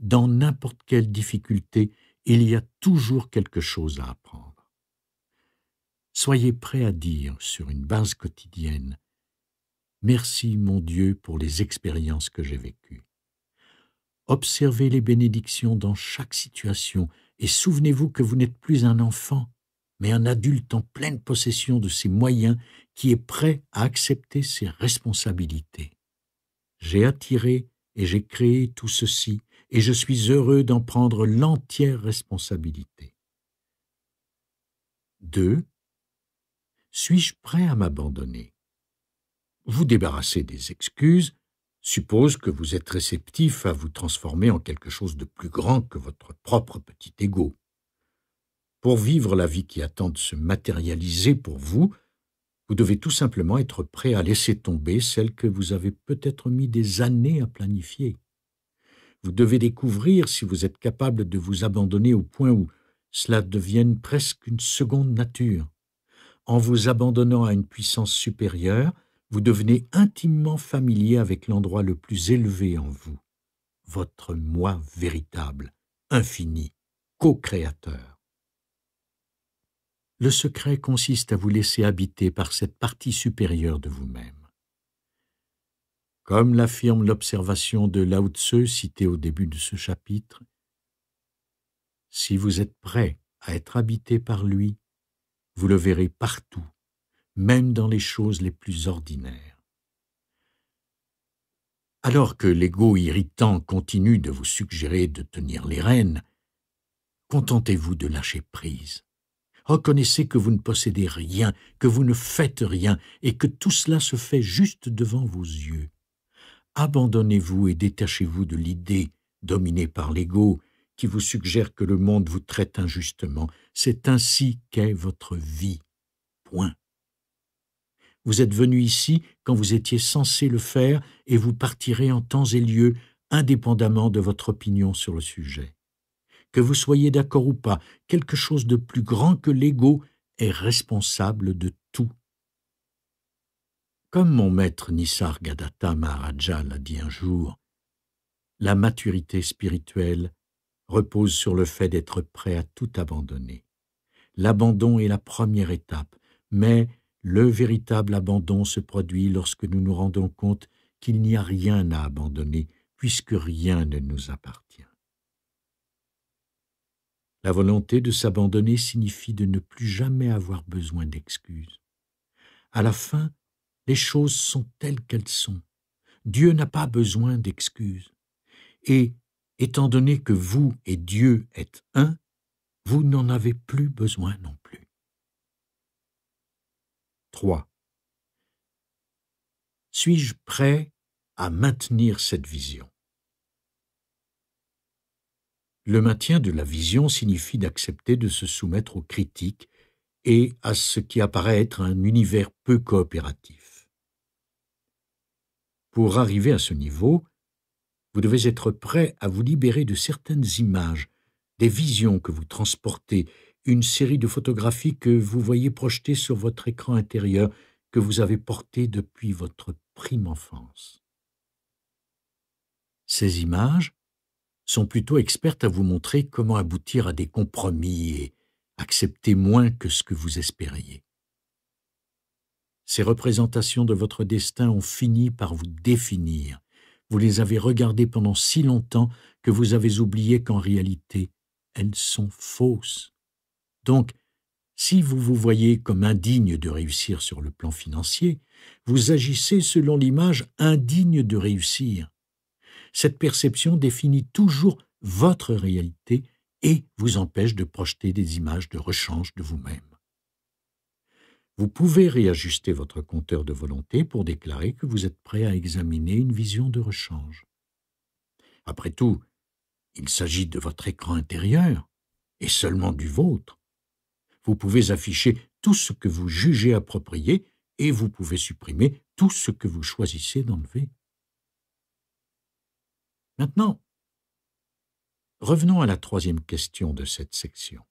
Dans n'importe quelle difficulté, il y a toujours quelque chose à apprendre. Soyez prêt à dire, sur une base quotidienne, Merci mon Dieu pour les expériences que j'ai vécues. Observez les bénédictions dans chaque situation et souvenez-vous que vous n'êtes plus un enfant, mais un adulte en pleine possession de ses moyens qui est prêt à accepter ses responsabilités. J'ai attiré et j'ai créé tout ceci et je suis heureux d'en prendre l'entière responsabilité. 2. Suis-je prêt à m'abandonner Vous débarrassez des excuses suppose que vous êtes réceptif à vous transformer en quelque chose de plus grand que votre propre petit ego. Pour vivre la vie qui attend de se matérialiser pour vous, vous devez tout simplement être prêt à laisser tomber celle que vous avez peut-être mis des années à planifier. Vous devez découvrir si vous êtes capable de vous abandonner au point où cela devienne presque une seconde nature. En vous abandonnant à une puissance supérieure, vous devenez intimement familier avec l'endroit le plus élevé en vous, votre moi véritable, infini, co-créateur. Le secret consiste à vous laisser habiter par cette partie supérieure de vous-même. Comme l'affirme l'observation de Lao Tzu citée au début de ce chapitre, si vous êtes prêt à être habité par lui, vous le verrez partout, même dans les choses les plus ordinaires. Alors que l'ego irritant continue de vous suggérer de tenir les rênes, contentez-vous de lâcher prise. Reconnaissez que vous ne possédez rien, que vous ne faites rien, et que tout cela se fait juste devant vos yeux abandonnez-vous et détachez-vous de l'idée dominée par l'ego qui vous suggère que le monde vous traite injustement. C'est ainsi qu'est votre vie. Point. Vous êtes venu ici quand vous étiez censé le faire et vous partirez en temps et lieu, indépendamment de votre opinion sur le sujet. Que vous soyez d'accord ou pas, quelque chose de plus grand que l'ego est responsable de tout. Comme mon maître Nisargadatta Maharaja l'a dit un jour, la maturité spirituelle repose sur le fait d'être prêt à tout abandonner. L'abandon est la première étape, mais le véritable abandon se produit lorsque nous nous rendons compte qu'il n'y a rien à abandonner, puisque rien ne nous appartient. La volonté de s'abandonner signifie de ne plus jamais avoir besoin d'excuses. À la fin, les choses sont telles qu'elles sont. Dieu n'a pas besoin d'excuses. Et, étant donné que vous et Dieu êtes un, vous n'en avez plus besoin non plus. 3. Suis-je prêt à maintenir cette vision Le maintien de la vision signifie d'accepter de se soumettre aux critiques et à ce qui apparaît être un univers peu coopératif. Pour arriver à ce niveau, vous devez être prêt à vous libérer de certaines images, des visions que vous transportez, une série de photographies que vous voyez projetées sur votre écran intérieur que vous avez portées depuis votre prime enfance. Ces images sont plutôt expertes à vous montrer comment aboutir à des compromis et accepter moins que ce que vous espériez. Ces représentations de votre destin ont fini par vous définir. Vous les avez regardées pendant si longtemps que vous avez oublié qu'en réalité, elles sont fausses. Donc, si vous vous voyez comme indigne de réussir sur le plan financier, vous agissez selon l'image indigne de réussir. Cette perception définit toujours votre réalité et vous empêche de projeter des images de rechange de vous-même. Vous pouvez réajuster votre compteur de volonté pour déclarer que vous êtes prêt à examiner une vision de rechange. Après tout, il s'agit de votre écran intérieur et seulement du vôtre. Vous pouvez afficher tout ce que vous jugez approprié et vous pouvez supprimer tout ce que vous choisissez d'enlever. Maintenant, revenons à la troisième question de cette section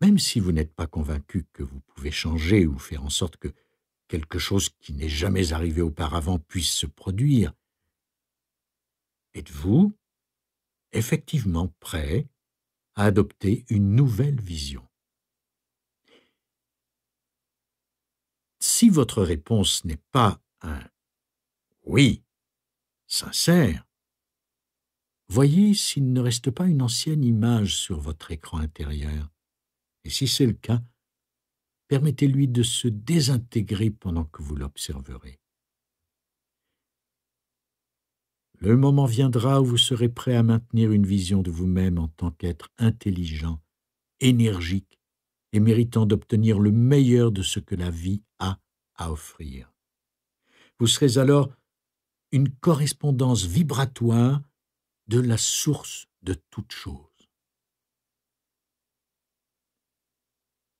même si vous n'êtes pas convaincu que vous pouvez changer ou faire en sorte que quelque chose qui n'est jamais arrivé auparavant puisse se produire, êtes-vous effectivement prêt à adopter une nouvelle vision Si votre réponse n'est pas un oui sincère, voyez s'il ne reste pas une ancienne image sur votre écran intérieur et si c'est le cas, permettez-lui de se désintégrer pendant que vous l'observerez. Le moment viendra où vous serez prêt à maintenir une vision de vous-même en tant qu'être intelligent, énergique et méritant d'obtenir le meilleur de ce que la vie a à offrir. Vous serez alors une correspondance vibratoire de la source de toute chose.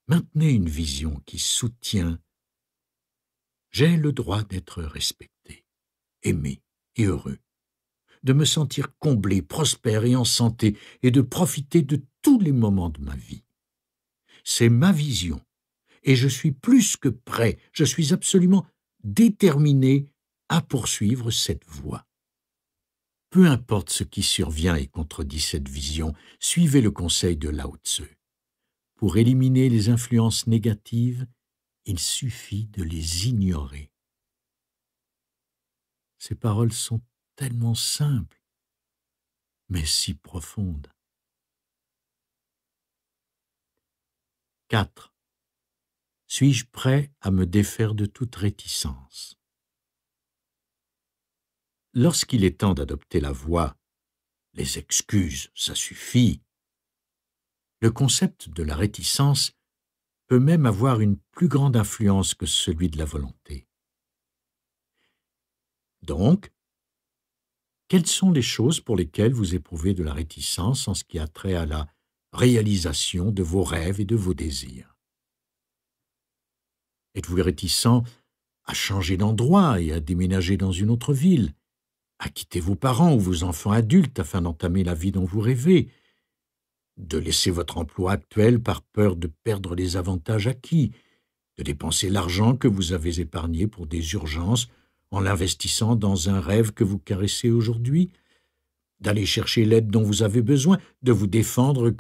Maintenez une vision qui soutient J'ai le droit d'être respecté, aimé et heureux, de me sentir comblé, prospère et en santé, et de profiter de tous les moments de ma vie. C'est ma vision, et je suis plus que prêt, je suis absolument déterminé à poursuivre cette voie. Peu importe ce qui survient et contredit cette vision, suivez le conseil de Lao Tzu. Pour éliminer les influences négatives, il suffit de les ignorer. Ces paroles sont tellement simples, mais si profondes. 4. Suis-je prêt à me défaire de toute réticence Lorsqu'il est temps d'adopter la voie, les excuses, ça suffit, le concept de la réticence peut même avoir une plus grande influence que celui de la volonté. Donc, quelles sont les choses pour lesquelles vous éprouvez de la réticence en ce qui a trait à la réalisation de vos rêves et de vos désirs Êtes-vous réticent à changer d'endroit et à déménager dans une autre ville, à quitter vos parents ou vos enfants adultes afin d'entamer la vie dont vous rêvez, de laisser votre emploi actuel par peur de perdre les avantages acquis, de dépenser l'argent que vous avez épargné pour des urgences en l'investissant dans un rêve que vous caressez aujourd'hui, d'aller chercher l'aide dont vous avez besoin, de vous défendre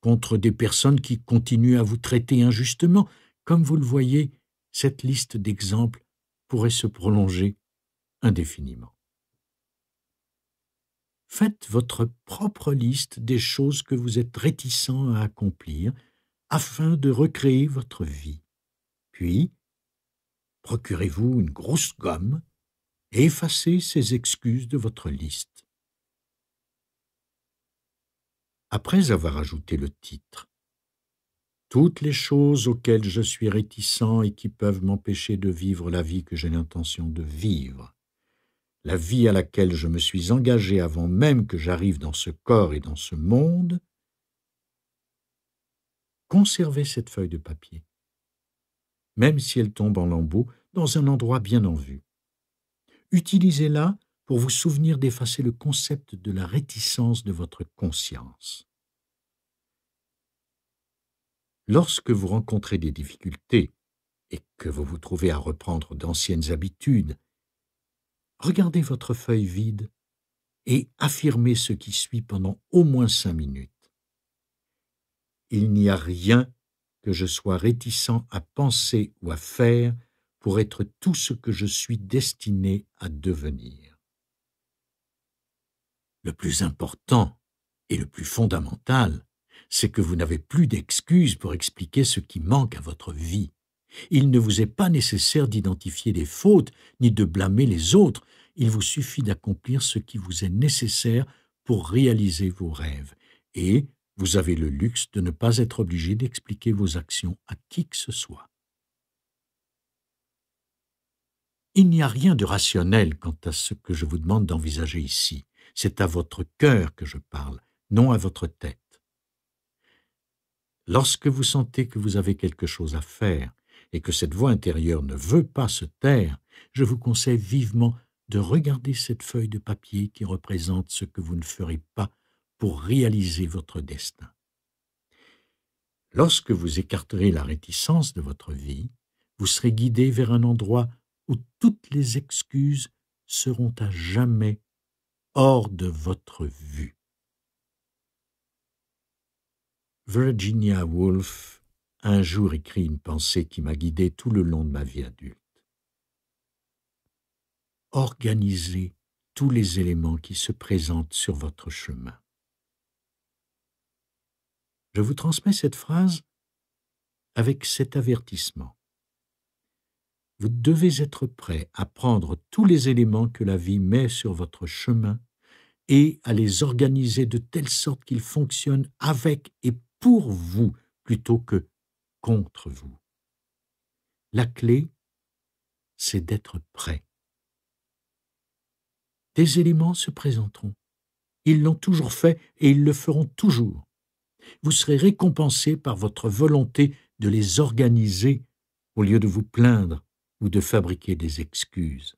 contre des personnes qui continuent à vous traiter injustement. Comme vous le voyez, cette liste d'exemples pourrait se prolonger indéfiniment. Faites votre propre liste des choses que vous êtes réticent à accomplir afin de recréer votre vie. Puis, procurez-vous une grosse gomme et effacez ces excuses de votre liste. Après avoir ajouté le titre, toutes les choses auxquelles je suis réticent et qui peuvent m'empêcher de vivre la vie que j'ai l'intention de vivre, la vie à laquelle je me suis engagé avant même que j'arrive dans ce corps et dans ce monde, conservez cette feuille de papier, même si elle tombe en lambeaux, dans un endroit bien en vue. Utilisez-la pour vous souvenir d'effacer le concept de la réticence de votre conscience. Lorsque vous rencontrez des difficultés et que vous vous trouvez à reprendre d'anciennes habitudes regardez votre feuille vide et affirmez ce qui suit pendant au moins cinq minutes. Il n'y a rien que je sois réticent à penser ou à faire pour être tout ce que je suis destiné à devenir. Le plus important et le plus fondamental, c'est que vous n'avez plus d'excuses pour expliquer ce qui manque à votre vie. Il ne vous est pas nécessaire d'identifier les fautes ni de blâmer les autres, il vous suffit d'accomplir ce qui vous est nécessaire pour réaliser vos rêves. Et vous avez le luxe de ne pas être obligé d'expliquer vos actions à qui que ce soit. Il n'y a rien de rationnel quant à ce que je vous demande d'envisager ici. C'est à votre cœur que je parle, non à votre tête. Lorsque vous sentez que vous avez quelque chose à faire, et que cette voix intérieure ne veut pas se taire, je vous conseille vivement de regarder cette feuille de papier qui représente ce que vous ne ferez pas pour réaliser votre destin. Lorsque vous écarterez la réticence de votre vie, vous serez guidé vers un endroit où toutes les excuses seront à jamais hors de votre vue. Virginia Woolf un jour écrit une pensée qui m'a guidé tout le long de ma vie adulte. Organisez tous les éléments qui se présentent sur votre chemin. Je vous transmets cette phrase avec cet avertissement. Vous devez être prêt à prendre tous les éléments que la vie met sur votre chemin et à les organiser de telle sorte qu'ils fonctionnent avec et pour vous plutôt que contre vous. La clé, c'est d'être prêt. Des éléments se présenteront. Ils l'ont toujours fait et ils le feront toujours. Vous serez récompensé par votre volonté de les organiser au lieu de vous plaindre ou de fabriquer des excuses.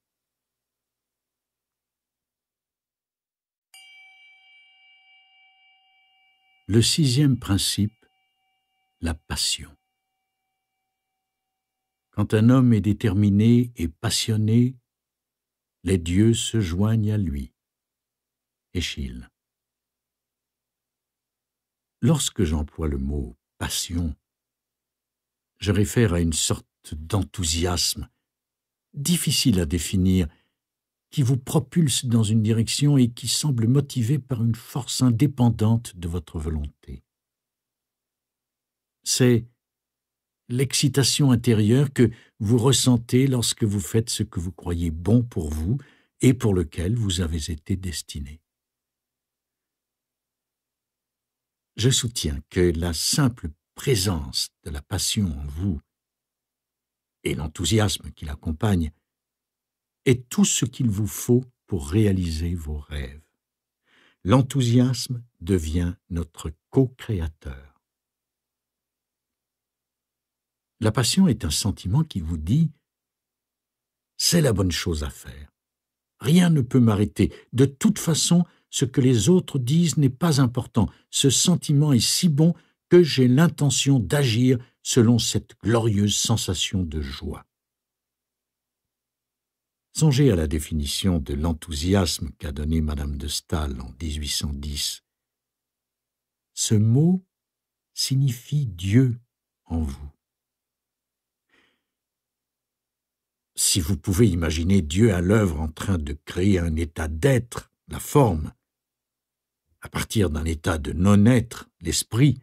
Le sixième principe, la passion. Quand un homme est déterminé et passionné, les dieux se joignent à lui. Échille. Lorsque j'emploie le mot passion, je réfère à une sorte d'enthousiasme, difficile à définir, qui vous propulse dans une direction et qui semble motivé par une force indépendante de votre volonté. C'est l'excitation intérieure que vous ressentez lorsque vous faites ce que vous croyez bon pour vous et pour lequel vous avez été destiné. Je soutiens que la simple présence de la passion en vous et l'enthousiasme qui l'accompagne est tout ce qu'il vous faut pour réaliser vos rêves. L'enthousiasme devient notre co-créateur. La passion est un sentiment qui vous dit ⁇ C'est la bonne chose à faire. Rien ne peut m'arrêter. De toute façon, ce que les autres disent n'est pas important. Ce sentiment est si bon que j'ai l'intention d'agir selon cette glorieuse sensation de joie. Songez à la définition de l'enthousiasme qu'a donnée Madame de Staël en 1810. Ce mot signifie Dieu en vous. Si vous pouvez imaginer Dieu à l'œuvre en train de créer un état d'être, la forme, à partir d'un état de non-être, l'esprit,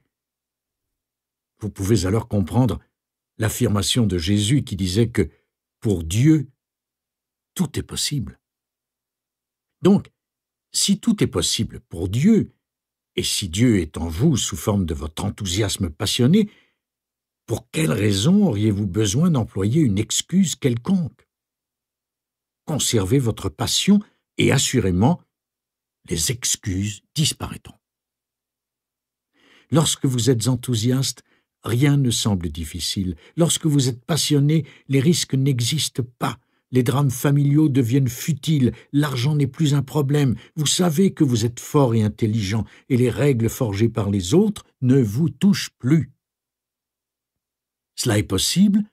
vous pouvez alors comprendre l'affirmation de Jésus qui disait que pour Dieu, tout est possible. Donc, si tout est possible pour Dieu, et si Dieu est en vous sous forme de votre enthousiasme passionné, pour quelle raison auriez-vous besoin d'employer une excuse quelconque Conservez votre passion et assurément, les excuses disparaîtront. Lorsque vous êtes enthousiaste, rien ne semble difficile. Lorsque vous êtes passionné, les risques n'existent pas. Les drames familiaux deviennent futiles, l'argent n'est plus un problème, vous savez que vous êtes fort et intelligent, et les règles forgées par les autres ne vous touchent plus. Cela est possible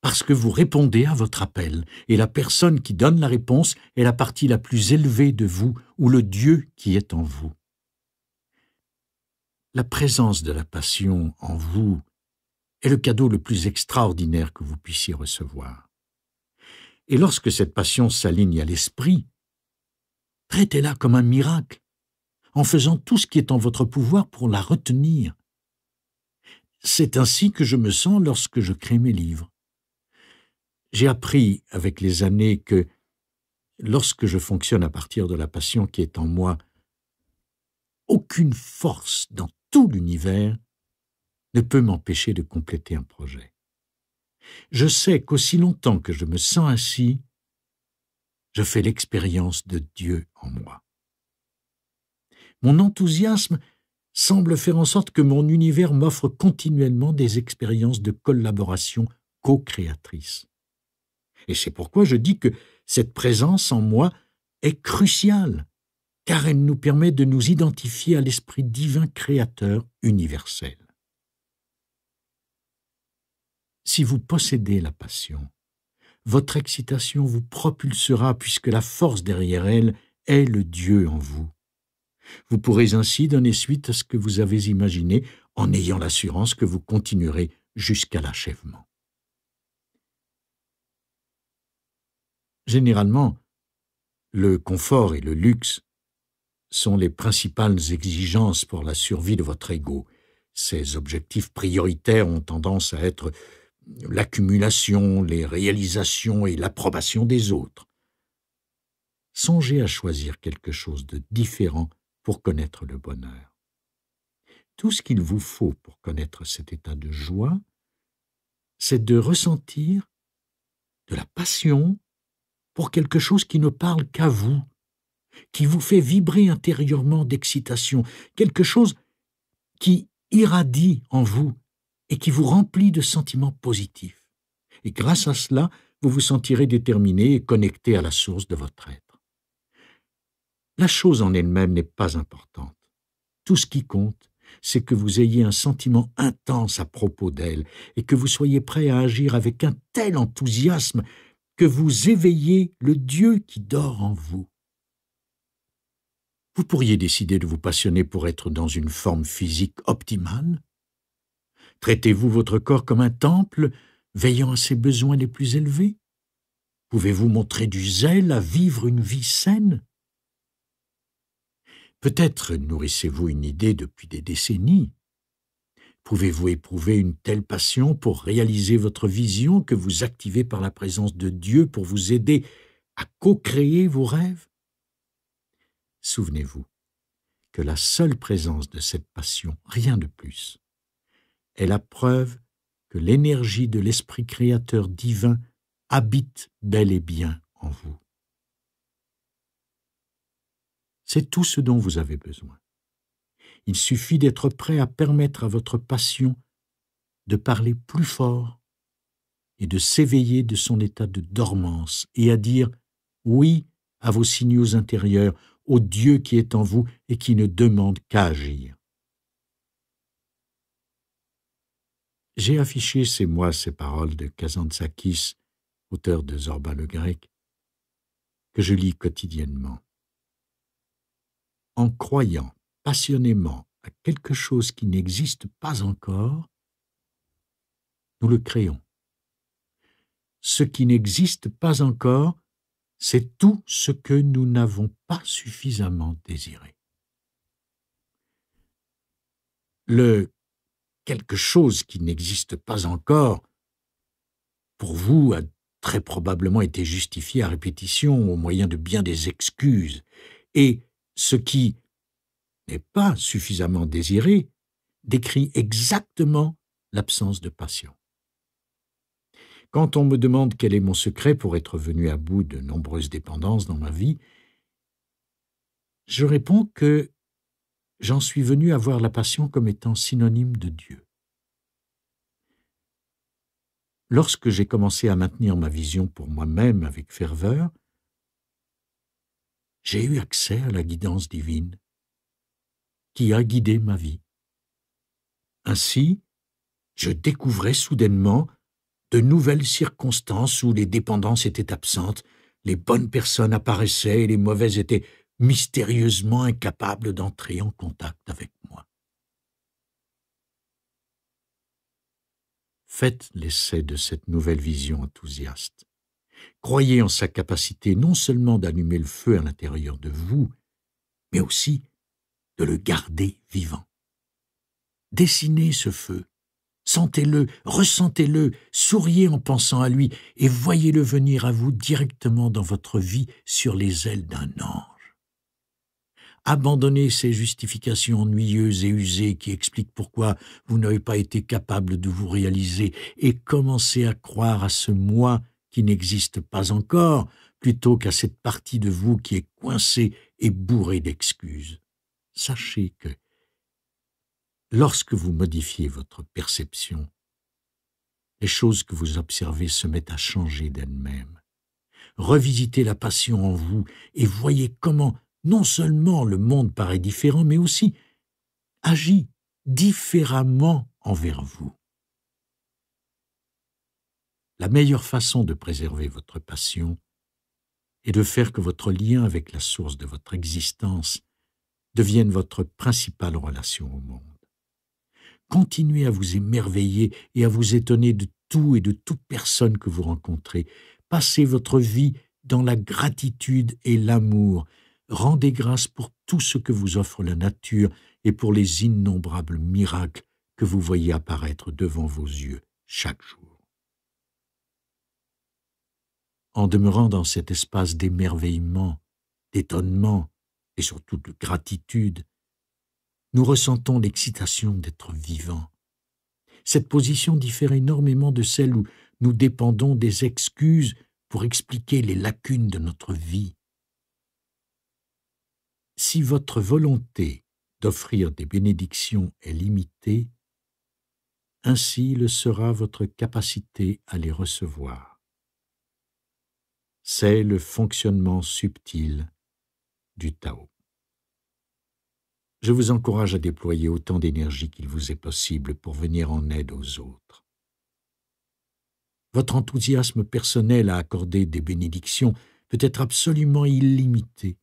parce que vous répondez à votre appel, et la personne qui donne la réponse est la partie la plus élevée de vous, ou le Dieu qui est en vous. La présence de la passion en vous est le cadeau le plus extraordinaire que vous puissiez recevoir. Et lorsque cette passion s'aligne à l'esprit, traitez-la comme un miracle, en faisant tout ce qui est en votre pouvoir pour la retenir, c'est ainsi que je me sens lorsque je crée mes livres. J'ai appris avec les années que lorsque je fonctionne à partir de la passion qui est en moi, aucune force dans tout l'univers ne peut m'empêcher de compléter un projet. Je sais qu'aussi longtemps que je me sens ainsi, je fais l'expérience de Dieu en moi. Mon enthousiasme semble faire en sorte que mon univers m'offre continuellement des expériences de collaboration co-créatrice. Et c'est pourquoi je dis que cette présence en moi est cruciale, car elle nous permet de nous identifier à l'esprit divin créateur universel. Si vous possédez la passion, votre excitation vous propulsera puisque la force derrière elle est le Dieu en vous. Vous pourrez ainsi donner suite à ce que vous avez imaginé en ayant l'assurance que vous continuerez jusqu'à l'achèvement. Généralement, le confort et le luxe sont les principales exigences pour la survie de votre ego. Ces objectifs prioritaires ont tendance à être l'accumulation, les réalisations et l'approbation des autres. Songez à choisir quelque chose de différent pour connaître le bonheur. Tout ce qu'il vous faut pour connaître cet état de joie, c'est de ressentir de la passion pour quelque chose qui ne parle qu'à vous, qui vous fait vibrer intérieurement d'excitation, quelque chose qui irradie en vous et qui vous remplit de sentiments positifs. Et grâce à cela, vous vous sentirez déterminé et connecté à la source de votre être. La chose en elle-même n'est pas importante. Tout ce qui compte, c'est que vous ayez un sentiment intense à propos d'elle et que vous soyez prêt à agir avec un tel enthousiasme que vous éveillez le Dieu qui dort en vous. Vous pourriez décider de vous passionner pour être dans une forme physique optimale. Traitez-vous votre corps comme un temple, veillant à ses besoins les plus élevés Pouvez-vous montrer du zèle à vivre une vie saine Peut-être nourrissez-vous une idée depuis des décennies. Pouvez-vous éprouver une telle passion pour réaliser votre vision que vous activez par la présence de Dieu pour vous aider à co-créer vos rêves Souvenez-vous que la seule présence de cette passion, rien de plus, est la preuve que l'énergie de l'Esprit créateur divin habite bel et bien en vous. C'est tout ce dont vous avez besoin. Il suffit d'être prêt à permettre à votre passion de parler plus fort et de s'éveiller de son état de dormance et à dire oui à vos signaux intérieurs, au Dieu qui est en vous et qui ne demande qu'à agir. J'ai affiché ces mois, ces paroles de Kazantzakis, auteur de Zorba le Grec, que je lis quotidiennement en croyant passionnément à quelque chose qui n'existe pas encore, nous le créons. Ce qui n'existe pas encore, c'est tout ce que nous n'avons pas suffisamment désiré. Le quelque chose qui n'existe pas encore, pour vous, a très probablement été justifié à répétition au moyen de bien des excuses, et ce qui n'est pas suffisamment désiré décrit exactement l'absence de passion. Quand on me demande quel est mon secret pour être venu à bout de nombreuses dépendances dans ma vie, je réponds que j'en suis venu à voir la passion comme étant synonyme de Dieu. Lorsque j'ai commencé à maintenir ma vision pour moi-même avec ferveur, j'ai eu accès à la guidance divine qui a guidé ma vie. Ainsi, je découvrais soudainement de nouvelles circonstances où les dépendances étaient absentes, les bonnes personnes apparaissaient et les mauvaises étaient mystérieusement incapables d'entrer en contact avec moi. Faites l'essai de cette nouvelle vision enthousiaste. Croyez en sa capacité non seulement d'allumer le feu à l'intérieur de vous, mais aussi de le garder vivant. Dessinez ce feu, sentez-le, ressentez-le, souriez en pensant à lui et voyez-le venir à vous directement dans votre vie sur les ailes d'un ange. Abandonnez ces justifications ennuyeuses et usées qui expliquent pourquoi vous n'avez pas été capable de vous réaliser et commencez à croire à ce moi n'existe pas encore, plutôt qu'à cette partie de vous qui est coincée et bourrée d'excuses. Sachez que lorsque vous modifiez votre perception, les choses que vous observez se mettent à changer d'elles-mêmes. Revisitez la passion en vous et voyez comment non seulement le monde paraît différent, mais aussi agit différemment envers vous. La meilleure façon de préserver votre passion est de faire que votre lien avec la source de votre existence devienne votre principale relation au monde. Continuez à vous émerveiller et à vous étonner de tout et de toute personne que vous rencontrez. Passez votre vie dans la gratitude et l'amour. Rendez grâce pour tout ce que vous offre la nature et pour les innombrables miracles que vous voyez apparaître devant vos yeux chaque jour. en demeurant dans cet espace d'émerveillement, d'étonnement et surtout de gratitude, nous ressentons l'excitation d'être vivants. Cette position diffère énormément de celle où nous dépendons des excuses pour expliquer les lacunes de notre vie. Si votre volonté d'offrir des bénédictions est limitée, ainsi le sera votre capacité à les recevoir c'est le fonctionnement subtil du Tao. Je vous encourage à déployer autant d'énergie qu'il vous est possible pour venir en aide aux autres. Votre enthousiasme personnel à accorder des bénédictions peut être absolument illimité.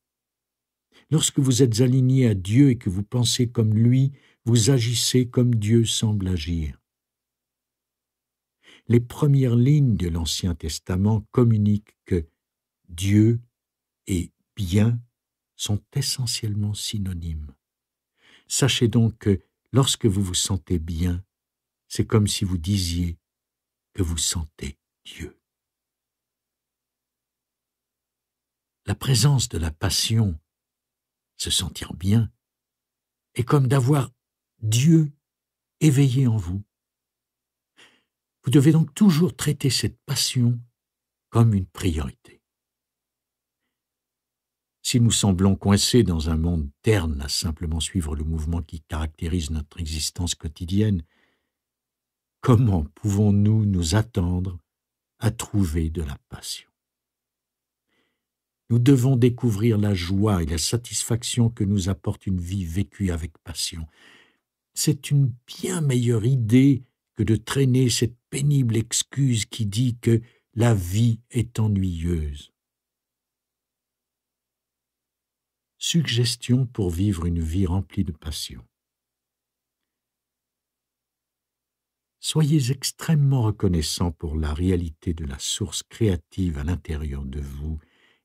Lorsque vous êtes aligné à Dieu et que vous pensez comme lui, vous agissez comme Dieu semble agir. Les premières lignes de l'Ancien Testament communiquent que Dieu et bien sont essentiellement synonymes. Sachez donc que lorsque vous vous sentez bien, c'est comme si vous disiez que vous sentez Dieu. La présence de la passion, se sentir bien, est comme d'avoir Dieu éveillé en vous. Vous devez donc toujours traiter cette passion comme une priorité si nous semblons coincés dans un monde terne à simplement suivre le mouvement qui caractérise notre existence quotidienne, comment pouvons-nous nous attendre à trouver de la passion Nous devons découvrir la joie et la satisfaction que nous apporte une vie vécue avec passion. C'est une bien meilleure idée que de traîner cette pénible excuse qui dit que la vie est ennuyeuse. Suggestion pour vivre une vie remplie de passion. Soyez extrêmement reconnaissant pour la réalité de la source créative à l'intérieur de vous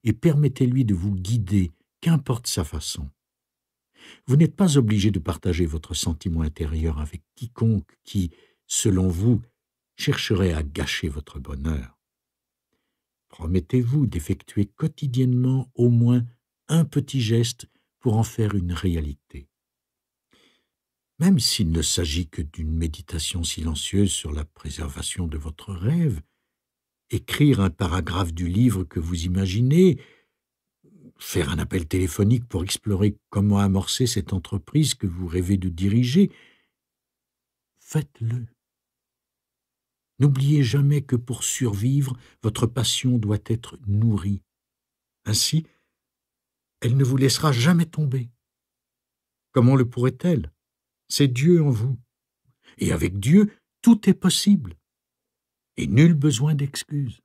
et permettez-lui de vous guider, qu'importe sa façon. Vous n'êtes pas obligé de partager votre sentiment intérieur avec quiconque qui, selon vous, chercherait à gâcher votre bonheur. Promettez-vous d'effectuer quotidiennement au moins un petit geste pour en faire une réalité. Même s'il ne s'agit que d'une méditation silencieuse sur la préservation de votre rêve, écrire un paragraphe du livre que vous imaginez, faire un appel téléphonique pour explorer comment amorcer cette entreprise que vous rêvez de diriger, faites-le. N'oubliez jamais que pour survivre, votre passion doit être nourrie. Ainsi, elle ne vous laissera jamais tomber. Comment le pourrait-elle C'est Dieu en vous. Et avec Dieu, tout est possible. Et nul besoin d'excuses.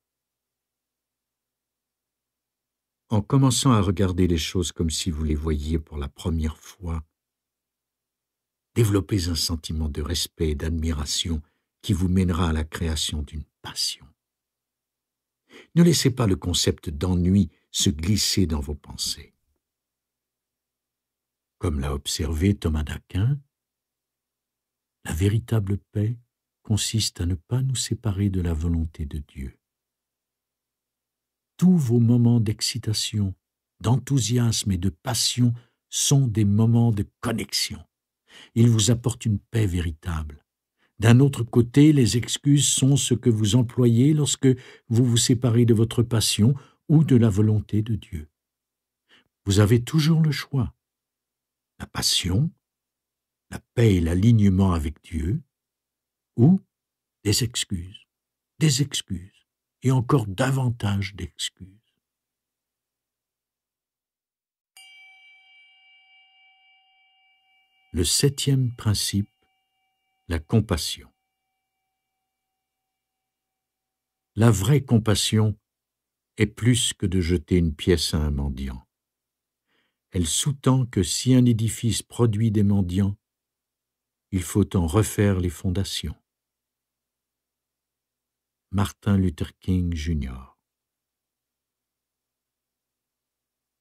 En commençant à regarder les choses comme si vous les voyiez pour la première fois, développez un sentiment de respect et d'admiration qui vous mènera à la création d'une passion. Ne laissez pas le concept d'ennui se glisser dans vos pensées comme l'a observé Thomas d'Aquin, la véritable paix consiste à ne pas nous séparer de la volonté de Dieu. Tous vos moments d'excitation, d'enthousiasme et de passion sont des moments de connexion. Ils vous apportent une paix véritable. D'un autre côté, les excuses sont ce que vous employez lorsque vous vous séparez de votre passion ou de la volonté de Dieu. Vous avez toujours le choix la passion, la paix et l'alignement avec Dieu, ou des excuses, des excuses, et encore davantage d'excuses. Le septième principe, la compassion. La vraie compassion est plus que de jeter une pièce à un mendiant. Elle sous-tend que si un édifice produit des mendiants, il faut en refaire les fondations. Martin Luther King Jr.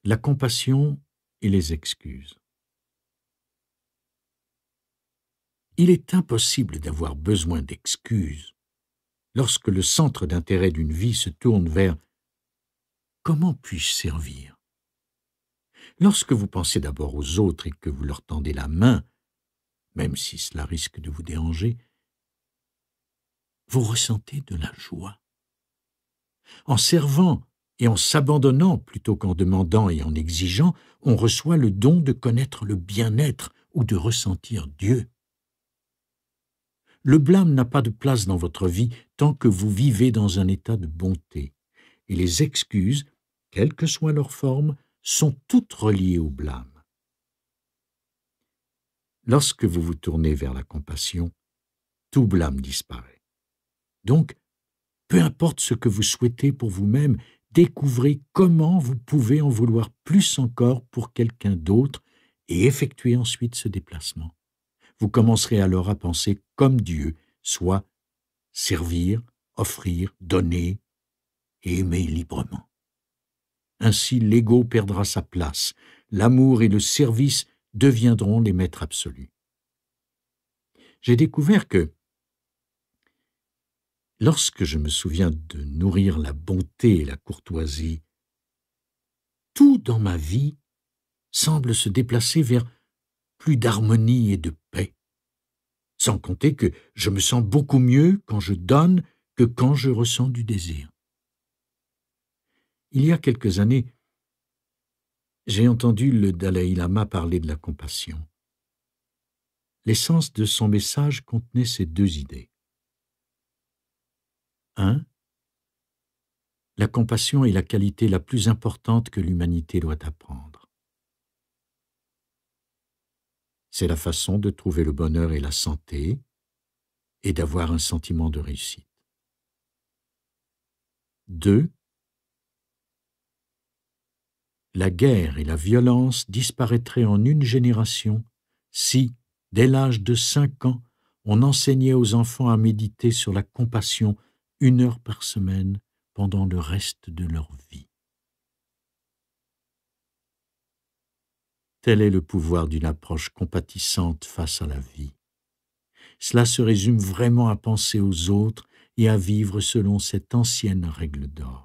La compassion et les excuses. Il est impossible d'avoir besoin d'excuses lorsque le centre d'intérêt d'une vie se tourne vers comment puis-je servir Lorsque vous pensez d'abord aux autres et que vous leur tendez la main, même si cela risque de vous déranger, vous ressentez de la joie. En servant et en s'abandonnant plutôt qu'en demandant et en exigeant, on reçoit le don de connaître le bien-être ou de ressentir Dieu. Le blâme n'a pas de place dans votre vie tant que vous vivez dans un état de bonté, et les excuses, quelle que soit leur forme, sont toutes reliées au blâme. Lorsque vous vous tournez vers la compassion, tout blâme disparaît. Donc, peu importe ce que vous souhaitez pour vous-même, découvrez comment vous pouvez en vouloir plus encore pour quelqu'un d'autre et effectuez ensuite ce déplacement. Vous commencerez alors à penser comme Dieu, soit servir, offrir, donner et aimer librement. Ainsi l'ego perdra sa place, l'amour et le service deviendront les maîtres absolus. J'ai découvert que, lorsque je me souviens de nourrir la bonté et la courtoisie, tout dans ma vie semble se déplacer vers plus d'harmonie et de paix. Sans compter que je me sens beaucoup mieux quand je donne que quand je ressens du désir. Il y a quelques années, j'ai entendu le Dalai Lama parler de la compassion. L'essence de son message contenait ces deux idées. 1. La compassion est la qualité la plus importante que l'humanité doit apprendre. C'est la façon de trouver le bonheur et la santé et d'avoir un sentiment de réussite. 2 la guerre et la violence disparaîtraient en une génération si, dès l'âge de cinq ans, on enseignait aux enfants à méditer sur la compassion une heure par semaine pendant le reste de leur vie. Tel est le pouvoir d'une approche compatissante face à la vie. Cela se résume vraiment à penser aux autres et à vivre selon cette ancienne règle d'or.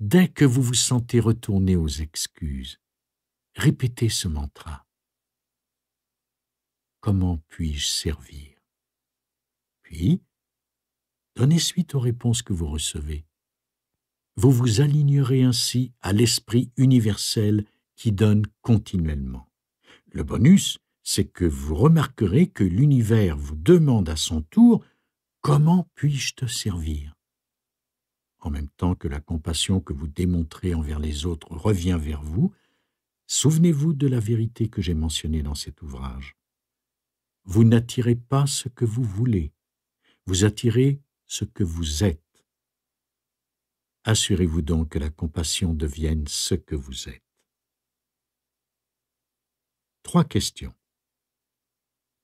dès que vous vous sentez retourné aux excuses, répétez ce mantra. Comment puis-je servir Puis, donnez suite aux réponses que vous recevez. Vous vous alignerez ainsi à l'esprit universel qui donne continuellement. Le bonus, c'est que vous remarquerez que l'univers vous demande à son tour Comment puis-je te servir en même temps que la compassion que vous démontrez envers les autres revient vers vous, souvenez-vous de la vérité que j'ai mentionnée dans cet ouvrage. Vous n'attirez pas ce que vous voulez, vous attirez ce que vous êtes. Assurez-vous donc que la compassion devienne ce que vous êtes. Trois questions.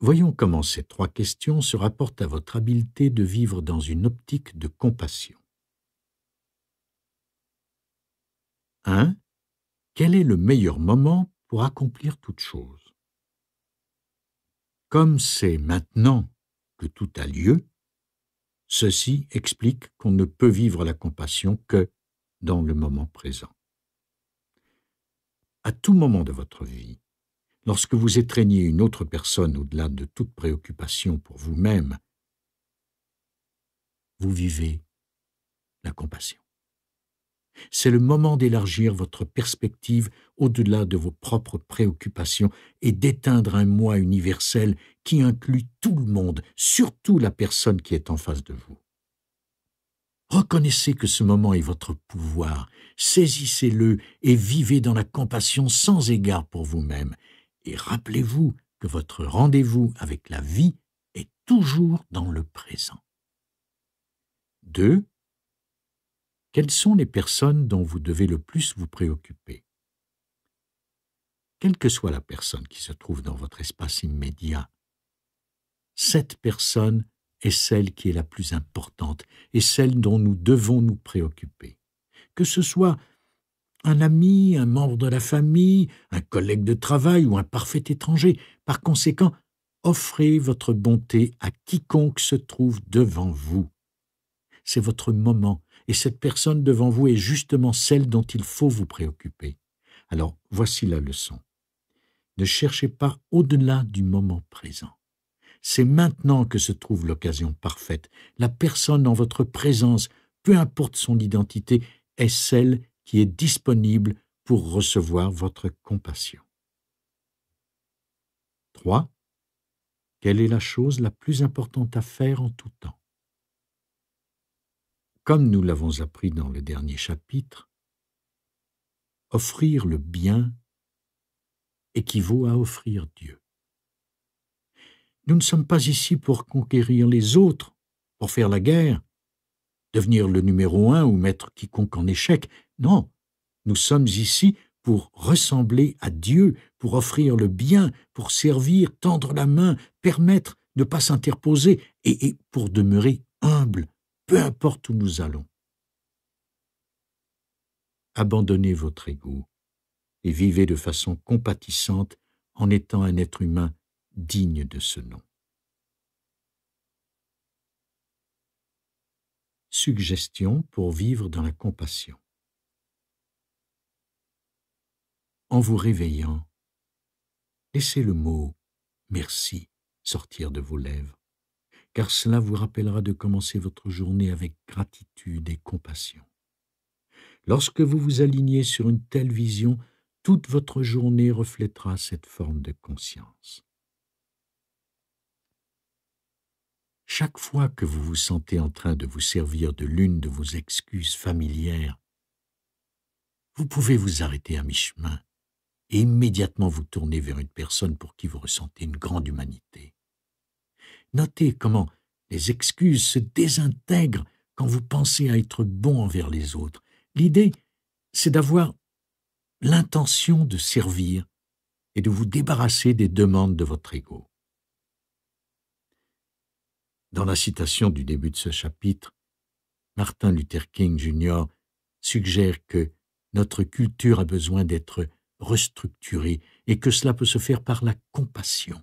Voyons comment ces trois questions se rapportent à votre habileté de vivre dans une optique de compassion. 1. Hein? Quel est le meilleur moment pour accomplir toute chose Comme c'est maintenant que tout a lieu, ceci explique qu'on ne peut vivre la compassion que dans le moment présent. À tout moment de votre vie, lorsque vous étreignez une autre personne au-delà de toute préoccupation pour vous-même, vous vivez la compassion. C'est le moment d'élargir votre perspective au-delà de vos propres préoccupations et d'éteindre un moi universel qui inclut tout le monde, surtout la personne qui est en face de vous. Reconnaissez que ce moment est votre pouvoir, saisissez-le et vivez dans la compassion sans égard pour vous-même, et rappelez-vous que votre rendez-vous avec la vie est toujours dans le présent. 2. Quelles sont les personnes dont vous devez le plus vous préoccuper Quelle que soit la personne qui se trouve dans votre espace immédiat, cette personne est celle qui est la plus importante et celle dont nous devons nous préoccuper. Que ce soit un ami, un membre de la famille, un collègue de travail ou un parfait étranger. Par conséquent, offrez votre bonté à quiconque se trouve devant vous. C'est votre moment, et cette personne devant vous est justement celle dont il faut vous préoccuper. Alors voici la leçon. Ne cherchez pas au-delà du moment présent. C'est maintenant que se trouve l'occasion parfaite. La personne en votre présence, peu importe son identité, est celle qui est disponible pour recevoir votre compassion. 3. Quelle est la chose la plus importante à faire en tout temps comme nous l'avons appris dans le dernier chapitre, offrir le bien équivaut à offrir Dieu. Nous ne sommes pas ici pour conquérir les autres, pour faire la guerre, devenir le numéro un ou mettre quiconque en échec. Non, nous sommes ici pour ressembler à Dieu, pour offrir le bien, pour servir, tendre la main, permettre, ne pas s'interposer, et pour demeurer humble peu importe où nous allons. Abandonnez votre égo et vivez de façon compatissante en étant un être humain digne de ce nom. Suggestion pour vivre dans la compassion. En vous réveillant, laissez le mot merci sortir de vos lèvres car cela vous rappellera de commencer votre journée avec gratitude et compassion. Lorsque vous vous alignez sur une telle vision, toute votre journée reflètera cette forme de conscience. Chaque fois que vous vous sentez en train de vous servir de l'une de vos excuses familières, vous pouvez vous arrêter à mi-chemin et immédiatement vous tourner vers une personne pour qui vous ressentez une grande humanité. Notez comment les excuses se désintègrent quand vous pensez à être bon envers les autres. L'idée, c'est d'avoir l'intention de servir et de vous débarrasser des demandes de votre ego. Dans la citation du début de ce chapitre, Martin Luther King Jr. suggère que notre culture a besoin d'être restructurée et que cela peut se faire par la compassion.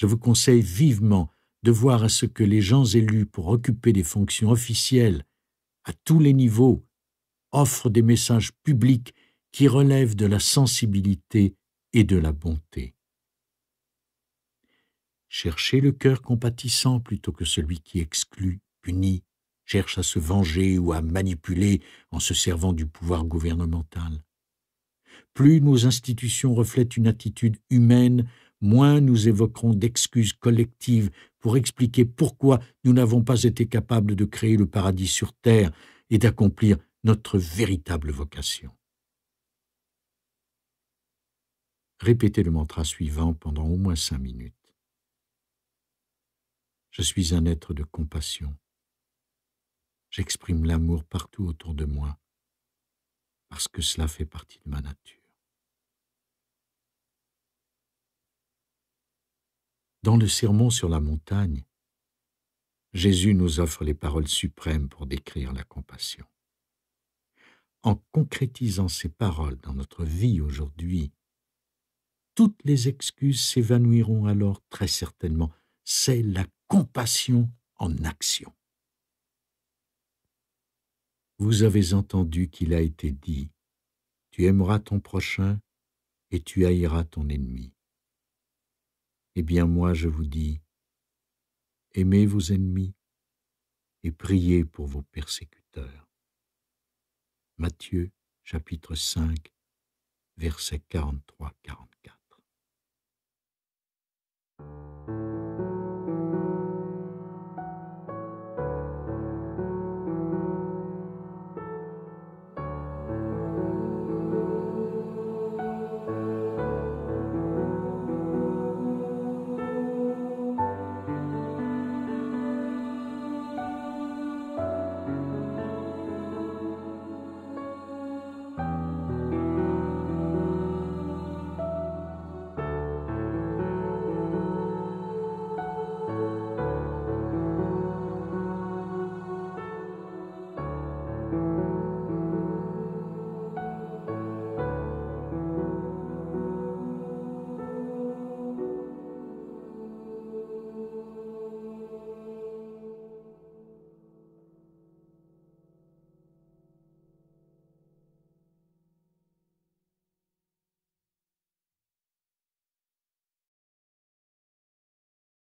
Je vous conseille vivement de voir à ce que les gens élus pour occuper des fonctions officielles à tous les niveaux offrent des messages publics qui relèvent de la sensibilité et de la bonté. Cherchez le cœur compatissant plutôt que celui qui exclut, punit, cherche à se venger ou à manipuler en se servant du pouvoir gouvernemental. Plus nos institutions reflètent une attitude humaine moins nous évoquerons d'excuses collectives pour expliquer pourquoi nous n'avons pas été capables de créer le paradis sur Terre et d'accomplir notre véritable vocation. Répétez le mantra suivant pendant au moins cinq minutes. Je suis un être de compassion. J'exprime l'amour partout autour de moi parce que cela fait partie de ma nature. Dans le sermon sur la montagne, Jésus nous offre les paroles suprêmes pour décrire la compassion. En concrétisant ces paroles dans notre vie aujourd'hui, toutes les excuses s'évanouiront alors très certainement. C'est la compassion en action. Vous avez entendu qu'il a été dit, Tu aimeras ton prochain et tu haïras ton ennemi. Eh bien moi je vous dis, aimez vos ennemis et priez pour vos persécuteurs. Matthieu chapitre 5 verset 43-44.